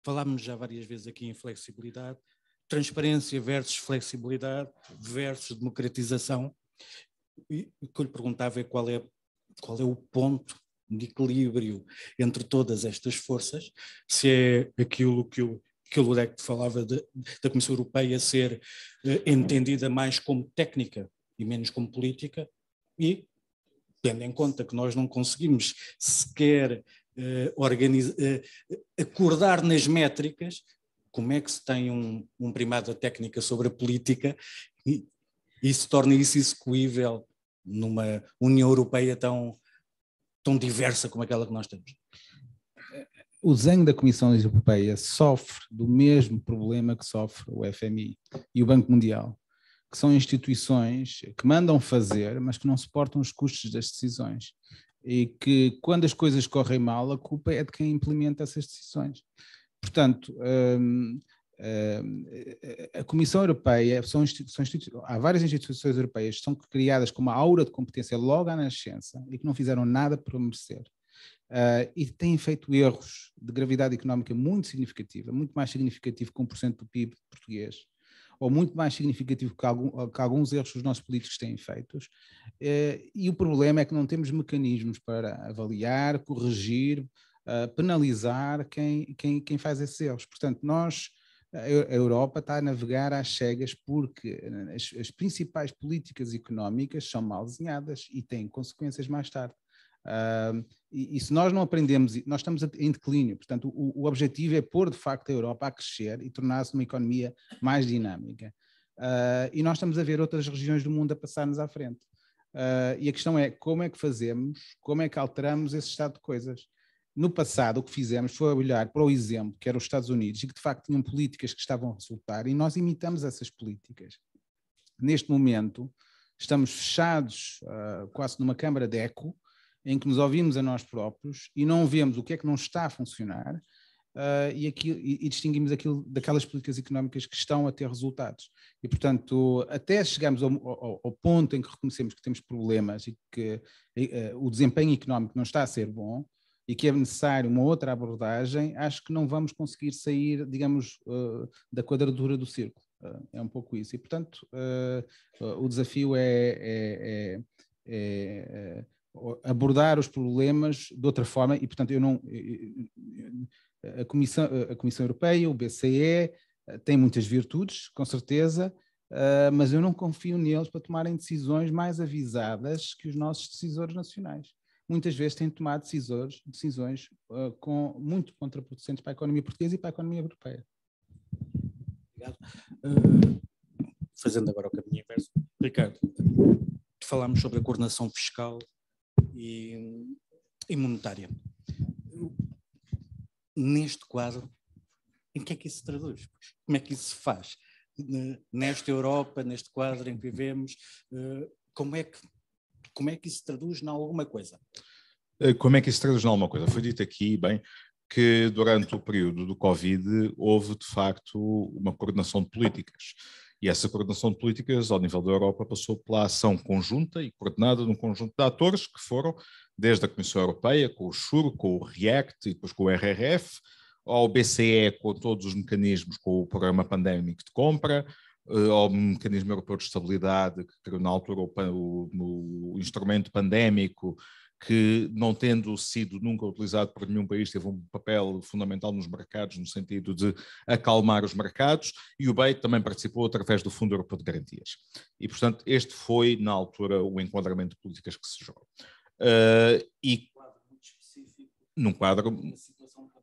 E: Falámos já várias vezes aqui em flexibilidade, transparência versus flexibilidade versus democratização o que eu lhe perguntava é qual é, qual é o ponto de equilíbrio entre todas estas forças, se é aquilo que o, que o Lurek falava de, da Comissão Europeia ser eh, entendida mais como técnica e menos como política, e tendo em conta que nós não conseguimos sequer eh, eh, acordar nas métricas como é que se tem um, um primado da técnica sobre a política e, isso torna isso execuível numa União Europeia tão, tão diversa como aquela que nós temos.
G: O desenho da Comissão Europeia sofre do mesmo problema que sofre o FMI e o Banco Mundial, que são instituições que mandam fazer, mas que não suportam os custos das decisões. E que, quando as coisas correm mal, a culpa é de quem implementa essas decisões. Portanto, hum, a Comissão Europeia, são, são há várias instituições europeias que são criadas com uma aura de competência logo à nascença e que não fizeram nada para merecer. Uh, e têm feito erros de gravidade económica muito significativa, muito mais significativo que 1% do PIB português, ou muito mais significativo que, algum, que alguns erros que os nossos políticos têm feitos. Uh, eh, e o problema é que não temos mecanismos para avaliar, corrigir, uh, penalizar quem, quem, quem faz esses erros. Portanto, nós a Europa está a navegar às cegas porque eh, as, as principais políticas económicas são mal desenhadas e têm consequências mais tarde. Uh, e, e, se nós não aprendemos, nós estamos em declínio, portanto, o, o objetivo é pôr de facto a Europa a crescer e tornar-se uma economia mais dinâmica. Uh, e nós estamos a ver outras regiões do mundo a passar-nos à frente. Uh, e a questão é como é que fazemos, como é que alteramos esse estado de coisas no passado o que fizemos foi olhar para o exemplo que era os Estados Unidos e que de facto tinham políticas que estavam a resultar e nós imitamos essas políticas. Neste momento estamos fechados uh, quase numa câmara de eco em que nos ouvimos a nós próprios e não vemos o que é que não está a funcionar uh, e, e, e, distinguimos aquilo daquelas políticas económicas que estão a ter resultados. E, portanto, até chegarmos ao, ao, ao, ponto em que reconhecemos que temos problemas e que uh, o desempenho económico não está a ser bom, e que é necessário uma outra abordagem, acho que não vamos conseguir sair, digamos, eh, da quadratura do círculo. Eh, é um pouco isso. E, portanto, eh, o desafio é, é, é, é abordar os problemas de outra forma e, portanto, eu não. A Comissão, a Comissão Europeia, o BCE, tem muitas virtudes, com certeza, mas eu não confio neles para tomarem decisões mais avisadas que os nossos decisores nacionais muitas vezes têm tomado decisões, decisões uh, com, muito contraproducentes para a economia portuguesa e para a economia europeia. Obrigado. Uh,
E: fazendo agora o caminho inverso. Ricardo, falámos sobre a coordenação fiscal e, e monetária. Neste quadro, em que é que isso se traduz? Como é que isso se faz? Nesta Europa, neste quadro em que vivemos, eh, como é que como é que isso se traduz em alguma coisa?
H: Eh, como é que isso se traduz em alguma coisa? Foi dito aqui, bem, que durante o período do Covid houve, de facto, uma coordenação de políticas. E essa coordenação de políticas, ao nível da Europa, passou pela ação conjunta e coordenada de um conjunto de atores que foram, desde a Comissão Europeia, com o SURE, com o REACT e depois com o RRF, ao BCE, com todos os mecanismos, com o programa pandémico de compra, eh, ao mecanismo europeu de estabilidade, que criou na altura o, o, o instrumento pandémico, que, não tendo sido nunca utilizado por nenhum país, teve um papel fundamental nos mercados, no sentido de acalmar os mercados, e o BEI também participou através do Fundo Europeu de Garantias. E, portanto, este foi, na altura, o enquadramento de políticas que se jogou. Uh, eh, e num quadro,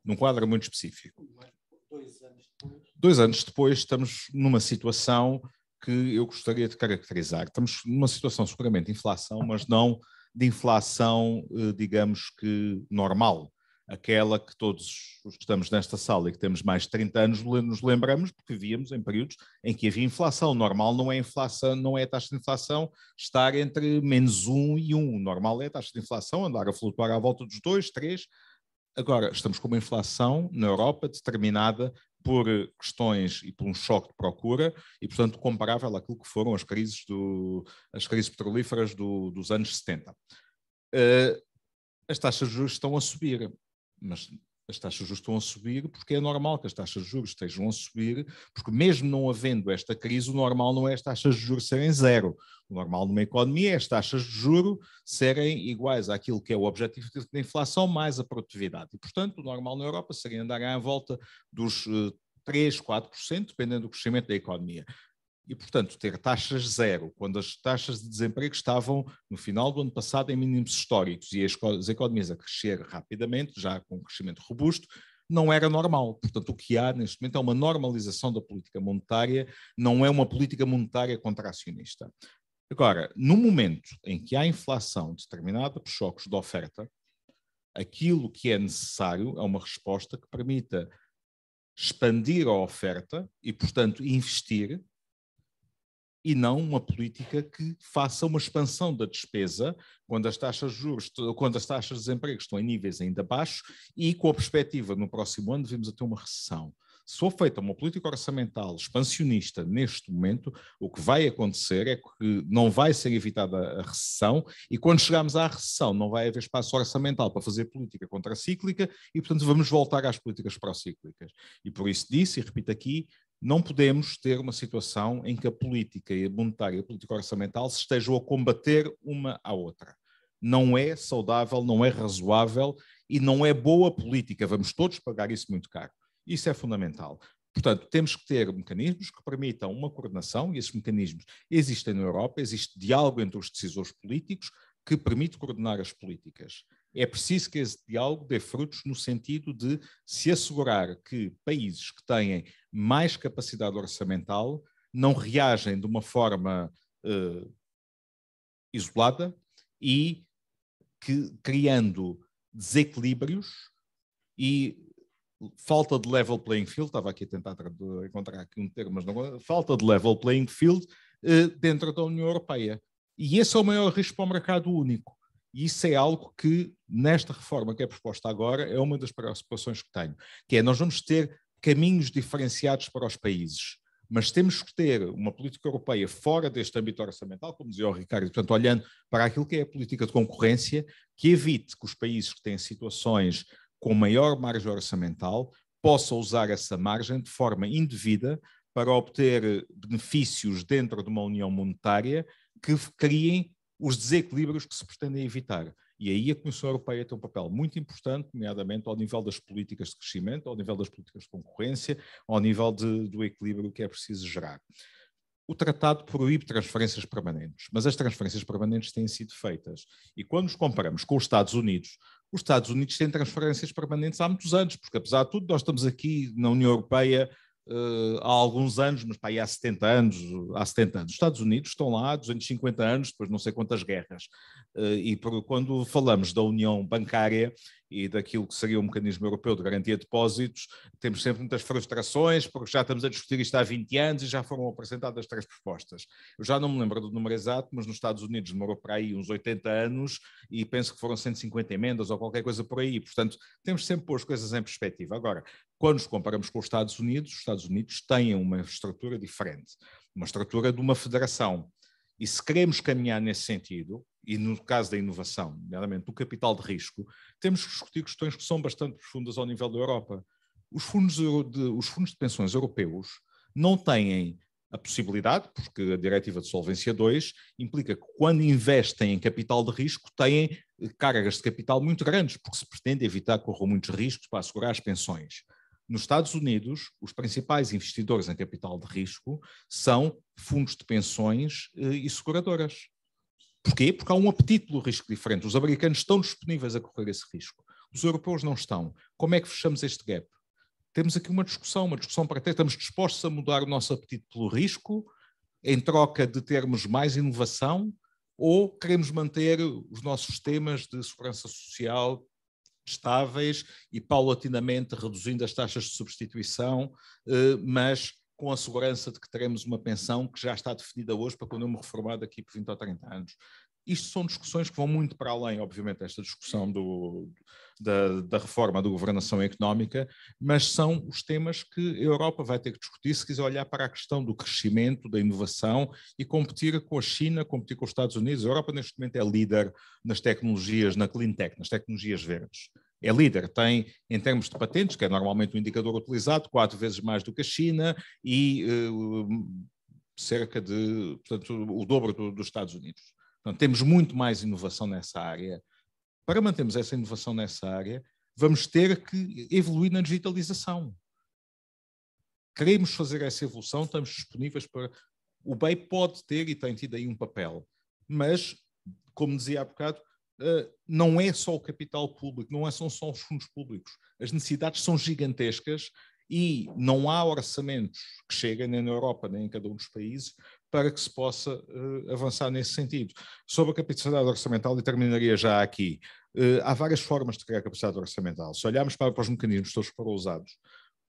H: num quadro muito específico dois anos depois. Dois anos depois, estamos numa situação que eu gostaria de caracterizar. Estamos numa situação seguramente de inflação, mas não de inflação, eh, digamos que normal. Aquela que todos os que estamos nesta sala e que temos mais de 30 anos nos lembramos, porque víamos em períodos em que havia inflação. Normal não é inflação, não é a taxa de inflação estar entre menos 1 e 1. Normal é a taxa de inflação andar a flutuar à volta dos 2, 3, Agora, estamos com uma inflação na Europa determinada por questões e por um choque de procura e, portanto, comparável àquilo que foram as crises, do, as crises petrolíferas do, dos anos 70. Uh, eh, as taxas de juros estão a subir, mas as taxas de juros estão a subir porque é normal que as taxas de juros estejam a subir, porque mesmo não havendo esta crise, o normal não é as taxas de juros serem zero. O normal numa economia é as taxas de juros serem iguais àquilo que é o objetivo da inflação mais a produtividade. E, portanto, o normal na Europa seria andar à volta dos 3, eh, 4%, dependendo do crescimento da economia e, portanto, ter taxas zero, quando as taxas de desemprego estavam, no final do ano passado, em mínimos históricos e as economias a crescer rapidamente, já com um crescimento robusto, não era normal. Portanto, o que há neste momento é uma normalização da política monetária, não é uma política monetária contracionista. Agora, no momento em que há inflação determinada por choques de oferta, aquilo que é necessário é uma resposta que permita expandir a oferta e, portanto, investir e não uma política que faça uma expansão da despesa quando as taxas de juros, quando as taxas de desemprego estão em níveis ainda baixos e com a perspectiva no próximo ano devemos até uma recessão. Se for feita uma política orçamental expansionista neste momento, o que vai acontecer é que não vai ser evitada a recessão, e quando chegarmos à recessão, não vai haver espaço orçamental para fazer política contracíclica, e portanto vamos voltar às políticas pró-cíclicas E por isso disse, e repito aqui, não podemos ter uma situação em que a política monetária e a política orçamental se estejam a combater uma à outra. Não é saudável, não é razoável e não é boa política. Vamos todos pagar isso muito caro. Isso é fundamental. Portanto, temos que ter mecanismos que permitam uma coordenação, e esses mecanismos existem na Europa, existe diálogo entre os decisores políticos que permite coordenar as políticas é preciso que esse diálogo dê frutos no sentido de se assegurar que países que têm mais capacidade orçamental não reagem de uma forma eh, isolada e que, criando desequilíbrios e falta de level playing field, estava aqui a tentar encontrar aqui um termo, mas não, falta de level playing field eh, dentro da União Europeia. E esse é o maior risco para o mercado único. E isso é algo que, nesta reforma que é proposta agora, é uma das preocupações que tenho, que é nós vamos ter caminhos diferenciados para os países mas temos que ter uma política europeia fora deste âmbito orçamental, como dizia o Ricardo, portanto, olhando para aquilo que é a política de concorrência, que evite que os países que têm situações com maior margem orçamental possam usar essa margem de forma indevida para obter benefícios dentro de uma união monetária que criem os desequilíbrios que se pretendem evitar. E aí a Comissão Europeia tem um papel muito importante, nomeadamente ao nível das políticas de crescimento, ao nível das políticas de concorrência, ao nível de, do equilíbrio que é preciso gerar. O tratado proíbe transferências permanentes, mas as transferências permanentes têm sido feitas. E quando nos comparamos com os Estados Unidos, os Estados Unidos têm transferências permanentes há muitos anos, porque apesar de tudo, nós estamos aqui na União Europeia uh, há alguns anos, mas pá, há 70 anos, há 70 anos. Os Estados Unidos estão lá há 250 anos, depois não sei quantas guerras e por, quando falamos da união bancária e daquilo que seria o mecanismo europeu de garantia de depósitos, temos sempre muitas frustrações, porque já estamos a discutir isto há 20 anos e já foram apresentadas três propostas. Eu já não me lembro do número exato, mas nos Estados Unidos demorou para aí uns 80 anos e penso que foram 150 emendas ou qualquer coisa por aí. Portanto, temos sempre pôr as coisas em perspectiva. Agora, quando nos comparamos com os Estados Unidos, os Estados Unidos têm uma estrutura diferente, uma estrutura de uma federação. E se queremos caminhar nesse sentido, e no caso da inovação, nomeadamente do capital de risco, temos que discutir questões que são bastante profundas ao nível da Europa. Os fundos de, os fundos de pensões europeus não têm a possibilidade, porque a diretiva de solvência 2 implica que quando investem em capital de risco têm eh, cargas de capital muito grandes, porque se pretende evitar que corram muitos riscos para assegurar as pensões. Nos Estados Unidos, os principais investidores em capital de risco são fundos de pensões eh, e seguradoras. Porquê? Porque há um apetite pelo risco diferente. Os americanos estão disponíveis a correr esse risco. Os europeus não estão. Como é que fechamos este gap? Temos aqui uma discussão, uma discussão para ter. Estamos dispostos a mudar o nosso apetite pelo risco em troca de termos mais inovação ou queremos manter os nossos sistemas de segurança social estáveis e paulatinamente reduzindo as taxas de substituição, eh, mas com a segurança de que teremos uma pensão que já está definida hoje para quando eu me reformar daqui por 20 ou 30 anos. Isto são discussões que vão muito para além, obviamente, desta discussão do, da, da, reforma da governação económica, mas são os temas que a Europa vai ter que discutir se quiser olhar para a questão do crescimento, da inovação e competir com a China, competir com os Estados Unidos. A Europa, neste momento, é líder nas tecnologias, na clean tech, nas tecnologias verdes é líder. Tem, em termos de patentes, que é normalmente o um indicador utilizado, quatro vezes mais do que a China e uh, cerca de, portanto, o dobro do, dos Estados Unidos. Portanto, temos muito mais inovação nessa área. Para mantermos essa inovação nessa área, vamos ter que evoluir na digitalização. Queremos fazer essa evolução, estamos disponíveis para. O BEI pode ter e tem tido aí um papel, mas, como dizia há bocado, eh, não é só o capital público, não é, são só os fundos públicos. As necessidades são gigantescas e não há orçamentos que cheguem nem na Europa, nem em cada um dos países, para que se possa uh, avançar nesse sentido. Sobre a capacidade orçamental, e terminaria já aqui, uh, há várias formas de criar capacidade orçamental. Se olharmos para, para os mecanismos todos que usados,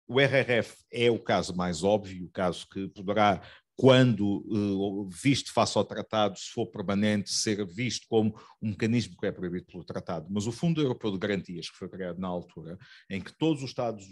H: o RRF é o caso mais óbvio, o caso que poderá quando eh, visto face ao tratado, se for permanente, ser visto como um mecanismo que é proibido pelo tratado. Mas o Fundo Europeu de Garantias, que foi criado na altura, em que todos os Estados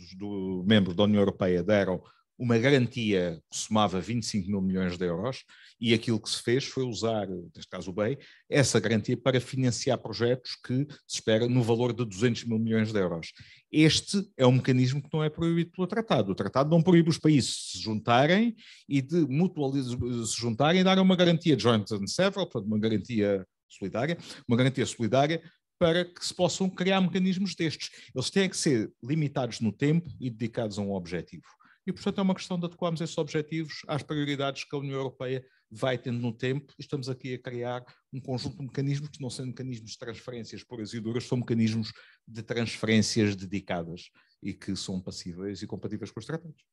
H: membros da União Europeia deram uma garantia que somava 25 mil milhões de euros, e aquilo que se fez foi usar, neste caso o BEI, essa garantia para financiar projetos que se espera no valor de 200 mil milhões de euros. Este é um mecanismo que não é proibido pelo tratado. O tratado não proíbe os países se juntarem e de mutualizar, se juntarem e dar uma garantia joint and several, portanto, uma garantia solidária, uma garantia solidária para que se possam criar mecanismos destes. Eles têm que ser limitados no tempo e dedicados a um objetivo. E, portanto, é uma questão de adequarmos esses objetivos às prioridades que a União Europeia vai tendo no tempo. Estamos aqui a criar um conjunto de mecanismos que não são mecanismos de transferências puras e duras, são mecanismos de transferências dedicadas e que são
E: passíveis e compatíveis com os tratados.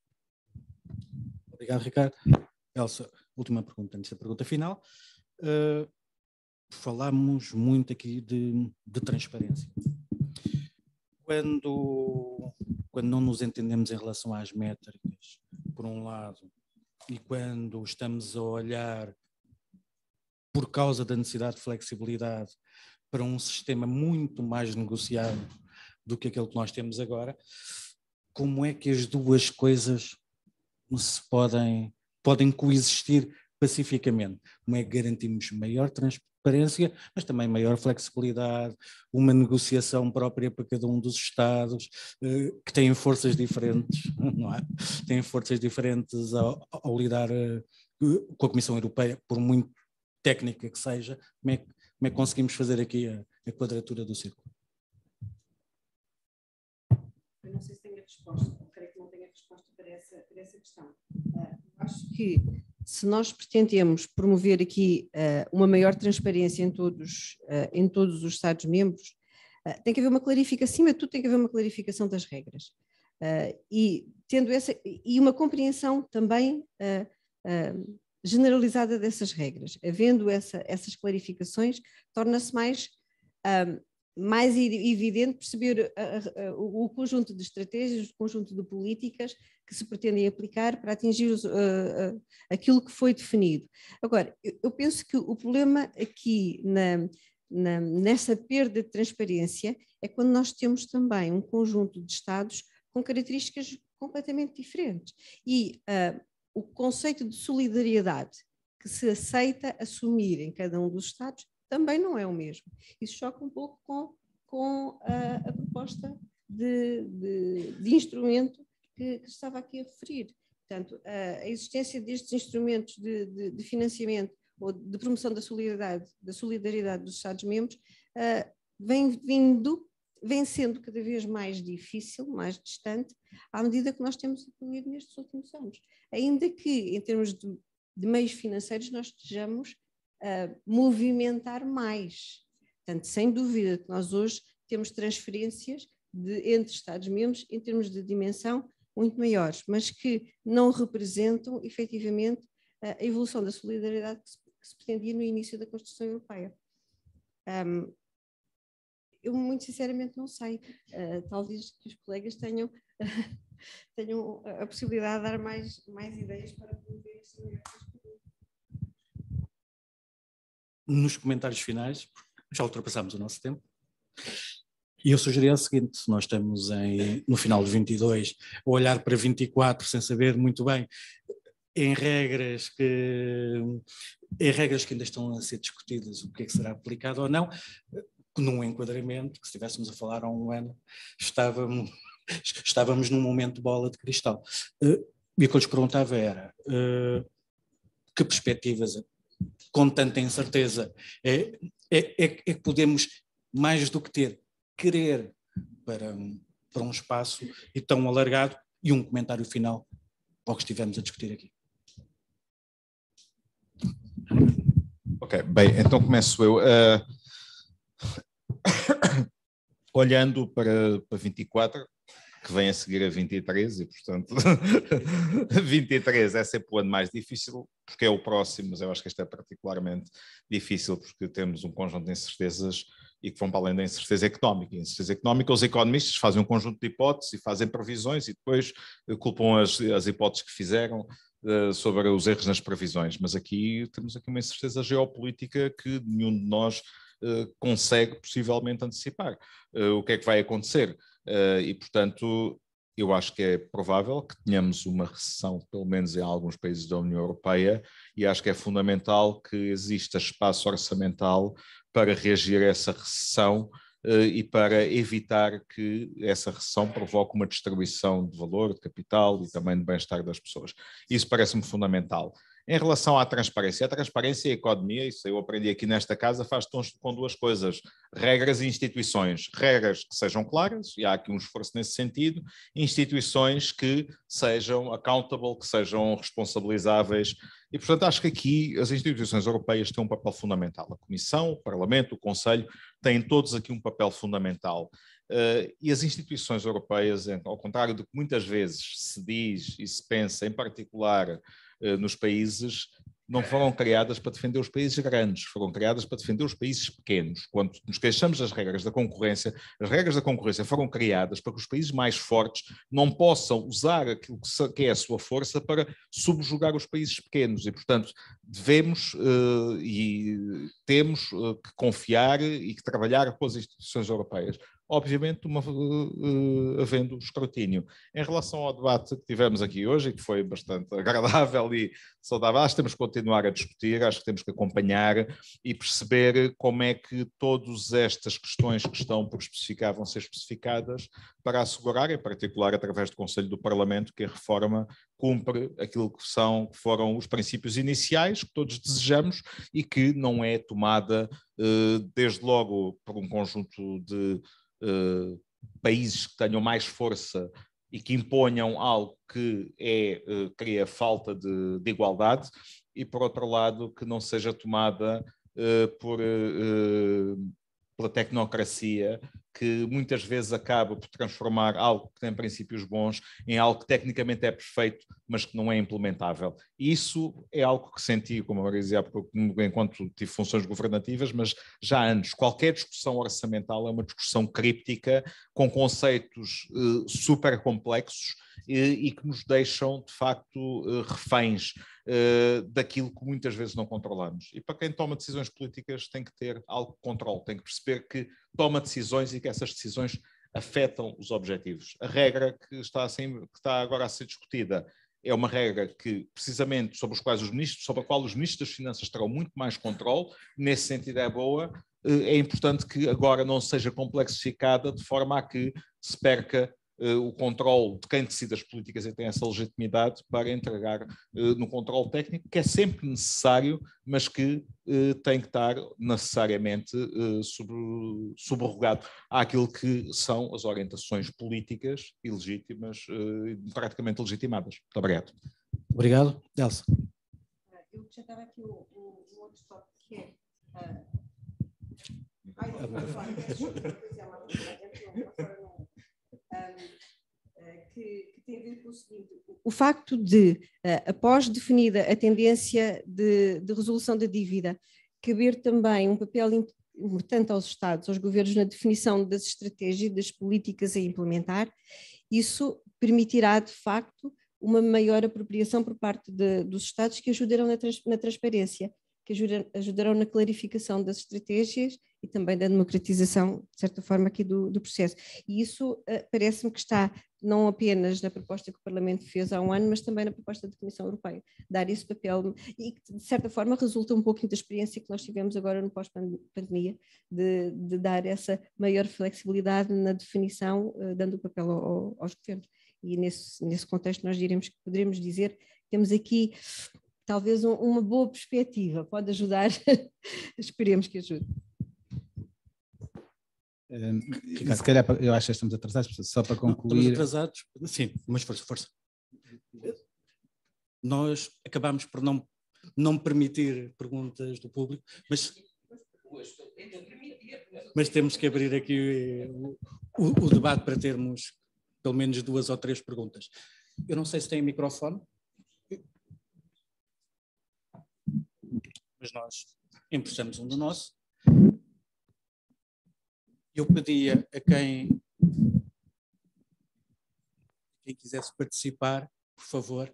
E: Obrigado, Ricardo. Elsa, última pergunta antes da pergunta final. Uh, eh, falámos muito aqui de, de transparência quando, quando não nos entendemos em relação às métricas, por um lado, e quando estamos a olhar por causa da necessidade de flexibilidade para um sistema muito mais negociado do que aquele que nós temos agora, como é que as duas coisas se podem, podem coexistir pacificamente. Como é que garantimos maior transparência, mas também maior flexibilidade, uma negociação própria para cada um dos Estados, eh, que têm forças diferentes, não é? Têm forças diferentes ao, ao lidar eh, com a Comissão Europeia, por muito técnica que seja, como é que, como é que conseguimos fazer aqui a, a quadratura do círculo?
I: Eu não sei se tenho a resposta, creio que não tenho a resposta para essa, para essa questão. Uh, acho que se nós pretendemos promover aqui uh, uma maior transparência em todos, uh, em todos os Estados-membros, uh, eh, tem que haver uma clarificação, acima de tudo, tem que haver uma clarificação das regras. e, tendo essa, e uma compreensão também generalizada dessas regras. Havendo essa, essas clarificações, torna-se mais mais evidente perceber eh, eh, o conjunto de estratégias, o conjunto de políticas que se pretendem aplicar para atingir eh, aquilo que foi definido. Agora, eu, eu penso que o problema aqui na, na, nessa perda de transparência é quando nós temos também um conjunto de Estados com características completamente diferentes. E uh, o conceito de solidariedade que se aceita assumir em cada um dos Estados também não é o mesmo. Isso choca um pouco com, com a, a proposta de, de, de instrumento que, que, estava aqui a referir. Portanto, a, a existência destes instrumentos de, de, de, financiamento ou de promoção da solidariedade, da solidariedade dos Estados-membros uh, vem vindo vem sendo cada vez mais difícil, mais distante, à medida que nós temos acumulado nestes últimos anos. Ainda que, em termos de, de meios financeiros, nós estejamos uh, movimentar mais. Portanto, sem dúvida que nós hoje temos transferências de, entre Estados-membros em termos de dimensão muito maiores, mas que não representam efetivamente a evolução da solidariedade que se, que se pretendia no início da construção europeia. Um, eu muito sinceramente não sei, uh, talvez que os colegas tenham, uh, tenham a possibilidade de dar mais, mais ideias para poder este
E: nos comentários finais, já ultrapassamos o nosso tempo. E eu sugeria o seguinte: nós estamos em, no final de 22, a olhar para 24 sem saber muito bem, em regras que em regras que ainda estão a ser discutidas, o que é que será aplicado ou não, num enquadramento que se estivéssemos a falar há um ano, estávamos, estávamos num momento de bola de cristal. Eh, e o que eu lhes perguntava era eh, que perspectivas é com tanta incerteza, é, é, é, é, que podemos, mais do que ter, querer para, para um espaço e tão alargado. E um comentário final ao que estivemos a discutir aqui.
H: Ok, bem, então começo eu. Uh... Olhando para, para 24, que vem a seguir a 23, e portanto, 23 é sempre o ano mais difícil, porque é o próximo, mas eu acho que este é particularmente difícil, porque temos um conjunto de incertezas e que vão para além da incerteza económica. Em incerteza económica, os economistas fazem um conjunto de hipóteses e fazem previsões e depois culpam as, as hipóteses que fizeram uh, sobre os erros nas previsões. Mas aqui temos aqui uma incerteza geopolítica que nenhum de nós uh, consegue possivelmente antecipar. Uh, o que é que vai acontecer? Eh, e, portanto, eu acho que é provável que tenhamos uma recessão, pelo menos em alguns países da União Europeia, e acho que é fundamental que exista espaço orçamental para reagir a essa recessão eh, e para evitar que essa recessão provoque uma distribuição de valor, de capital e também de bem-estar das pessoas. Isso parece-me fundamental. Em relação à transparência, a transparência e a economia, isso eu aprendi aqui nesta casa, faz com duas coisas: regras e instituições. Regras que sejam claras, e há aqui um esforço nesse sentido, instituições que sejam accountable, que sejam responsabilizáveis. E, portanto, acho que aqui as instituições europeias têm um papel fundamental. A Comissão, o Parlamento, o Conselho têm todos aqui um papel fundamental. Uh, e as instituições europeias, ao contrário do que muitas vezes se diz e se pensa, em particular eh, nos países não foram criadas para defender os países grandes, foram criadas para defender os países pequenos. Quando nos queixamos das regras da concorrência, as regras da concorrência foram criadas para que os países mais fortes não possam usar aquilo que é a sua força para subjugar os países pequenos. E, portanto, devemos uh, e temos uh, que confiar e que trabalhar com as instituições europeias obviamente uma, uh, havendo escrutínio. Em relação ao debate que tivemos aqui hoje, e que foi bastante agradável e saudável, acho que temos que continuar a discutir, acho que temos que acompanhar e perceber como é que todas estas questões que estão por especificar vão ser especificadas para assegurar, em particular através do Conselho do Parlamento, que a reforma cumpre aquilo que são que foram os princípios iniciais que todos desejamos e que não é tomada eh, desde logo por um conjunto de eh, países que tenham mais força e que imponham algo que é, uh, cria falta de, de, igualdade, e por outro lado, que não seja tomada uh, por pela tecnocracia, que muitas vezes acaba por transformar algo que tem princípios bons em algo que tecnicamente é perfeito, mas que não é implementável. isso é algo que senti, como eu dizia há pouco, enquanto tive funções governativas, mas já antes. Qualquer discussão orçamental é uma discussão críptica, com conceitos eh, super complexos eh, e que nos deixam, de facto, eh, reféns uh, daquilo que muitas vezes não controlamos. E para quem toma decisões políticas tem que ter algo de controle, tem que perceber que toma decisões e que essas decisões afetam os objetivos. A regra que está, assim, que está agora a ser discutida é uma regra que, precisamente, sobre, os quais os ministros, sobre a qual os ministros das Finanças terão muito mais controle, nesse sentido é boa, eh, é importante que agora não seja complexificada de forma a que se perca eh, o controle de quem decide as políticas e tem essa legitimidade para entregar eh, no controle técnico, que é sempre necessário, mas que eh, tem que estar necessariamente subrogado àquilo que são as orientações políticas e legítimas, democraticamente legitimadas. Muito
E: obrigado. Obrigado. Elsa. Eu acrescentava aqui um, um outro tópico
I: que é. Uh... Ai, desculpa, desculpa, desculpa, eh, que, que, tem a ver com o seguinte: o facto de, eh, após definida a tendência de, de resolução da dívida, caber também um papel importante aos Estados, aos governos, na definição das estratégias e das políticas a implementar, isso permitirá, de facto, uma maior apropriação por parte de, dos Estados que ajudarão na, trans, na transparência, que ajudarão na clarificação das estratégias e também da democratização, de certa forma, aqui do, do processo. E isso uh, parece-me que está não apenas na proposta que o Parlamento fez há um ano, mas também na proposta da Comissão Europeia, dar esse papel, e que, de certa forma, resulta um pouquinho da experiência que nós tivemos agora no pós-pandemia, de, de, dar essa maior flexibilidade na definição, uh, dando o papel ao, aos governos. E nesse, nesse contexto nós diremos que poderemos dizer temos aqui talvez um, uma boa perspectiva, pode ajudar, esperemos que ajude.
G: Hum, se calhar eu acho que estamos atrasados, só para concluir. Não, estamos
E: atrasados, sim, mas força, força. Nós acabámos por não, não permitir perguntas do público, mas, mas temos que abrir aqui o, o, o debate para termos pelo menos duas ou três perguntas. Eu não sei se tem microfone. Mas nós emprestamos um do nosso eu pedia a quem, quem quisesse participar, por favor.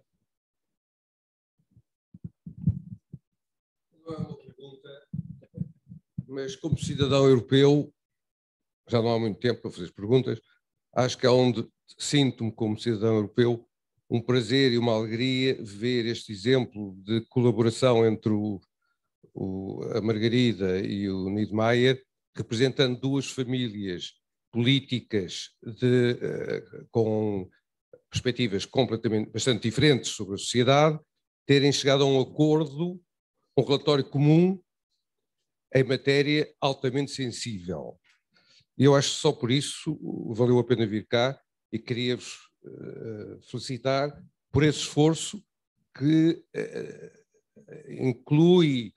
F: Não é uma pergunta, mas como cidadão
E: europeu,
F: já não há muito tempo para fazer perguntas, acho que é onde sinto-me como cidadão europeu um prazer e uma alegria ver este exemplo de colaboração entre o, o, a Margarida e o Niedmayer representando duas famílias políticas de, uh, com perspectivas completamente, bastante diferentes sobre a sociedade, terem chegado a um acordo, um relatório comum em matéria altamente sensível. E eu acho que só por isso valeu a pena vir cá e queria-vos uh, felicitar por esse esforço que uh, inclui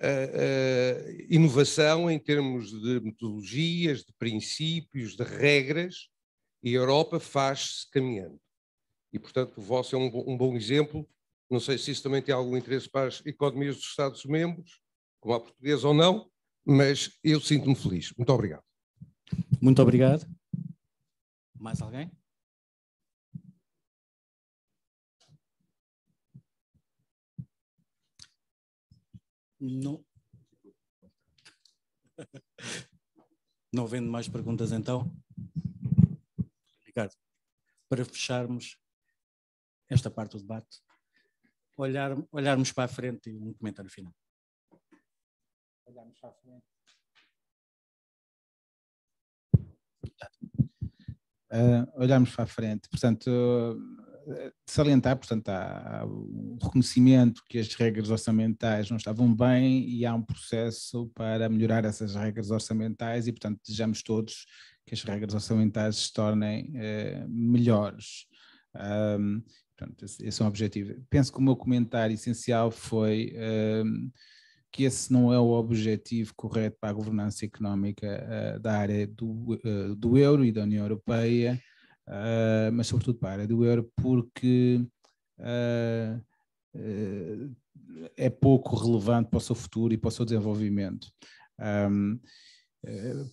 F: uh, inovação em termos de metodologias, de princípios, de regras, e a Europa faz-se caminhando. E, portanto, o vosso é um, um, bom exemplo. Não sei se isso também tem algum interesse para as economias dos Estados-membros, como a portuguesa ou não, mas eu sinto-me feliz. Muito obrigado. Muito obrigado.
E: Mais alguém? Não. Não vendo mais perguntas, então, Ricardo, para fecharmos esta parte do debate, olhar, olharmos para a frente e um comentário final. Olharmos para a frente.
G: Uh, olharmos para a frente. Portanto, eh, salientar, portanto, há o reconhecimento que as regras orçamentais não estavam bem e há um processo para melhorar essas regras orçamentais e, portanto, desejamos todos que as regras orçamentais se tornem eh, melhores. Um, portanto, esse, esse, é um objetivo. Penso que o meu comentário essencial foi um, que esse não é o objetivo correto para a governança económica uh, da área do, uh, do euro e da União Europeia uh, mas sobretudo para a área do euro, porque uh, uh, é pouco relevante para o seu futuro e para o seu desenvolvimento. Um,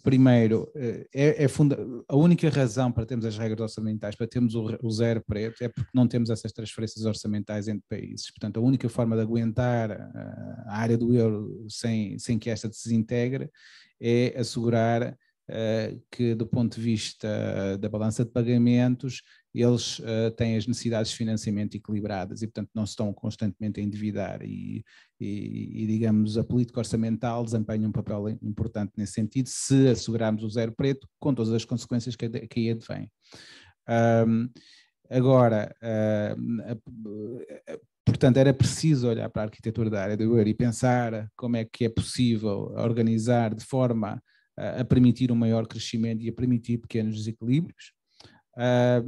G: primeiro, é, é funda a única razão para termos as regras orçamentais, para termos o, o, zero preto, é porque não temos essas transferências orçamentais entre países. Portanto, a única forma de aguentar a área do euro sem, sem que esta se desintegre é assegurar eh, que, do ponto de vista eh, da balança de pagamentos, eles eh, têm as necessidades de financiamento equilibradas e, portanto, não se estão constantemente a endividar. E, e, e, digamos, a política orçamental desempenha um papel importante nesse sentido, se assegurarmos o zero preto, com todas as consequências que, que aí advém. Um, agora, um, portanto, era preciso olhar para a arquitetura da área do euro e pensar como é que é possível organizar de forma a permitir um maior crescimento e a permitir pequenos desequilíbrios. Ah,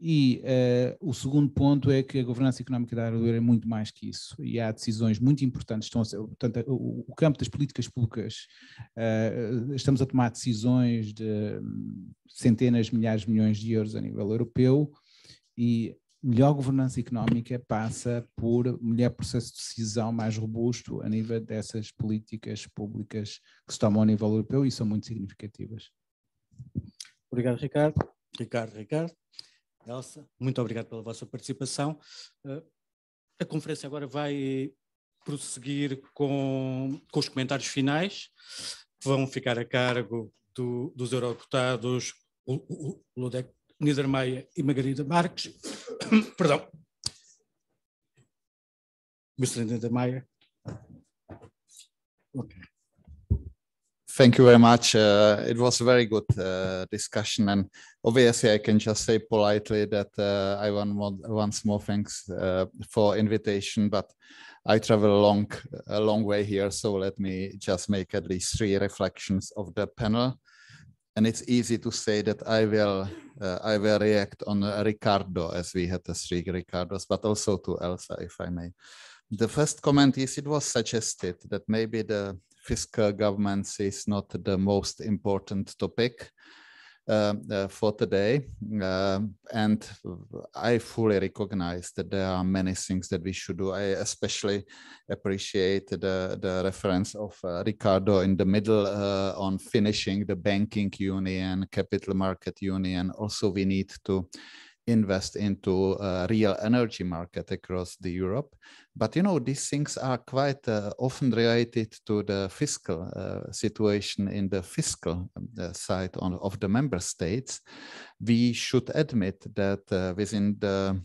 G: e uh, o segundo ponto é que a governança económica da área do euro é muito mais que isso, e há decisões muito importantes. Estão ser, portanto, o, o, campo das políticas públicas, uh, estamos a tomar decisões de centenas, milhares de milhões de euros a nível europeu, e melhor governança económica passa por melhor processo de decisão mais robusto a nível dessas políticas públicas que se tomam a nível europeu e são muito
E: significativas. Obrigado, Ricardo. Ricardo, Ricardo. Elsa, muito obrigado pela vossa participação. Eh, a conferência agora vai prosseguir com, com os comentários finais. Vão ficar a cargo do, dos eurodeputados Ludek Nilda Maia e Margarida Marques, Mr. Maia.
D: Thank you very much. Uh, it was a very good uh, discussion, and obviously, I can just say politely that uh, I want more, once more thanks uh, for invitation, but I travel a long, a long way here, so let me just make at least three reflections of the panel and it's easy to say that I will uh, I will react on uh, Ricardo as we had the three Ricardos, but also to Elsa, if I may. The first comment is it was suggested that maybe the fiscal governance is not the most important topic. Um, uh, for today. Um, and I fully recognize that there are many things that we should do. I especially appreciate the, the reference of uh, Ricardo in the middle uh, on finishing the banking union, capital market union. Also, we need to invest into uh, real energy market across the Europe. But you know these things are quite uh, often related to the fiscal uh, situation in the fiscal um, uh, side on, of the member states. We should admit that uh, within the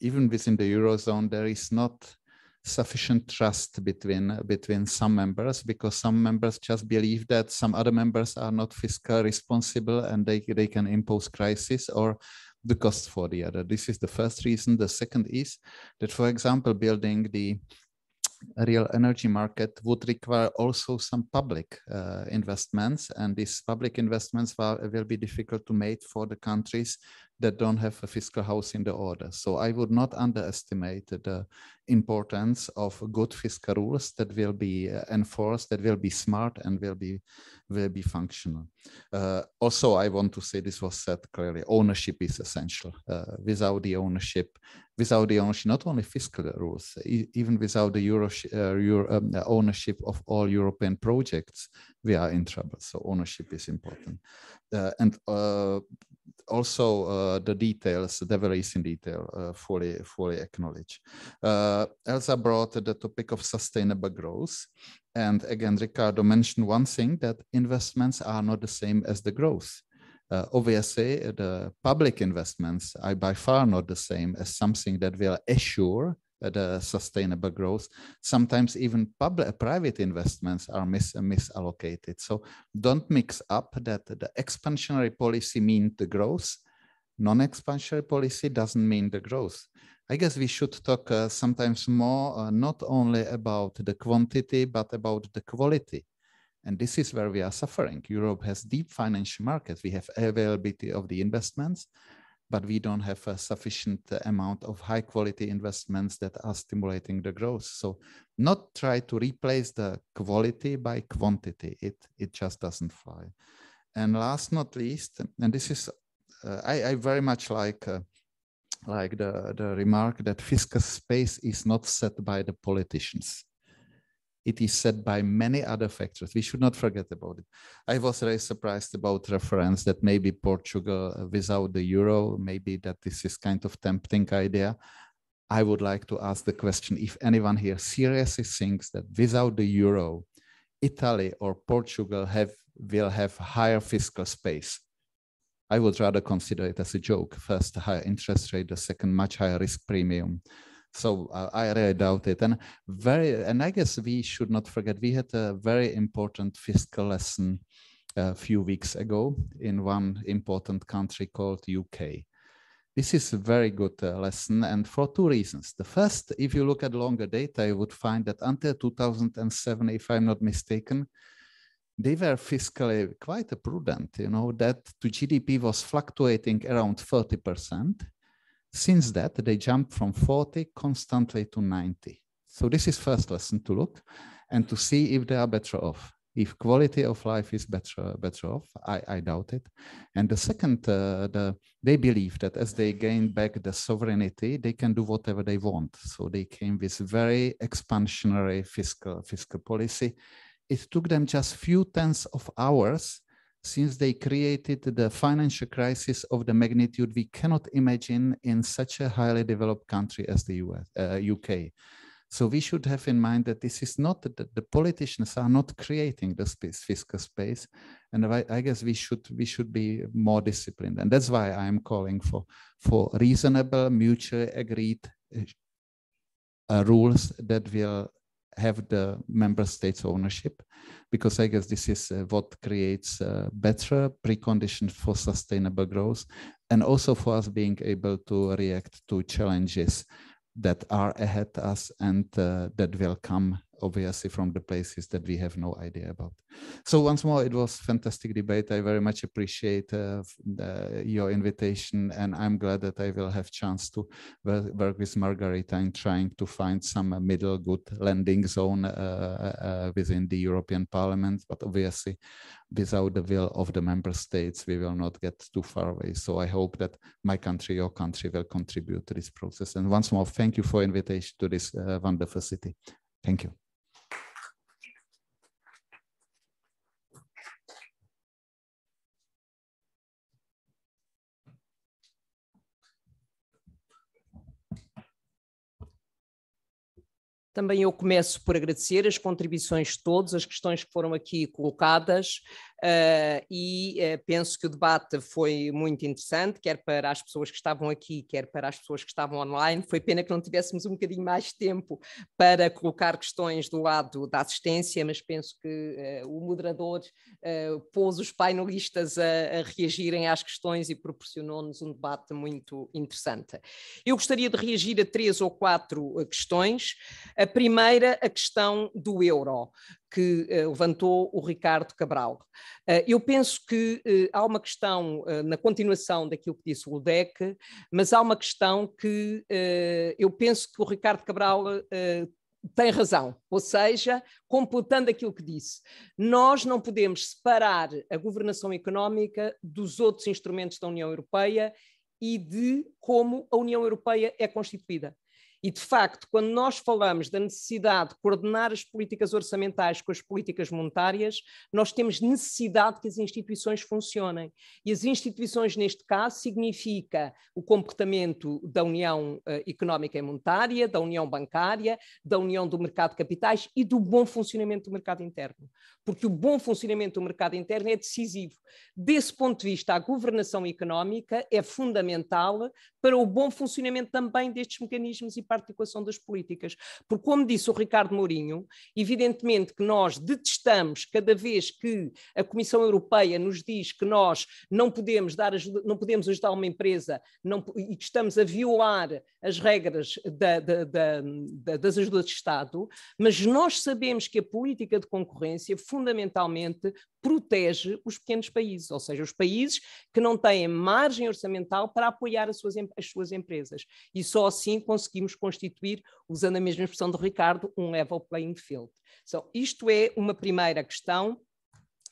D: even within the eurozone there is not sufficient trust between between some members because some members just believe that some other members are not fiscal responsible and they, they can impose crisis or the cost for the other. This is the first reason. The second is that, for example, building the real energy market would require also some public uh, investments and these public investments will, will be difficult to make for the countries that don't have a fiscal house in the order. So I would not underestimate the importance of good fiscal rules that will be uh, enforced, that will be smart and will be will be functional. Uh, also, I want to say this was said clearly: ownership is essential. Uh, without the ownership, without the ownership, not only fiscal rules, e even without the Euro, uh, Euro um, ownership of all European projects, we are in trouble. So ownership is important, uh, and uh, also uh, the details, the very in detail, uh, fully fully acknowledge. Uh, Elsa brought the topic of sustainable growth, and again, Ricardo mentioned one thing that investments are not the same as the growth. Uh, obviously, the public investments are by far not the same as something that will assure the uh, sustainable growth. Sometimes even public, uh, private investments are mis uh, misallocated. So don't mix up that the expansionary policy means the growth. Non-expansionary policy doesn't mean the growth. I guess we should talk uh, sometimes more uh, not only about the quantity, but about the quality. And this is where we are suffering. Europe has deep financial markets. We have availability of the investments, but we don't have a sufficient amount of high quality investments that are stimulating the growth. So not try to replace the quality by quantity. It, it just doesn't fly. And last not least, and this is, uh, I, I very much like uh, like the, the remark that fiscal space is not set by the politicians it is set by many other factors. We should not forget about it. I was very surprised about reference that maybe Portugal uh, without the euro, maybe that this is kind of tempting idea. I would like to ask the question if anyone here seriously thinks that without the euro, Italy or Portugal have will have higher fiscal space. I would rather consider it as a joke. First, higher interest rate, the second, much higher risk premium. So uh, I really doubt it. And very, and I guess we should not forget we had a very important fiscal lesson a uh, few weeks ago in one important country called UK. This is a very good uh, lesson, and for two reasons. The first, if you look at longer data, you would find that until 2007, if I'm not mistaken, they were fiscally quite prudent. You know that to GDP was fluctuating around 30 percent since that, they jumped from 40 constantly to 90. So this is first lesson to look and to see if they are better off. If quality of life is better better off, I, I doubt it. And the second, uh, the, they believe that as they gain back the sovereignty, they can do whatever they want. So they came with very expansionary fiscal fiscal policy. It took them just few tens of hours since they created the financial crisis of the magnitude we cannot imagine in such a highly developed country as the US, uh, UK. So we should have in mind that this is not that the politicians are not creating the space, fiscal space, and I, I, guess we should we should be more disciplined, and that's why I am calling for for reasonable, mutually agreed uh, rules that will have the member states ownership because i guess this is uh, what creates uh, better preconditions for sustainable growth and also for us being able to react to challenges that are ahead us and uh, that will come obviously from the places that we have no idea about. So once more, it was fantastic debate. I very much appreciate uh, the, your invitation, and I'm glad that I will have chance to work, work with Margarita in trying to find some uh, middle good landing zone uh, uh, uh, within the European Parliament. But obviously, without the will of the member states, we will not get too far away. So I hope that my country, your country, will contribute to this process. And once more, thank you for invitation to this uh, wonderful city. Thank you.
C: Também eu começo por agradecer as contribuições de todos, as questões que foram aqui colocadas, Uh, e uh, penso que o debate foi muito interessante, quer para as pessoas que estavam aqui, quer para as pessoas que estavam online. Foi pena que não tivéssemos um bocadinho mais de tempo para colocar questões do lado da assistência, mas penso que uh, o moderador eh, pôs os painelistas a, a, reagirem às questões e proporcionou-nos um debate muito interessante. Eu gostaria de reagir a três ou quatro questões. A primeira, a questão do euro que eh, levantou o Ricardo Cabral. Eh, eu penso que eh, há uma questão na continuação daquilo que disse o Ludec, mas há uma questão que eu penso que o Ricardo Cabral tem razão, ou seja, completando aquilo que disse, nós não podemos separar a governação económica dos outros instrumentos da União Europeia e de como a União Europeia é constituída. E, de facto, quando nós falamos da necessidade de coordenar as políticas orçamentais com as políticas monetárias, nós temos necessidade que as instituições funcionem. E as instituições, neste caso, significa o comportamento da União eh, Económica e Monetária, da União Bancária, da União do Mercado de Capitais e do bom funcionamento do mercado interno. Porque o bom funcionamento do mercado interno é decisivo. Desse ponto de vista, a governação económica é fundamental para o bom funcionamento também destes mecanismos e para a articulação das políticas. Porque, como disse o Ricardo Mourinho, evidentemente que nós detestamos cada vez que a Comissão Europeia nos diz que nós não podemos dar ajuda, não podemos ajudar uma empresa não, e que estamos a violar as regras da, da, da, das ajudas de Estado, mas nós sabemos que a política de concorrência fundamentalmente protege os pequenos países, ou seja, os países que não têm margem orçamental para apoiar as suas, as suas empresas. E só assim conseguimos constituir, usando a mesma expressão do Ricardo, um level playing field. Então, isto é uma primeira questão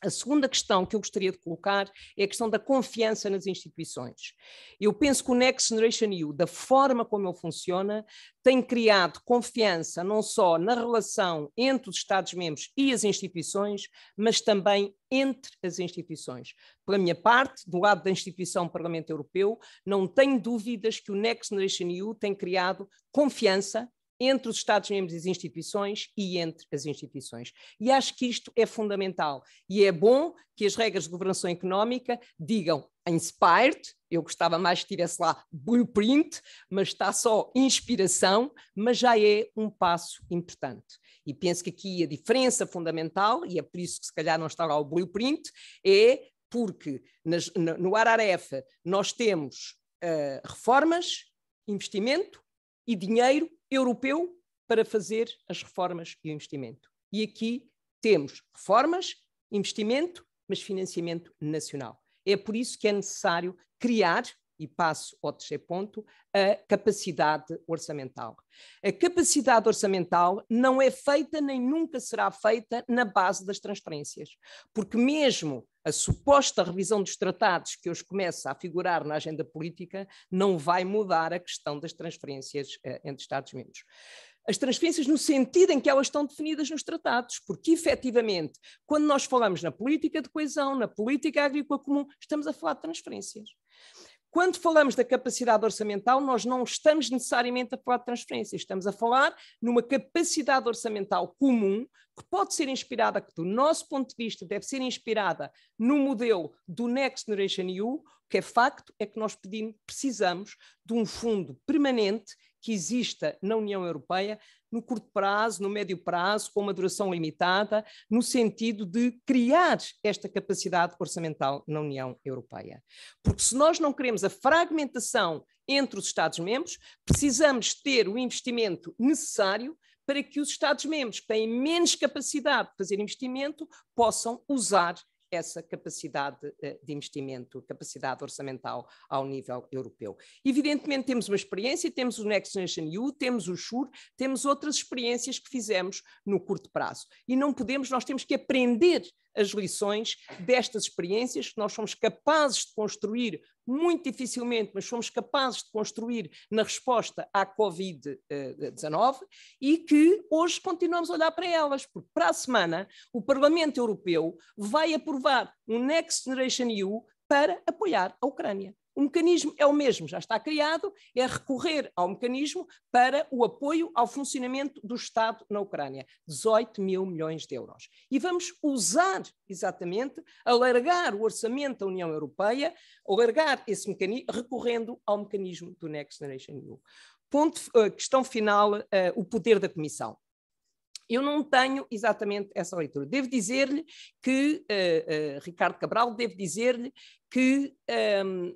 C: a segunda questão que eu gostaria de colocar é a questão da confiança nas instituições. Eu penso que o Next Generation EU, da forma como ele funciona, tem criado confiança não só na relação entre os Estados-membros e as instituições, mas também entre as instituições. Pela minha parte, do lado da instituição Parlamento Europeu, não tenho dúvidas que o Next Generation EU tem criado confiança entre os Estados-membros e as instituições e entre as instituições. E acho que isto é fundamental. E é bom que as regras de governação económica digam inspired, eu gostava mais que tivesse lá blueprint, mas está só inspiração, mas já é um passo importante. E penso que aqui a diferença fundamental, e é por isso que se calhar não está lá o blueprint, é porque nas, no Araref nós temos uh, reformas, investimento e dinheiro europeu para fazer as reformas e o investimento. E aqui temos reformas, investimento, mas financiamento nacional. É por isso que é necessário criar e passo ao terceiro ponto, a capacidade orçamental. A capacidade orçamental não é feita nem nunca será feita na base das transferências, porque mesmo a suposta revisão dos tratados que hoje começa a figurar na agenda política não vai mudar a questão das transferências eh, entre Estados-membros as transferências no sentido em que elas estão definidas nos tratados, porque efetivamente, quando nós falamos na política de coesão, na política agrícola comum, estamos a falar de transferências. Quando falamos da capacidade orçamental, nós não estamos necessariamente a falar de transferências, estamos a falar numa capacidade orçamental comum que pode ser inspirada, que do nosso ponto de vista deve ser inspirada no modelo do Next Generation EU. O que é facto é que nós pedimos, precisamos de um fundo permanente que exista na União Europeia no curto prazo, no médio prazo, com uma duração limitada, no sentido de criar esta capacidade orçamental na União Europeia. Porque se nós não queremos a fragmentação entre os Estados-membros, precisamos ter o investimento necessário para que os Estados-membros que têm menos capacidade de fazer investimento possam usar essa capacidade eh, de investimento, capacidade orçamental ao nível europeu. Evidentemente, temos uma experiência, temos o Next Generation EU, temos o SURE, temos outras experiências que fizemos no curto prazo. E não podemos, nós temos que aprender as lições destas experiências que nós somos capazes de construir, muito dificilmente, mas somos capazes de construir na resposta à Covid-19 eh, e que hoje continuamos a olhar para elas, porque para a semana o Parlamento Europeu vai aprovar um Next Generation EU para apoiar a Ucrânia. O mecanismo é o mesmo, já está criado, é recorrer ao mecanismo para o apoio ao funcionamento do Estado na Ucrânia. 18 mil milhões de euros. E vamos usar, exatamente, alargar o orçamento da União Europeia, alargar esse mecanismo, recorrendo ao mecanismo do Next Generation EU. Ponto, eh, questão final, eh, o poder da Comissão. Eu não tenho exatamente essa leitura. Devo dizer-lhe que, uh, uh, Ricardo Cabral, devo dizer-lhe que um, ehm,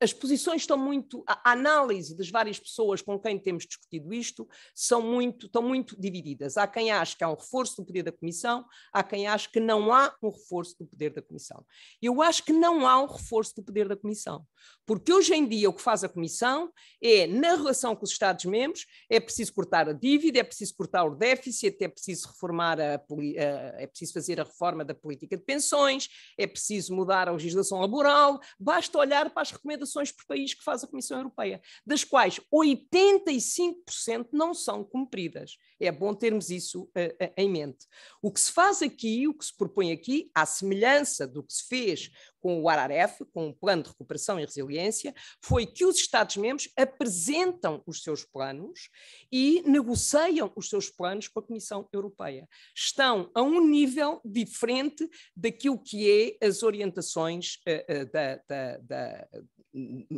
C: as posições estão muito, a análise das várias pessoas com quem temos discutido isto são muito, estão muito divididas. Há quem acha que há um reforço do poder da Comissão, há quem acha que não há um reforço do poder da Comissão. Eu acho que não há um reforço do poder da Comissão, porque hoje em dia o que faz a Comissão é, na relação com os Estados-membros, é preciso cortar a dívida, é preciso cortar o déficit, é preciso reformar a, é preciso fazer a reforma da política de pensões, é preciso mudar a legislação laboral, basta olhar para as recomendações recomendações por país que faz a Comissão Europeia, das quais 85% não são cumpridas. É bom termos isso uh, em mente. O que se faz aqui, o que se propõe aqui, à semelhança do que se fez com o ARAREF, com o Plano de Recuperação e Resiliência, foi que os Estados-membros apresentam os seus planos e negociam os seus planos com a Comissão Europeia. Estão a um nível diferente daquilo que é as orientações uh, uh, da, da, da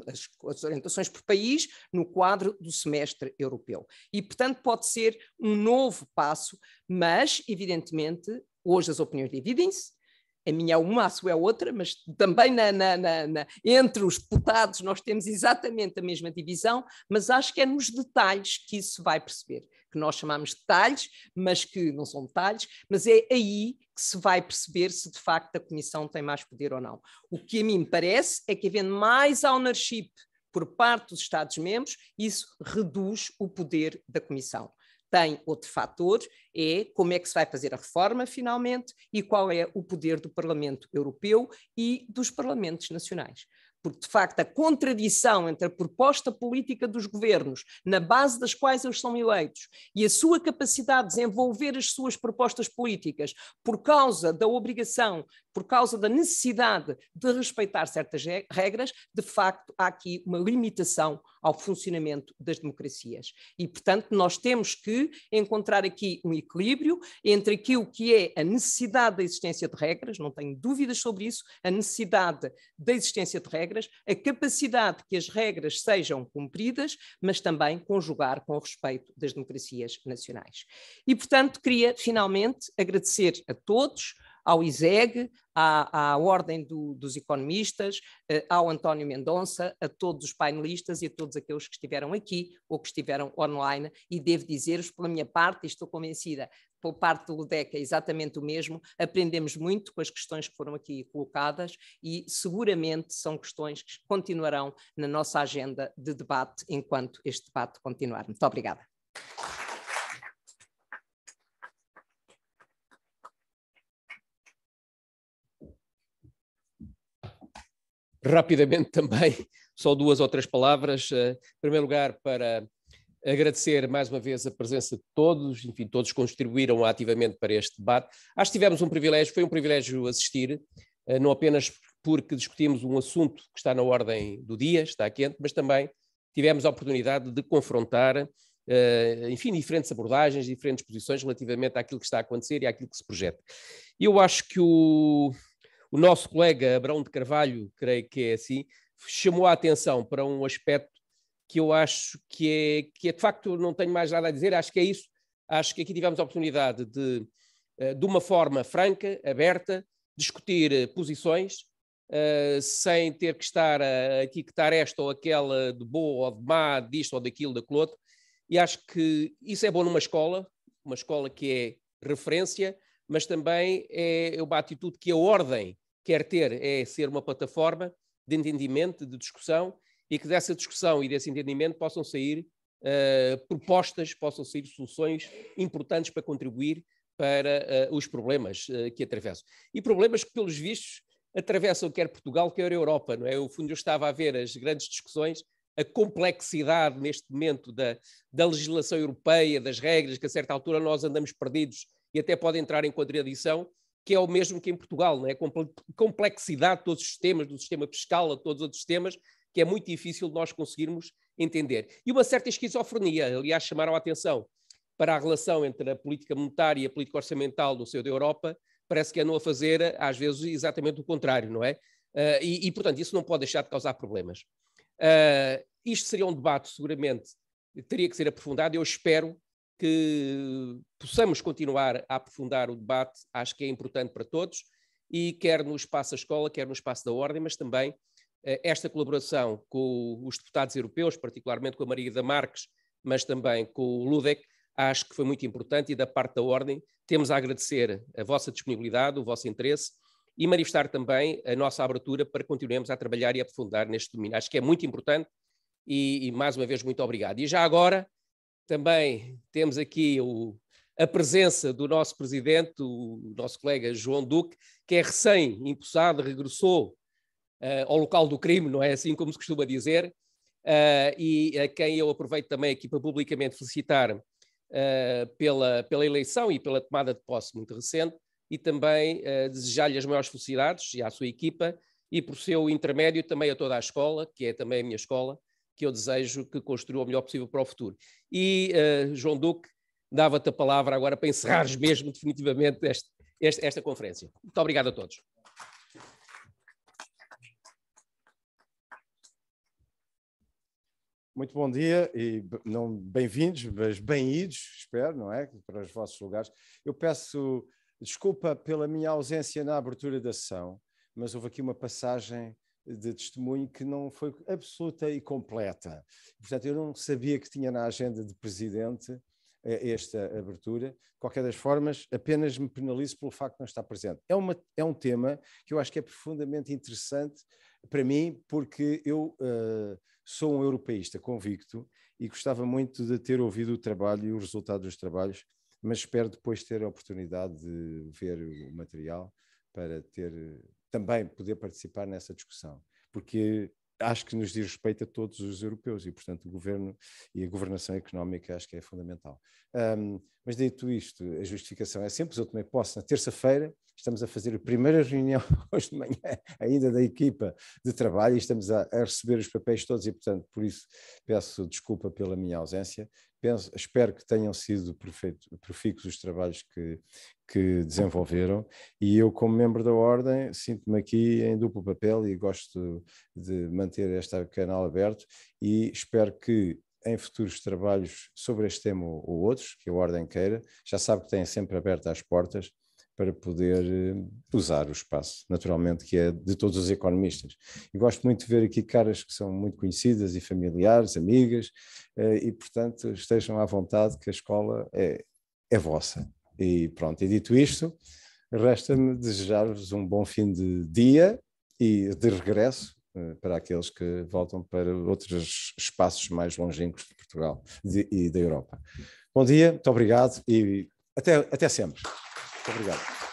C: as, as, orientações por país no quadro do semestre europeu. E, portanto, pode ser um novo passo, mas, evidentemente, hoje as opiniões dividem-se, a minha é uma, a sua é outra, mas também na, na, na, entre os deputados nós temos exatamente a mesma divisão, mas acho que é nos detalhes que isso se vai perceber, que nós chamamos de detalhes, mas que não são detalhes, mas é aí que se vai perceber se de facto a Comissão tem mais poder ou não. O que a mim parece é que havendo mais ownership por parte dos Estados-membros, isso reduz o poder da Comissão tem outro fator, é como é que se vai fazer a reforma finalmente e qual é o poder do Parlamento Europeu e dos Parlamentos Nacionais porque de facto a contradição entre a proposta política dos governos, na base das quais eles são eleitos, e a sua capacidade de desenvolver as suas propostas políticas por causa da obrigação, por causa da necessidade de respeitar certas regras, de facto há aqui uma limitação ao funcionamento das democracias. E, portanto, nós temos que encontrar aqui um equilíbrio entre aquilo que é a necessidade da existência de regras, não tenho dúvidas sobre isso, a necessidade da existência de regras regras, a capacidade que as regras sejam cumpridas, mas também conjugar com o respeito das democracias nacionais. E, portanto, queria finalmente agradecer a todos ao ISEG, à, à Ordem do, dos Economistas, eh, ao António Mendonça, a todos os painelistas e a todos aqueles que estiveram aqui ou que estiveram online. E devo dizer-vos, pela minha parte, e estou convencida por parte do LDEC é exatamente o mesmo, aprendemos muito com as questões que foram aqui colocadas e seguramente são questões que continuarão na nossa agenda de debate enquanto este debate continuar. Muito obrigada.
B: Rapidamente também, só duas ou três palavras. Eh, em primeiro lugar, para agradecer mais uma vez a presença de todos, enfim, todos contribuíram ativamente para este debate. Acho que tivemos um privilégio, foi um privilégio assistir, eh, não apenas porque discutimos um assunto que está na ordem do dia, está quente, mas também tivemos a oportunidade de confrontar, eh, enfim, diferentes abordagens, diferentes posições relativamente àquilo que está a acontecer e àquilo que se projeta. Eu acho que o, o nosso colega Abrão de Carvalho, creio que é assim, chamou a atenção para um aspecto que eu acho que é, que é, de facto, não tenho mais nada a dizer, acho que é isso. Acho que aqui tivemos a oportunidade de, eh, de uma forma franca, aberta, discutir eh, posições, eh, sem ter que estar a etiquetar esta ou aquela de boa ou de má, disto ou daquilo, daquilo outro. E acho que isso é bom numa escola, uma escola que é referência, mas também é, é uma atitude que a ordem quer ter, é ser uma plataforma de entendimento, de discussão, e que dessa discussão e desse entendimento possam sair uh, propostas, possam sair soluções importantes para contribuir para uh, os problemas uh, que atravessam. E problemas que, pelos vistos, atravessam quer Portugal, quer a Europa, não é? No fundo, eu estava a ver as grandes discussões, a complexidade neste momento da, da legislação europeia, das regras, que a certa altura nós andamos perdidos e até pode entrar em contradição, que é o mesmo que em Portugal, não é? Complexidade de todos os sistemas, do sistema fiscal a todos os outros sistemas, que é muito difícil nós conseguirmos entender. E uma certa esquizofrenia, aliás, chamaram a atenção para a relação entre a política monetária e a política orçamental do seu da Europa, parece que andam a fazer, às vezes, exatamente o contrário, não é? Uh, e, e, portanto, isso não pode deixar de causar problemas. Uh, isto seria um debate, seguramente, teria que ser aprofundado. Eu espero que possamos continuar a aprofundar o debate, acho que é importante para todos, e quer no espaço da escola, quer no espaço da ordem, mas também eh, esta colaboração com os deputados europeus, particularmente com a Maria da Marques, mas também com o Ludec, acho que foi muito importante e da parte da Ordem temos a agradecer a vossa disponibilidade, o vosso interesse e manifestar também a nossa abertura para continuemos a trabalhar e aprofundar neste domínio. Acho que é muito importante e, e mais uma vez, muito obrigado. E já agora, também temos aqui o, a presença do nosso presidente, o nosso colega João Duque, que é recém-impulsado, regressou uh, ao local do crime, não é assim como se costuma dizer, uh, e a quem eu aproveito também aqui para publicamente felicitar uh, pela, pela eleição e pela tomada de posse muito recente, e também desejar-lhe as maiores felicidades e à sua equipa, e por seu intermédio também a toda a escola, que é também a minha escola, que eu desejo que construa o melhor possível para o futuro. E, João Duque, dava-te a palavra agora para encerrares mesmo definitivamente este, este, esta conferência. Muito obrigado a todos.
J: Muito bom dia e bem-vindos, mas bem-idos, espero, não é? Para os vossos lugares. Eu peço desculpa pela minha ausência na abertura da sessão, mas houve aqui uma passagem de testemunho que não foi absoluta e completa. Portanto, eu não sabia que tinha na agenda de presidente eh, esta abertura. De qualquer das formas, apenas me penalizo pelo facto de não estar presente. É, uma, é um tema que eu acho que é profundamente interessante para mim, porque eu uh, sou um europeísta convicto e gostava muito de ter ouvido o trabalho e o resultado dos trabalhos, mas espero depois ter a oportunidade de ver o material para ter também poder participar nessa discussão, porque acho que nos diz respeito a todos os europeus e, portanto, o governo e a governação económica acho que é fundamental. Um, mas dito isto, a justificação é simples, eu também posso, na terça-feira, estamos a fazer a primeira reunião hoje de manhã, ainda da equipa de trabalho, e estamos a, a receber os papéis todos, e portanto, por isso peço desculpa pela minha ausência. Penso, espero que tenham sido profícuos os trabalhos que, que desenvolveram, e eu, como membro da Ordem, sinto-me aqui em duplo papel e gosto de manter este canal aberto, e espero que em futuros trabalhos sobre este tema ou outros, que a Ordem queira, já sabe que tem sempre aberto as portas para poder eh, usar o espaço, naturalmente, que é de todos os economistas. E gosto muito de ver aqui caras que são muito conhecidas e familiares, amigas, eh, e, portanto, estejam à vontade que a escola é, é vossa. E pronto, e dito isto, resta-me desejar-vos um bom fim de dia e de regresso eh, para aqueles que voltam para outros espaços mais longínquos de Portugal e da Europa. Bom dia, muito obrigado e até, até sempre. Muito
E: obrigado.